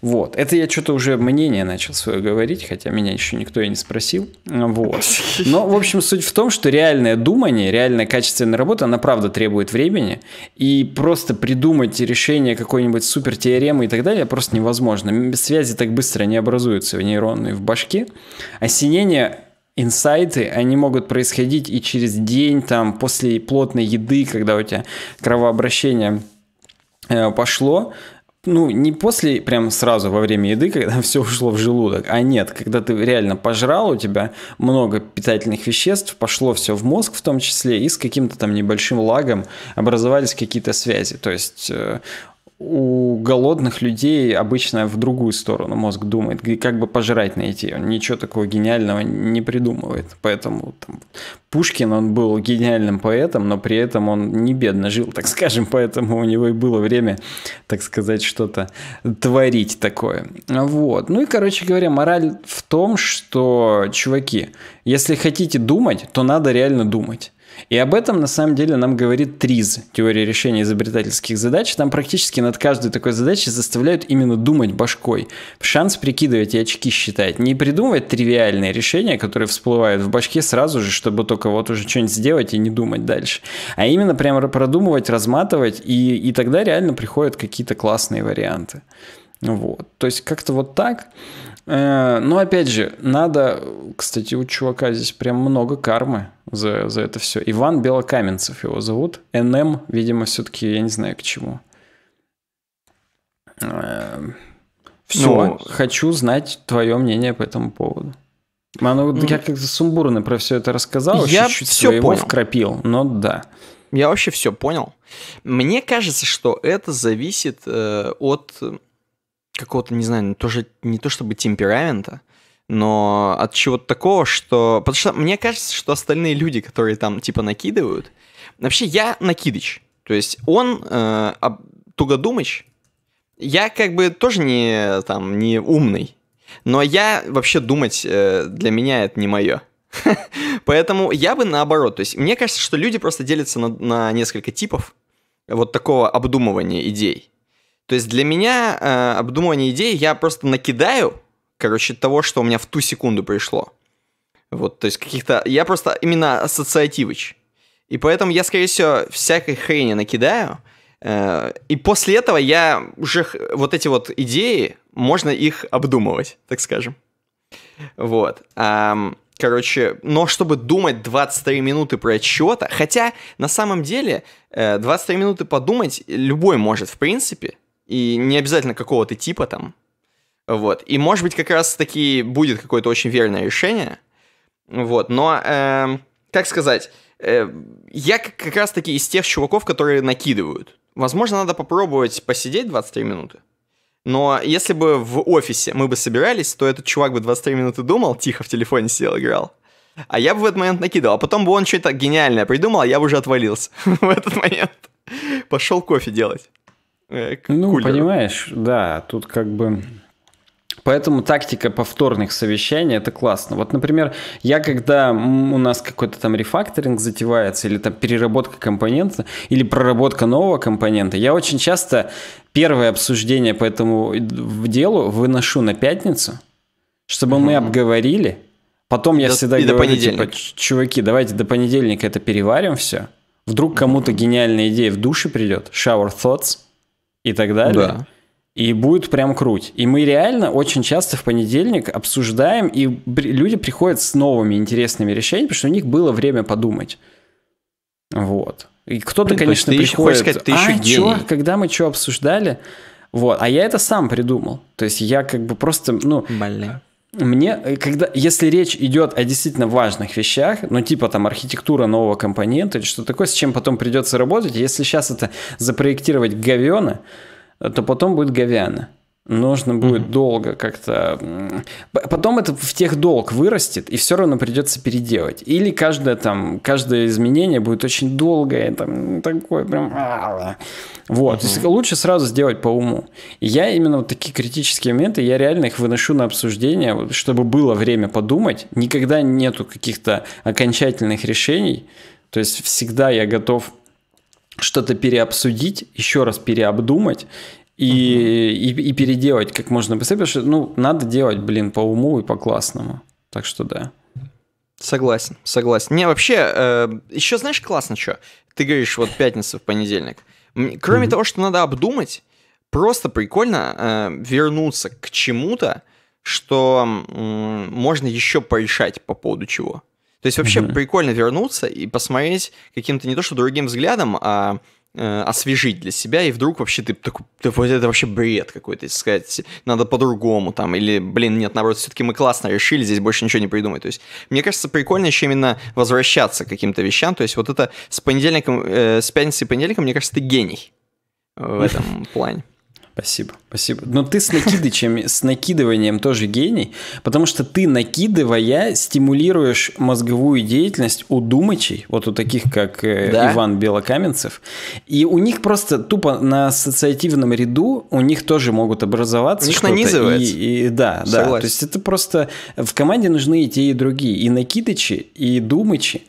Вот. Это я что-то уже мнение начал свое говорить, хотя меня еще никто и не спросил. Вот. Но, в общем, суть в том, что реальное думание, реальная качественная работа, она правда требует времени. И просто придумать решение решение какой-нибудь супер теоремы и так далее просто невозможно. Связи так быстро не образуются в нейронной в башке. Осенение инсайты, они могут происходить и через день, там, после плотной еды, когда у тебя кровообращение э, пошло, ну, не после, прям сразу во время еды, когда все ушло в желудок, а нет, когда ты реально пожрал, у тебя много питательных веществ, пошло все в мозг в том числе, и с каким-то там небольшим лагом образовались какие-то связи. То есть э, у голодных людей обычно в другую сторону мозг думает, как бы пожрать найти. Он ничего такого гениального не придумывает. Поэтому там, Пушкин, он был гениальным поэтом, но при этом он не бедно жил, так скажем, поэтому у него и было время, так сказать, что-то творить такое. Вот. Ну и, короче говоря, мораль в том, что, чуваки, если хотите думать, то надо реально думать. И об этом на самом деле нам говорит ТРИЗ, теория решения изобретательских задач. Там практически над каждой такой задачей заставляют именно думать башкой. Шанс прикидывать и очки считать. Не придумывать тривиальные решения, которые всплывают в башке сразу же, чтобы только вот уже что-нибудь сделать и не думать дальше. А именно прямо продумывать, разматывать, и, и тогда реально приходят какие-то классные варианты. Вот. То есть как-то вот так. Э, но опять же, надо, кстати, у чувака здесь прям много кармы за, за это все. Иван Белокаменцев его зовут. НМ, видимо, все-таки, я не знаю к чему. Э, все, ну, хочу знать твое мнение по этому поводу. Оно, я как-то сумбурно про все это рассказал, я чуть-чуть все своего понял. вкрапил, но да. Я вообще все понял. Мне кажется, что это зависит э, от какого-то, не знаю, тоже не то чтобы темперамента, но от чего-то такого, что... Потому что мне кажется, что остальные люди, которые там типа накидывают... Вообще, я накидыч. То есть он э, тугодумыч. Я как бы тоже не, там, не умный. Но я вообще думать э, для меня это не мое. Поэтому я бы наоборот. То есть мне кажется, что люди просто делятся на, на несколько типов вот такого обдумывания идей. То есть для меня э, обдумывание идей я просто накидаю, короче, того, что у меня в ту секунду пришло. Вот, то есть каких-то... Я просто именно ассоциативыч. И поэтому я, скорее всего, всякой хрени накидаю. Э, и после этого я уже вот эти вот идеи, можно их обдумывать, так скажем. Вот. Эм, короче, но чтобы думать 23 минуты про чего-то, хотя на самом деле э, 23 минуты подумать любой может, в принципе, и не обязательно какого-то типа там. Вот. И, может быть, как раз-таки будет какое-то очень верное решение. Вот. Но, э, как сказать, э, я как раз-таки из тех чуваков, которые накидывают. Возможно, надо попробовать посидеть 23 минуты. Но если бы в офисе мы бы собирались, то этот чувак бы 23 минуты думал, тихо в телефоне сидел, играл. А я бы в этот момент накидал. А потом бы он что-то гениальное придумал, а я бы уже отвалился в этот момент. Пошел кофе делать. Э, ну, кулер. понимаешь, да, тут как бы... Поэтому тактика повторных совещаний это классно. Вот, например, я когда у нас какой-то там рефакторинг затевается, или там переработка компонента, или проработка нового компонента, я очень часто первое обсуждение по этому делу выношу на пятницу, чтобы угу. мы обговорили. Потом я до, всегда и говорю, до типа, чуваки, давайте до понедельника это переварим все. Вдруг кому-то гениальная идея в душе придет, shower thoughts – и так далее. Да. И будет прям круть. И мы реально очень часто в понедельник обсуждаем, и люди приходят с новыми интересными решениями, потому что у них было время подумать. Вот. И кто-то, конечно, ты приходит... Еще, сказать, ты еще а, гений. чё? Когда мы что обсуждали? Вот. А я это сам придумал. То есть я как бы просто, ну... Блин мне, э, когда, если речь идет о действительно важных вещах, ну типа там архитектура нового компонента или что такое, с чем потом придется работать, если сейчас это запроектировать говена, э, то потом будет говяно. Нужно будет mm-hmm. долго как-то... Потом это в тех долг вырастет, и все равно придется переделать. Или каждое там, каждое изменение будет очень долгое, там, такое прям... Вот. Mm-hmm. То есть лучше сразу сделать по уму. я именно вот такие критические моменты, я реально их выношу на обсуждение, чтобы было время подумать. Никогда нету каких-то окончательных решений. То есть всегда я готов что-то переобсудить, еще раз переобдумать и, и, и переделать как можно быстрее, потому что, ну, надо делать, блин, по уму и по классному. Так что да. Согласен, согласен. Не, вообще, э, еще знаешь, классно что? Ты говоришь, вот пятница в понедельник. Кроме mm-hmm. того, что надо обдумать, просто прикольно э, вернуться к чему-то, что э, можно еще порешать по поводу чего. То есть вообще mm-hmm. прикольно вернуться и посмотреть каким-то не то что другим взглядом, а Э, освежить для себя, и вдруг вообще ты такой, это вообще бред какой-то, сказать, надо по-другому там, или, блин, нет, наоборот, все-таки мы классно решили, здесь больше ничего не придумать. То есть, мне кажется, прикольно еще именно возвращаться к каким-то вещам, то есть вот это с понедельником, э, с пятницы и понедельником, мне кажется, ты гений э, в этом плане. Спасибо, спасибо. Но ты с, накидычем, с накидыванием тоже гений, потому что ты, накидывая, стимулируешь мозговую деятельность у думачей, вот у таких, как э, да? Иван Белокаменцев, и у них просто тупо на ассоциативном ряду у них тоже могут образоваться у них что-то. И, и, да, Согласен. да. То есть это просто в команде нужны и те, и другие, и накидычи, и думачи.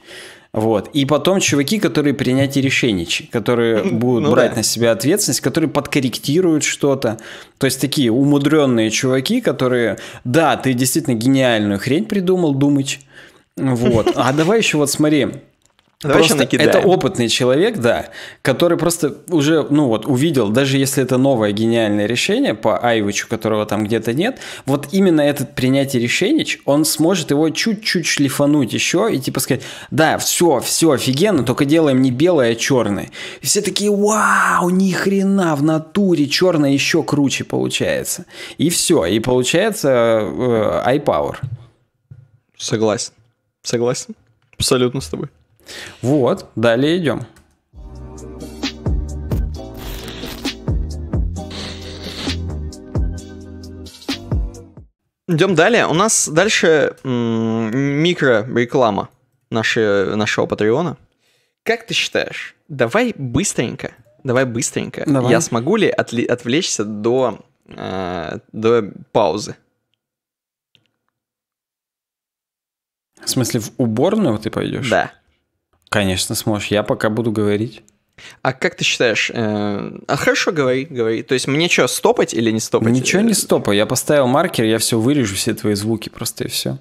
Вот. И потом чуваки, которые принятие решений, которые ну будут ну, брать да. на себя ответственность, которые подкорректируют что-то. То есть такие умудренные чуваки, которые, да, ты действительно гениальную хрень придумал думать. Вот. А давай еще вот смотри, Давай просто это опытный человек, да, который просто уже, ну вот, увидел, даже если это новое гениальное решение по Айвичу, которого там где-то нет, вот именно этот принятие решений, он сможет его чуть-чуть шлифануть еще и типа сказать, да, все, все офигенно, только делаем не белое, а черное. И все такие, вау, ни хрена в натуре, черное еще круче получается. И все, и получается э, iPower. Согласен, согласен, абсолютно с тобой. Вот, далее идем. Идем далее. У нас дальше микро-реклама нашего Патреона. Как ты считаешь, давай быстренько, давай быстренько, давай. я смогу ли отли- отвлечься до, э, до паузы? В смысле, в уборную ты пойдешь? Да. Конечно, сможешь. Я пока буду говорить. А как ты считаешь? Э, а хорошо, говори, говори. То есть мне что, стопать или не стопать? Ничего не стопай. Я поставил маркер, я все вырежу, все твои звуки просто и все.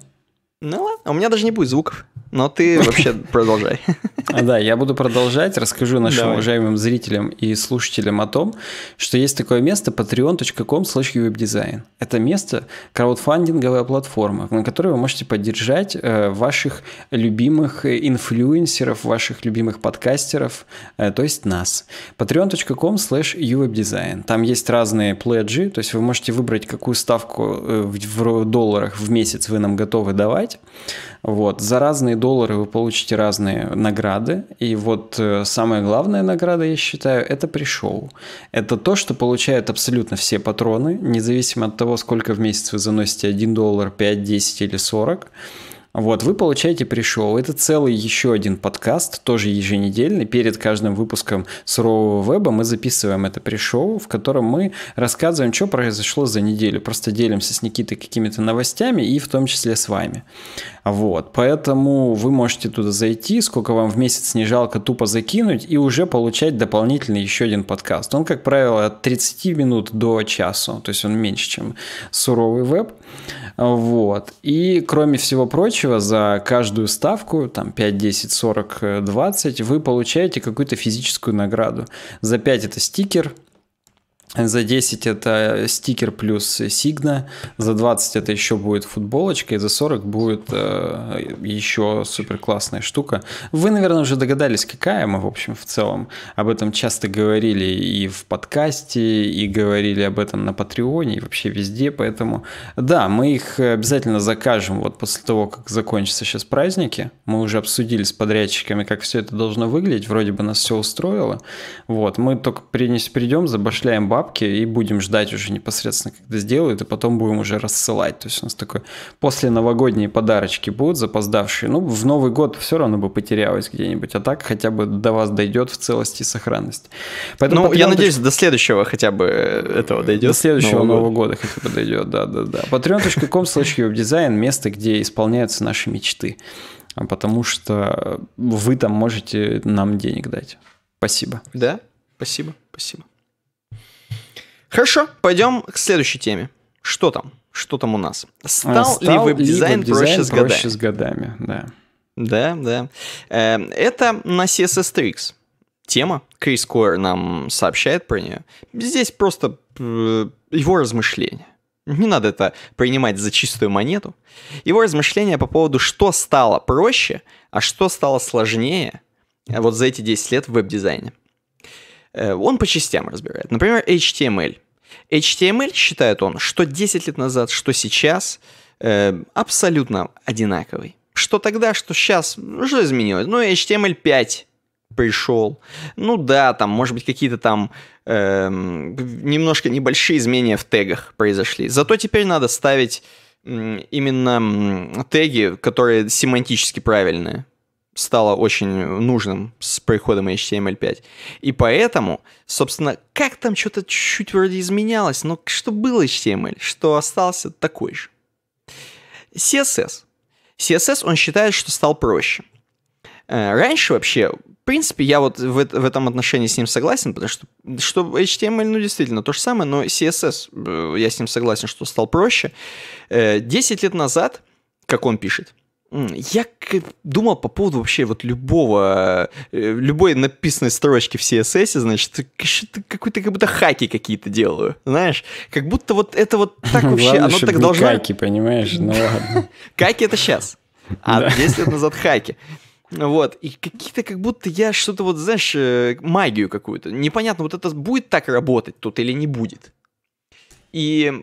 Ну ладно, а у меня даже не будет звуков но ты вообще продолжай. А, да, я буду продолжать. Расскажу нашим уважаемым зрителям и слушателям о том, что есть такое место patreon.com slash webdesign. Это место, краудфандинговая платформа, на которой вы можете поддержать э, ваших любимых инфлюенсеров, ваших любимых подкастеров, э, то есть нас. patreon.com slash uwebdesign. Там есть разные пледжи, то есть вы можете выбрать, какую ставку э, в долларах в месяц вы нам готовы давать. Вот. За разные доллары вы получите разные награды. И вот э, самая главная награда, я считаю, это пришел. Это то, что получают абсолютно все патроны, независимо от того, сколько в месяц вы заносите 1 доллар, 5, 10 или 40. Вот, вы получаете пришел. Это целый еще один подкаст, тоже еженедельный. Перед каждым выпуском сурового веба мы записываем это пришел, в котором мы рассказываем, что произошло за неделю. Просто делимся с Никитой какими-то новостями и в том числе с вами. Вот, поэтому вы можете туда зайти, сколько вам в месяц не жалко тупо закинуть и уже получать дополнительный еще один подкаст. Он, как правило, от 30 минут до часу, то есть он меньше, чем суровый веб. Вот. И, кроме всего прочего, за каждую ставку, там 5, 10, 40, 20, вы получаете какую-то физическую награду. За 5 это стикер, за 10 это стикер плюс сигна, за 20 это еще будет футболочка, и за 40 будет э, еще супер классная штука. Вы, наверное, уже догадались, какая мы, в общем, в целом. Об этом часто говорили и в подкасте, и говорили об этом на Патреоне, и вообще везде, поэтому да, мы их обязательно закажем вот после того, как закончатся сейчас праздники. Мы уже обсудили с подрядчиками, как все это должно выглядеть, вроде бы нас все устроило. Вот, мы только принес, придем, забашляем баб папки и будем ждать уже непосредственно, когда сделают, и потом будем уже рассылать. То есть у нас такое после новогодние подарочки будут запоздавшие. Ну, в Новый год все равно бы потерялось где-нибудь, а так хотя бы до вас дойдет в целости и сохранности. Поэтому ну, Patreon... я надеюсь, до следующего хотя бы э, этого дойдет. До следующего Нового, Нового года. года хотя бы дойдет, да-да-да. Patreon.com slash дизайн место, где исполняются наши мечты. А потому что вы там можете нам денег дать. Спасибо. Да, спасибо, спасибо. Хорошо, пойдем к следующей теме. Что там? Что там у нас? Стал, а, стал ли веб-дизайн, веб-дизайн проще, проще с годами? с годами, да. Да, да. Эм, это на css 3 тема. Крис Койер нам сообщает про нее. Здесь просто э, его размышления. Не надо это принимать за чистую монету. Его размышления по поводу, что стало проще, а что стало сложнее э, вот за эти 10 лет в веб-дизайне. Э, он по частям разбирает. Например, HTML. HTML считает он, что 10 лет назад, что сейчас, э, абсолютно одинаковый. Что тогда, что сейчас, что изменилось? Ну, HTML5 пришел. Ну да, там, может быть, какие-то там э, немножко небольшие изменения в тегах произошли. Зато теперь надо ставить именно теги, которые семантически правильные стало очень нужным с приходом HTML5. И поэтому, собственно, как там что-то чуть-чуть вроде изменялось, но что был HTML, что остался такой же. CSS. CSS, он считает, что стал проще. Э, раньше вообще, в принципе, я вот в, этом отношении с ним согласен, потому что, что HTML, ну, действительно, то же самое, но CSS, э, я с ним согласен, что стал проще. 10 э, лет назад, как он пишет, я думал по поводу вообще вот любого, э, любой написанной строчки в CSS, значит, какой-то как будто хаки какие-то делаю, знаешь? Как будто вот это вот так вообще, оно так должно... Хаки, понимаешь? Ну ладно. Хаки это сейчас, а 10 лет назад хаки. Вот, и какие-то как будто я что-то вот, знаешь, э, магию какую-то. Непонятно, вот это будет так работать тут или не будет. И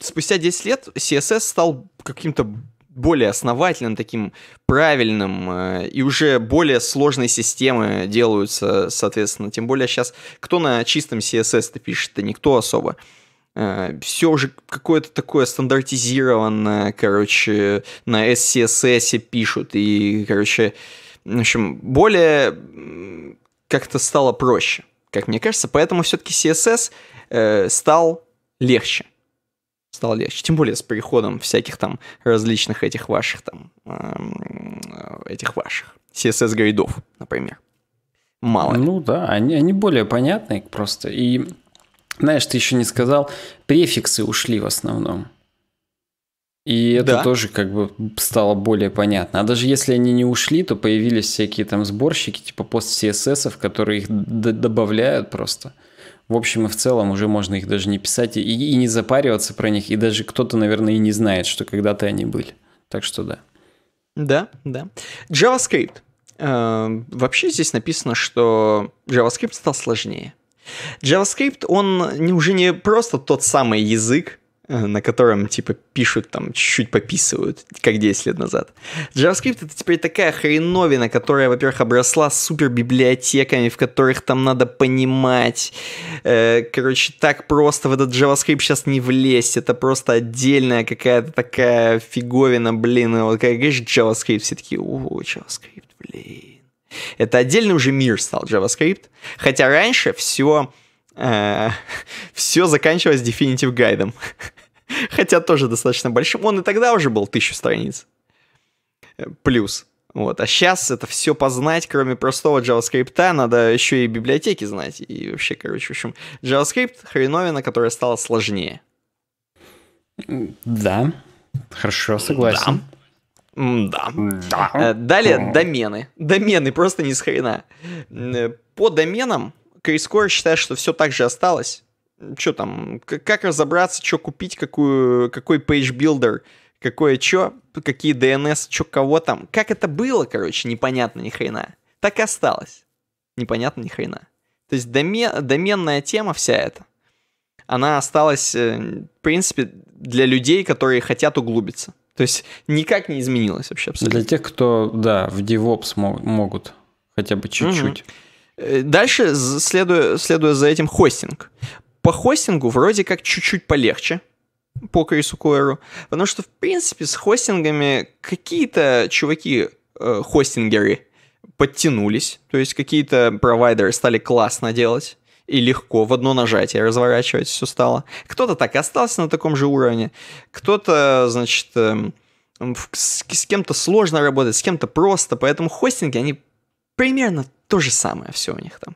спустя 10 лет CSS стал каким-то более основательным, таким правильным, э, и уже более сложные системы делаются, соответственно. Тем более сейчас, кто на чистом CSS-то пишет, то а никто особо. Э, Все уже какое-то такое стандартизированное, короче, на SCSS пишут, и, короче, в общем, более как-то стало проще, как мне кажется. Поэтому все-таки CSS э, стал легче стало легче. Тем более с переходом всяких там различных этих ваших там, эм, этих ваших CSS-грейдов, например. Мало. Ну да, они, они более понятные просто. И, знаешь, ты еще не сказал, префиксы ушли в основном. И это да. тоже как бы стало более понятно. А даже если они не ушли, то появились всякие там сборщики, типа пост CSS, которые их добавляют просто в общем и в целом уже можно их даже не писать и, и не запариваться про них, и даже кто-то, наверное, и не знает, что когда-то они были. Так что да. Да, да. JavaScript. Э, вообще здесь написано, что JavaScript стал сложнее. JavaScript, он уже не просто тот самый язык, Э, на котором, типа, пишут, там, чуть-чуть пописывают, как 10 лет назад. JavaScript — это теперь такая хреновина, которая, во-первых, обросла супер библиотеками, в которых там надо понимать. Э, короче, так просто в этот JavaScript сейчас не влезть. Это просто отдельная какая-то такая фиговина, блин. И вот как говоришь JavaScript, все таки о, JavaScript, блин. Это отдельный уже мир стал JavaScript. Хотя раньше все все заканчивалось Definitive Гайдом, Хотя тоже достаточно большим. Он и тогда уже был тысячу страниц. Э, плюс. Вот. А сейчас это все познать, кроме простого JavaScript, надо еще и библиотеки знать. И вообще, короче, в общем, JavaScript хреновина, которая стала сложнее. Да. Хорошо, согласен. Да. Да. да. Э, далее домены. Домены просто ни с хрена. Э, по доменам Крискор считает, что все так же осталось. Что там, как разобраться, что купить, какую, какой пейдж-билдер, какое что, какие DNS, что кого там. Как это было, короче, непонятно ни хрена. Так и осталось. Непонятно ни хрена. То есть домен, доменная тема вся эта, она осталась, э, в принципе, для людей, которые хотят углубиться. То есть никак не изменилось вообще абсолютно. Для тех, кто, да, в DevOps могут хотя бы чуть-чуть. Угу. Э, дальше, следуя, следуя за этим, хостинг. По хостингу вроде как чуть-чуть полегче, по Крису Койеру, потому что, в принципе, с хостингами какие-то чуваки, э, хостингеры, подтянулись, то есть какие-то провайдеры стали классно делать и легко в одно нажатие разворачивать все стало. Кто-то так и остался на таком же уровне, кто-то, значит, э, с, с кем-то сложно работать, с кем-то просто, поэтому хостинги, они примерно то же самое все у них там.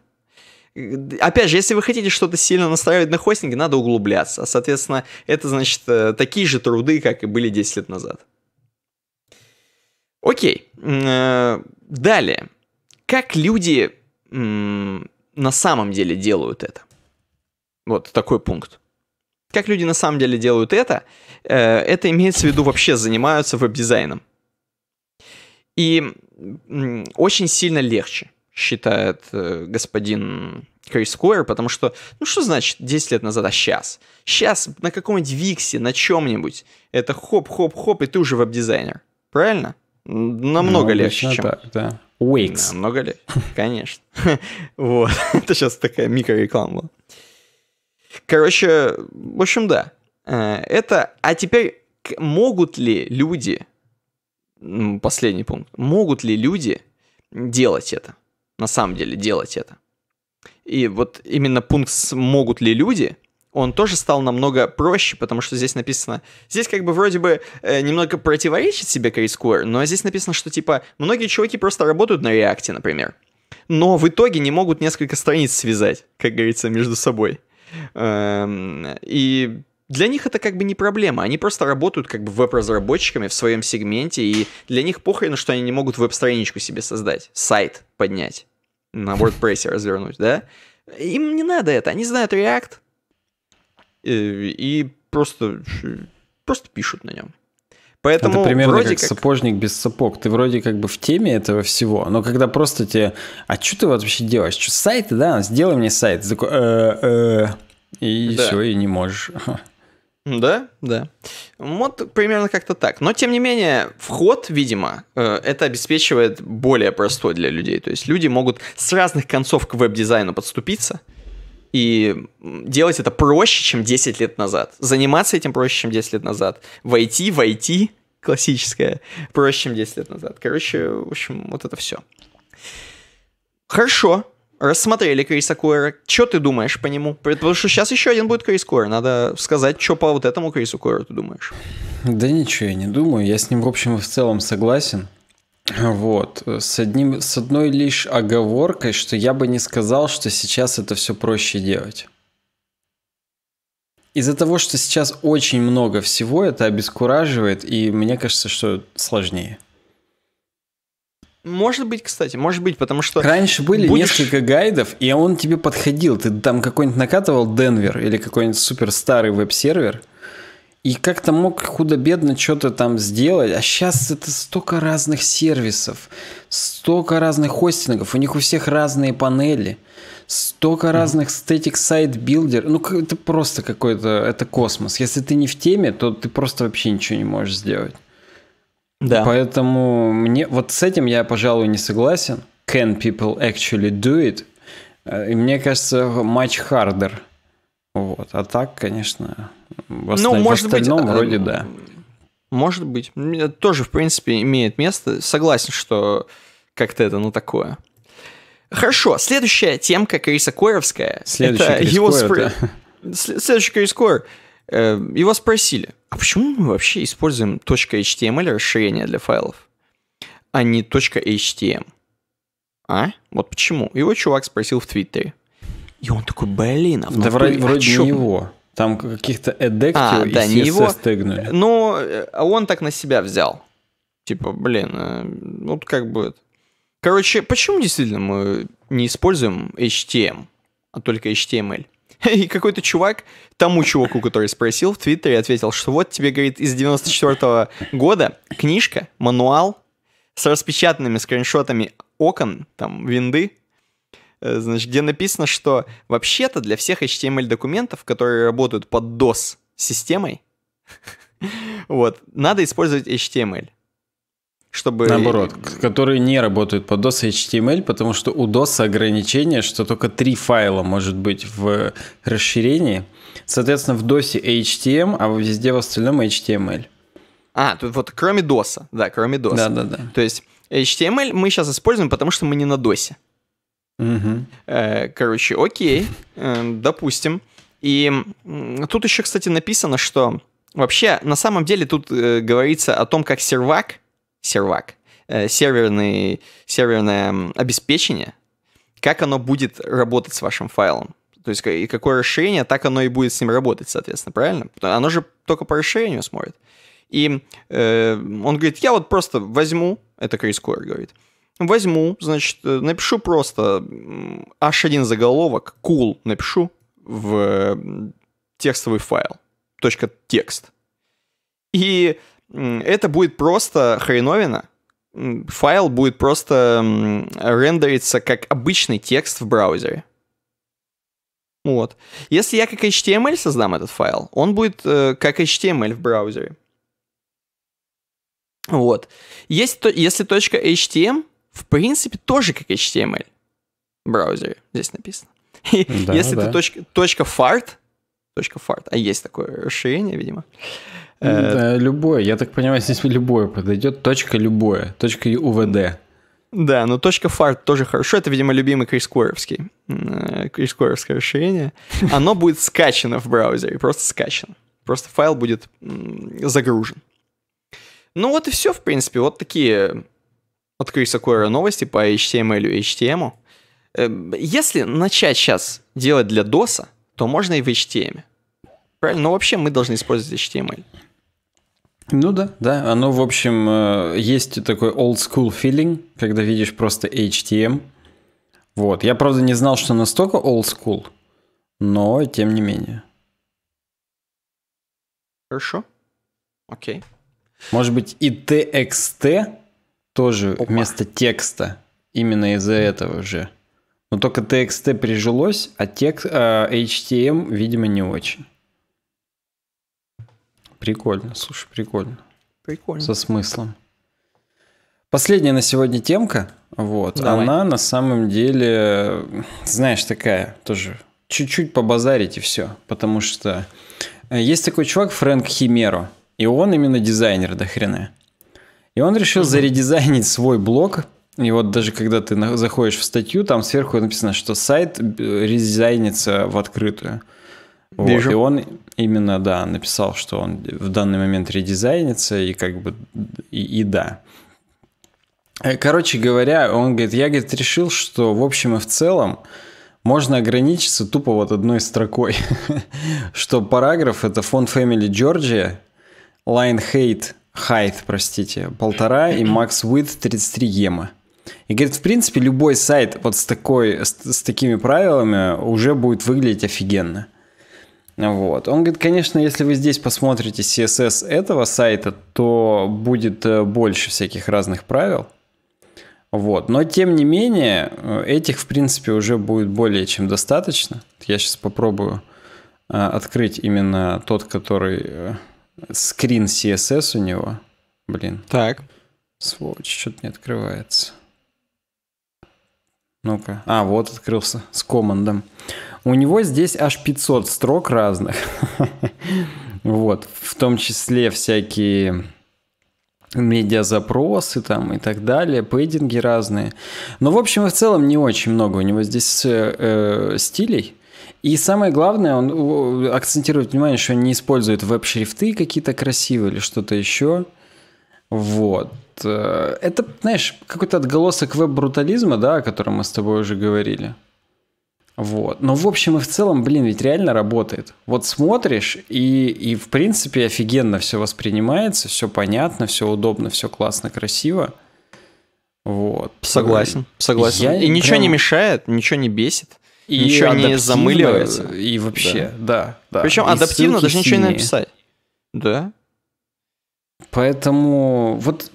Опять же, если вы хотите что-то сильно настраивать на хостинге, надо углубляться. А, соответственно, это значит э, такие же труды, как и были 10 лет назад. Окей. Э, далее. Как люди на самом деле делают это? Вот такой пункт. Как люди на самом деле делают это? Э, это имеется в виду вообще занимаются веб-дизайном. И очень сильно легче, считает э, господин Крис Койер, потому что, ну что значит 10 лет назад, а сейчас? Сейчас на каком-нибудь Виксе, на чем-нибудь, это хоп-хоп-хоп, и ты уже веб-дизайнер. Правильно? Намного ну, легче, чем... Так, да. Wakes. Намного легче, конечно. Вот, это сейчас такая микрореклама была. Короче, в общем, да. Э, это, а теперь могут ли люди последний пункт. Могут ли люди делать это? На самом деле делать это. И вот именно пункт «могут ли люди» он тоже стал намного проще, потому что здесь написано... Здесь как бы вроде бы э, немного противоречит себе Кейскуэр, но здесь написано, что типа многие чуваки просто работают на реакте, например. Но в итоге не могут несколько страниц связать, как говорится, между собой. Эм, и для них это как бы не проблема. Они просто работают как бы веб-разработчиками в своем сегменте, и для них похрен, что они не могут веб-страничку себе создать, сайт поднять, на WordPress развернуть, да? Им не надо это, они знают React и, э, и просто, просто пишут на нем. А Поэтому это примерно вроде как, как сапожник без сапог. Ты вроде как бы в теме этого всего, но когда просто тебе... А что ты вообще делаешь? Что, сайты, да? Сделай мне сайт. «Э, э». И да. все, и не можешь. Да? Да. Вот примерно как-то так. Но, тем не менее, вход, видимо, э, это обеспечивает более простой для людей. То есть люди могут с разных концов к веб-дизайну подступиться и делать это проще, чем 10 лет назад. Заниматься этим проще, чем 10 лет назад. Войти, войти, классическое, проще, чем 10 лет назад. Короче, в общем, вот это все. Хорошо, рассмотрели Криса Койра. Что ты думаешь по нему? Потому что сейчас еще один будет Крис Койр. Надо сказать, что по вот этому Крису Койру ты думаешь. Да ничего я не думаю. Я с ним, в общем, в целом согласен. Вот. С, одним, с одной лишь оговоркой, что я бы не сказал, что сейчас это все проще делать. Из-за того, что сейчас очень много всего, это обескураживает, и мне кажется, что сложнее. Может быть, кстати, может быть, потому что... Раньше были будешь... несколько гайдов, и он тебе подходил. Ты там какой-нибудь накатывал Денвер или какой-нибудь супер старый веб-сервер, и как-то мог худо-бедно что-то там сделать. А сейчас это столько разных сервисов, столько разных хостингов, у них у всех разные панели, столько mm разных static сайт билдер Ну, это просто какой-то, это космос. Если ты не в теме, то ты просто вообще ничего не можешь сделать. Да. Поэтому мне вот с этим я, пожалуй, не согласен. Can people actually do it? Э, и мне кажется, much harder. Вот. А так, конечно, в, осталь... ну, может в остальном быть, э, вроде а... да. Может быть. Тоже, в принципе, имеет место. Согласен, что как-то это, ну, такое. Хорошо, следующая темка Криса Койровская. Следующая Крис его Койер, спр... да. Следующий Крис Койер. Эм, его спросили, а почему мы вообще используем .html расширение для файлов, а не .htm? А? Вот почему? Его чувак спросил в Твиттере. И он такой, блин, а Да вроде, вроде не его. Там каких-то эдектив а, и да, не его. стегнули. Но э, он так на себя взял. Типа, блин, э, ну вот как бы... Короче, почему действительно мы не используем HTM, а только HTML? И какой-то чувак тому чуваку, который спросил в Твиттере, ответил, что вот тебе, говорит, из 94 -го года книжка, мануал с распечатанными скриншотами окон, там, винды, э, значит, где написано, что вообще-то для всех HTML-документов, эм которые работают под DOS-системой, вот, надо использовать HTML чтобы... Наоборот, которые не работают под DOS и HTML, потому что у DOS ограничение, что только три файла может быть в э, расширении. Соответственно, в DOS HTML, а везде в остальном HTML. А, тут вот кроме DOS, да, кроме DOS. Да-да-да. То есть HTML мы сейчас используем, потому что мы не на DOS. Угу. Короче, окей, э, допустим. И тут еще, кстати, написано, что вообще на самом деле тут говорится о том, как сервак сервак, э, серверный, серверное обеспечение, как оно будет работать с вашим файлом. То есть и какое расширение, так оно и будет с ним работать, соответственно, правильно? Оно же только по расширению смотрит. И э, он говорит, я вот просто возьму, это Крис Койер говорит, возьму, значит, э, напишу просто H1 заголовок, cool напишу в текстовый файл, точка текст. И это будет просто хреновина. Файл будет просто рендериться как обычный текст в браузере. Вот. Если я как HTML создам этот файл, он будет э, как HTML в браузере. Вот. Есть, то, если точка .htm, в принципе, тоже как HTML в браузере. Здесь написано. Да, если да. это точка, точка .fart, .fart. А есть такое расширение, видимо. Э, да, любое. Я так понимаю, здесь любое подойдет. Точка любое. Точка UVD. Да, но точка фарт тоже хорошо. Это, видимо, любимый Крис Куэровский. Э, Крис Куэровское расширение. Оно будет скачано в браузере. Просто скачано. Просто файл будет загружен. Ну вот и все, в принципе. Вот такие от Криса Куэра новости по HTML и HTML. Э, если начать сейчас делать для DOSа то можно и в HTML. Правильно? Но вообще мы должны использовать HTML. Ну да, да. Оно, в общем, э, есть такой old school feeling, когда видишь просто HTML. Вот. Я, правда, не знал, что настолько old school, но тем не менее. Хорошо. Окей. Может быть, и TXT тоже Опа. вместо текста именно из-за этого же. Но только TXT прижилось, а текст, а HTM, видимо, не очень. Прикольно, слушай, прикольно. Прикольно. Со смыслом. Последняя на сегодня темка, вот, Давай. она на самом деле, знаешь, такая тоже чуть-чуть побазарить и все, потому что э, есть такой чувак Фрэнк Химеро, и он именно дизайнер до хрена. И он решил угу. заредизайнить свой блог и вот даже когда ты заходишь в статью, там сверху написано, что сайт э, резайнится в открытую. Вот. И он именно, да, написал, что он в данный момент редизайнится, и как бы, и, и да. Э, короче говоря, он говорит, я, говорит, решил, что в общем и в целом можно ограничиться тупо вот одной строкой, что параграф это фон Family Georgia, line height, height, простите, полтора и max width 33 ема. И говорит, в принципе, любой сайт вот с, такой, с, с такими правилами уже будет выглядеть офигенно. Вот. Он говорит, конечно, если вы здесь посмотрите CSS этого сайта, то будет э, больше всяких разных правил. Вот. Но, тем не менее, э, этих, в принципе, уже будет более чем достаточно. Я сейчас попробую э, открыть именно тот, который скрин CSS у него. Блин. Так. Сволочь, что-то не открывается. Ну-ка. А, вот открылся с командом. У него здесь аж 500 строк разных. Вот, в том числе всякие медиазапросы там и так далее, пейдинги разные. Но, в общем, и в целом не очень много у него здесь э, э стилей. И самое главное, он акцентирует внимание, что он не использует веб-шрифты какие-то красивые или что-то еще. Вот. Э, это, знаешь, какой-то отголосок веб-брутализма, да, о котором мы с тобой уже говорили. Вот. Но в общем и в целом, блин, ведь реально работает. Вот смотришь, и, и в принципе офигенно все воспринимается, все понятно, все удобно, все классно, красиво. Вот. Согласен, согласен. Я и ничего прям... не мешает, ничего не бесит. И ничего не замыливается. И вообще, да, да. да. Причем и адаптивно даже ничего не написать. Да. Поэтому вот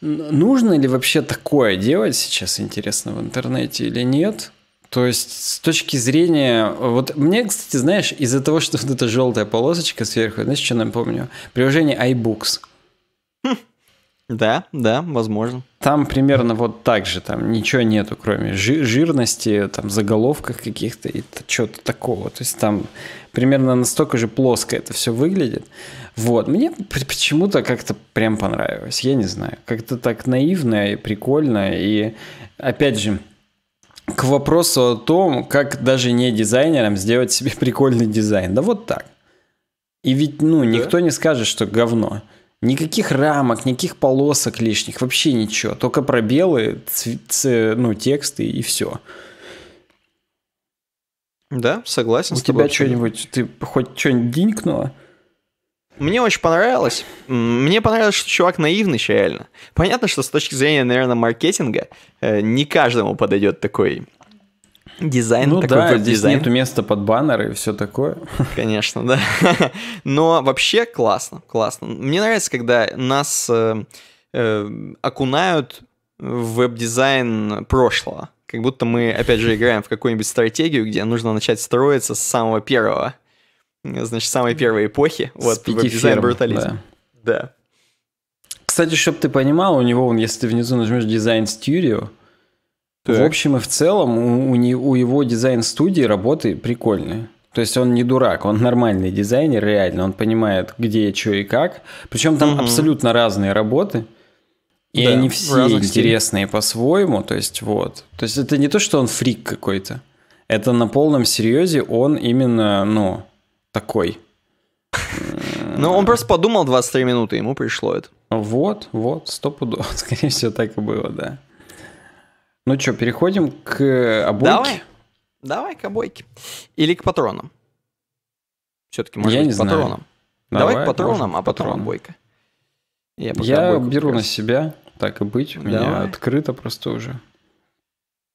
нужно ли вообще такое делать сейчас, интересно, в интернете или нет? То есть с точки зрения... Вот мне, кстати, знаешь, из-за того, что вот эта желтая полосочка сверху, знаешь, что напомню? Приложение iBooks. Хм. Да, да, возможно. Там примерно вот так же, там ничего нету, кроме жирности, там заголовков каких-то и чего-то такого. То есть там примерно настолько же плоско это все выглядит. Вот, мне почему-то как-то прям понравилось, я не знаю. Как-то так наивно и прикольно. И опять же, к вопросу о том, как даже не дизайнерам сделать себе прикольный дизайн. Да вот так. И ведь, ну, никто не скажет, что говно. Никаких рамок, никаких полосок лишних, вообще ничего. Только пробелы, ц- ц- ну, тексты и все. Да, согласен У с тобой. тебя что-нибудь, ты хоть что-нибудь динькнуло? Мне очень понравилось. Мне понравилось, что чувак наивный реально. Понятно, что с точки зрения, наверное, маркетинга э, не каждому подойдет такой дизайн ну, такой да, здесь нету места под баннеры и все такое. Конечно, да. Но вообще классно, классно. Мне нравится, когда нас э, э, окунают в веб-дизайн прошлого. Как будто мы, опять же, играем в какую-нибудь стратегию, где нужно начать строиться с самого первого. Значит, самой первой эпохи. вот, веб-дизайн брутализм. Да. да. Кстати, чтобы ты понимал, у него, если ты внизу нажмешь дизайн Studio, так. В общем и в целом у, у, его дизайн-студии работы прикольные. То есть он не дурак, он нормальный дизайнер, реально, он понимает, где, что и как. Причем там угу. абсолютно разные работы. И да, они все интересные по-своему. То есть вот. То есть это не то, что он фрик какой-то. Это на полном серьезе он именно, ну, такой. Ну, он просто подумал 23 минуты, ему пришло это. Вот, вот, сто пудов. Скорее всего, так и было, да. Ну что, переходим к э, обойке? Давай, давай к обойке. Или к патронам. Все-таки, может Я быть, не к патронам. Знаю. Давай, давай к патронам, может, а потом патрон. обойка. Я, Я беру на себя, так и быть. У давай. меня открыто просто уже.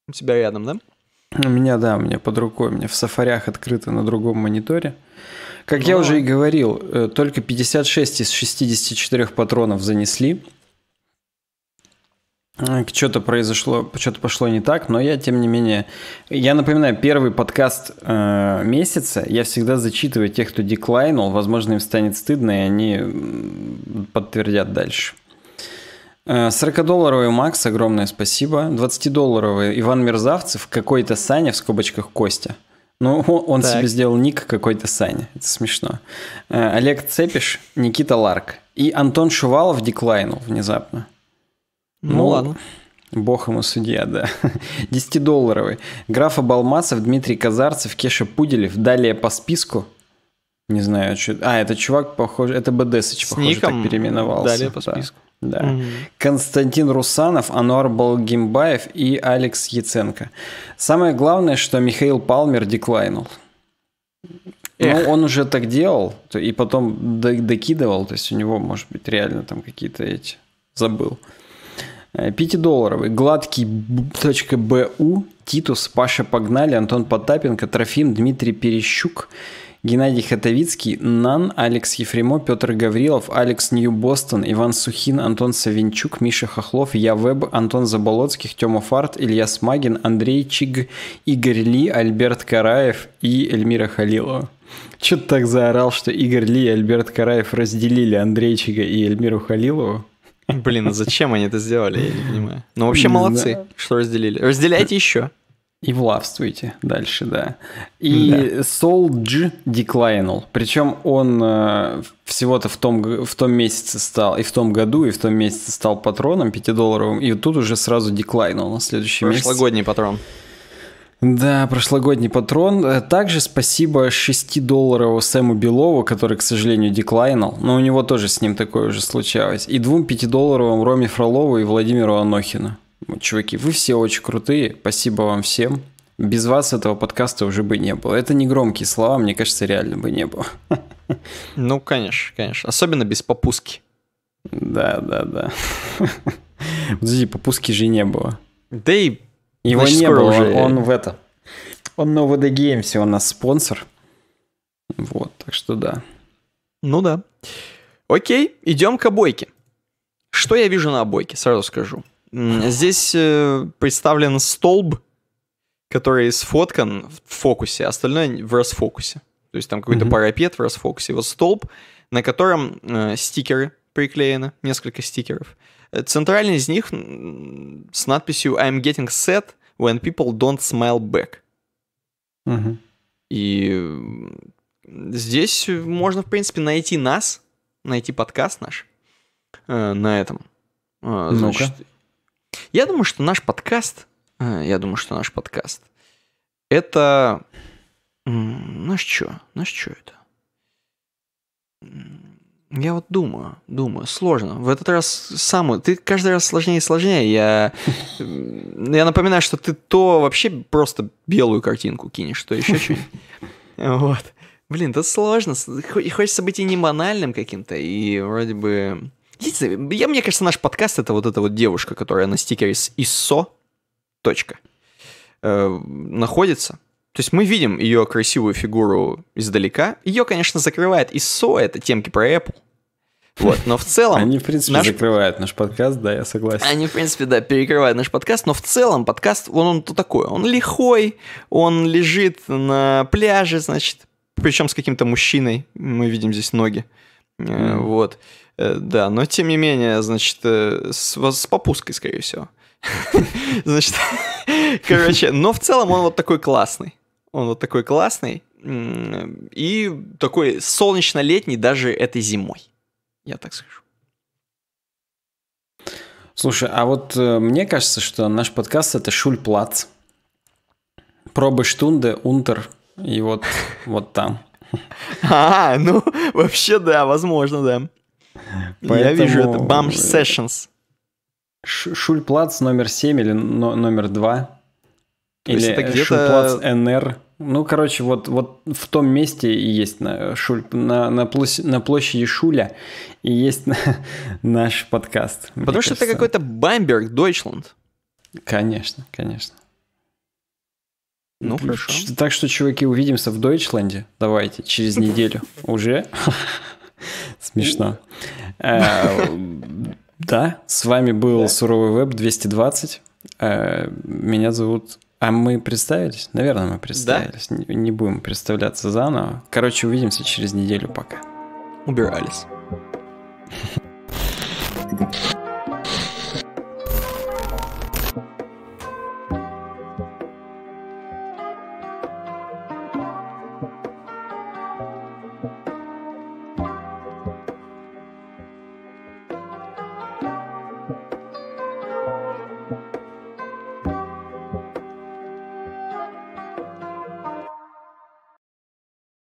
У тебя рядом, да? У меня, да, у меня под рукой, у меня в сафарях открыто на другом мониторе. Как Но... я уже и говорил, э, только 56 из 64 патронов занесли. Э, что-то произошло, что-то пошло не так, но я, тем не менее... Я напоминаю, первый подкаст э, месяца, я всегда зачитываю тех, кто деклайнул, возможно, им станет стыдно, и они подтвердят дальше. 40-долларовый э, Макс, огромное спасибо. 20-долларовый Иван Мерзавцев, какой-то Саня в скобочках Костя. Ну, он так. себе сделал ник какой-то Саня. Это смешно. Э, Олег Цепиш, Никита Ларк. И Антон Шувалов деклайнул внезапно. Ну, ну ладно. Бог ему судья, да. Десятидолларовый. долларовый Граф Абалмасов, Дмитрий Казарцев, Кеша Пуделев. Далее по списку. Не знаю, что... А, это чувак, похоже... Это БДСыч, похоже, ником так переименовался. Далее по списку. Да. да. Угу. Константин Русанов, Ануар Балгимбаев и Алекс Яценко. Самое главное, что Михаил Палмер деклайнул. Ну, Эх. Ну, он уже так делал, и потом докидывал, то есть у него, может быть, реально там какие-то эти... Забыл. Э, пятидолларовый. Гладкий БУ. Титус, Паша Погнали, Антон Потапенко, Трофим, Дмитрий Перещук, Геннадий Хатовицкий, Нан, Алекс Ефремо, Петр Гаврилов, Алекс Нью-Бостон, Иван Сухин, Антон Савинчук, Миша Хохлов, Я Веб, Антон Заболоцких, Тёма Фарт, Илья Смагин, Андрей Чиг, Игорь Ли, Альберт Караев и Эльмира Халилова. Чё ты так заорал, что Игорь Ли и Альберт Караев разделили Андрейчика и Эльмиру Халилову? Блин, а зачем они это сделали, я не понимаю. Ну, вообще молодцы, что разделили. Разделяйте еще. И властвуйте дальше, да. И да. Soul G Причем он э, всего-то в том, в том месяце стал, и в том году, и в том месяце стал патроном 5-долларовым, и тут уже сразу деклайнул на следующий Прошлогодний месяц. Прошлогодний патрон. Да, прошлогодний патрон. Э, также спасибо 6-долларову Сэму Белову, который, к сожалению, деклайнал, но у него тоже с ним такое уже случалось, и двум 5-долларовым Роме Фролову и Владимиру Анохину. Чуваки, вы все очень крутые, спасибо вам всем. Без вас этого подкаста уже бы не было. Это не громкие слова, мне кажется, реально бы не было. Ну, конечно, конечно. Особенно без попуски. Да, да, да. Подожди, попуски же не было. Да и его Значит, не было, уже... он в это. Он на VD Games, он нас спонсор. Вот, так что да. Ну да. Окей, идем к обойке. Что я вижу на обойке, сразу скажу. Здесь э, представлен столб, который сфоткан в фокусе, остальное в расфокусе. То есть там какой-то mm-hmm. парапет в расфокусе, вот столб, на котором э, стикеры приклеены, несколько стикеров. Центральный из них с надписью «I'm getting sad when people don't smile back». Угу. И здесь можно, в принципе, найти нас, найти подкаст наш э, на этом. Э, значит, я думаю, что наш подкаст, э, я думаю, что наш подкаст, это наш что? Наш что это? Я вот думаю, думаю, сложно. В этот раз сам, ты каждый раз сложнее и сложнее. Я, я напоминаю, что ты то вообще просто белую картинку кинешь, то еще чуть. Вот. Блин, это сложно. Хочется быть и не банальным каким-то, и вроде бы... Я, мне кажется, наш подкаст — это вот эта вот девушка, которая на стикере с ИСО, точка, э, находится то есть мы видим ее красивую фигуру издалека. Ее, конечно, закрывает ISO, это темки про Apple. Вот, но в целом... Они, в принципе, наш... закрывают наш подкаст, да, я согласен. Они, в принципе, да, перекрывают наш подкаст, но в целом подкаст, он, он то такой, он лихой, он лежит на пляже, значит, причем с каким-то мужчиной, мы видим здесь ноги, mm. вот, э, да, но тем не менее, значит, э, с, с попуской, скорее всего. Значит, короче, но в целом он вот такой классный. Он вот такой классный. И такой солнечно-летний даже этой зимой. Я так скажу. Слушай, а вот э, мне кажется, что наш подкаст это Шульплац. Пробы штунде, унтер и вот, вот там. А, ну вообще да, возможно, да. Я вижу это Бамш э, Сессионс. Шульплац номер 7 или номер 2. То Или это где-то... НР. Ну, короче, вот, вот в том месте и есть на, Шуль, на, на, площ, на площади Шуля и есть на, наш подкаст. Потому что кажется. это какой-то Бамберг, Дойчланд. Конечно, конечно. Ну, хорошо. Так что, чуваки, увидимся в Дойчланде. Давайте, через неделю. Уже? Смешно. Э, да, с вами был Суровый Веб 220. Э, меня зовут а мы представились? Наверное, мы представились. Да? Не, не будем представляться заново. Короче, увидимся через неделю пока. Убирались.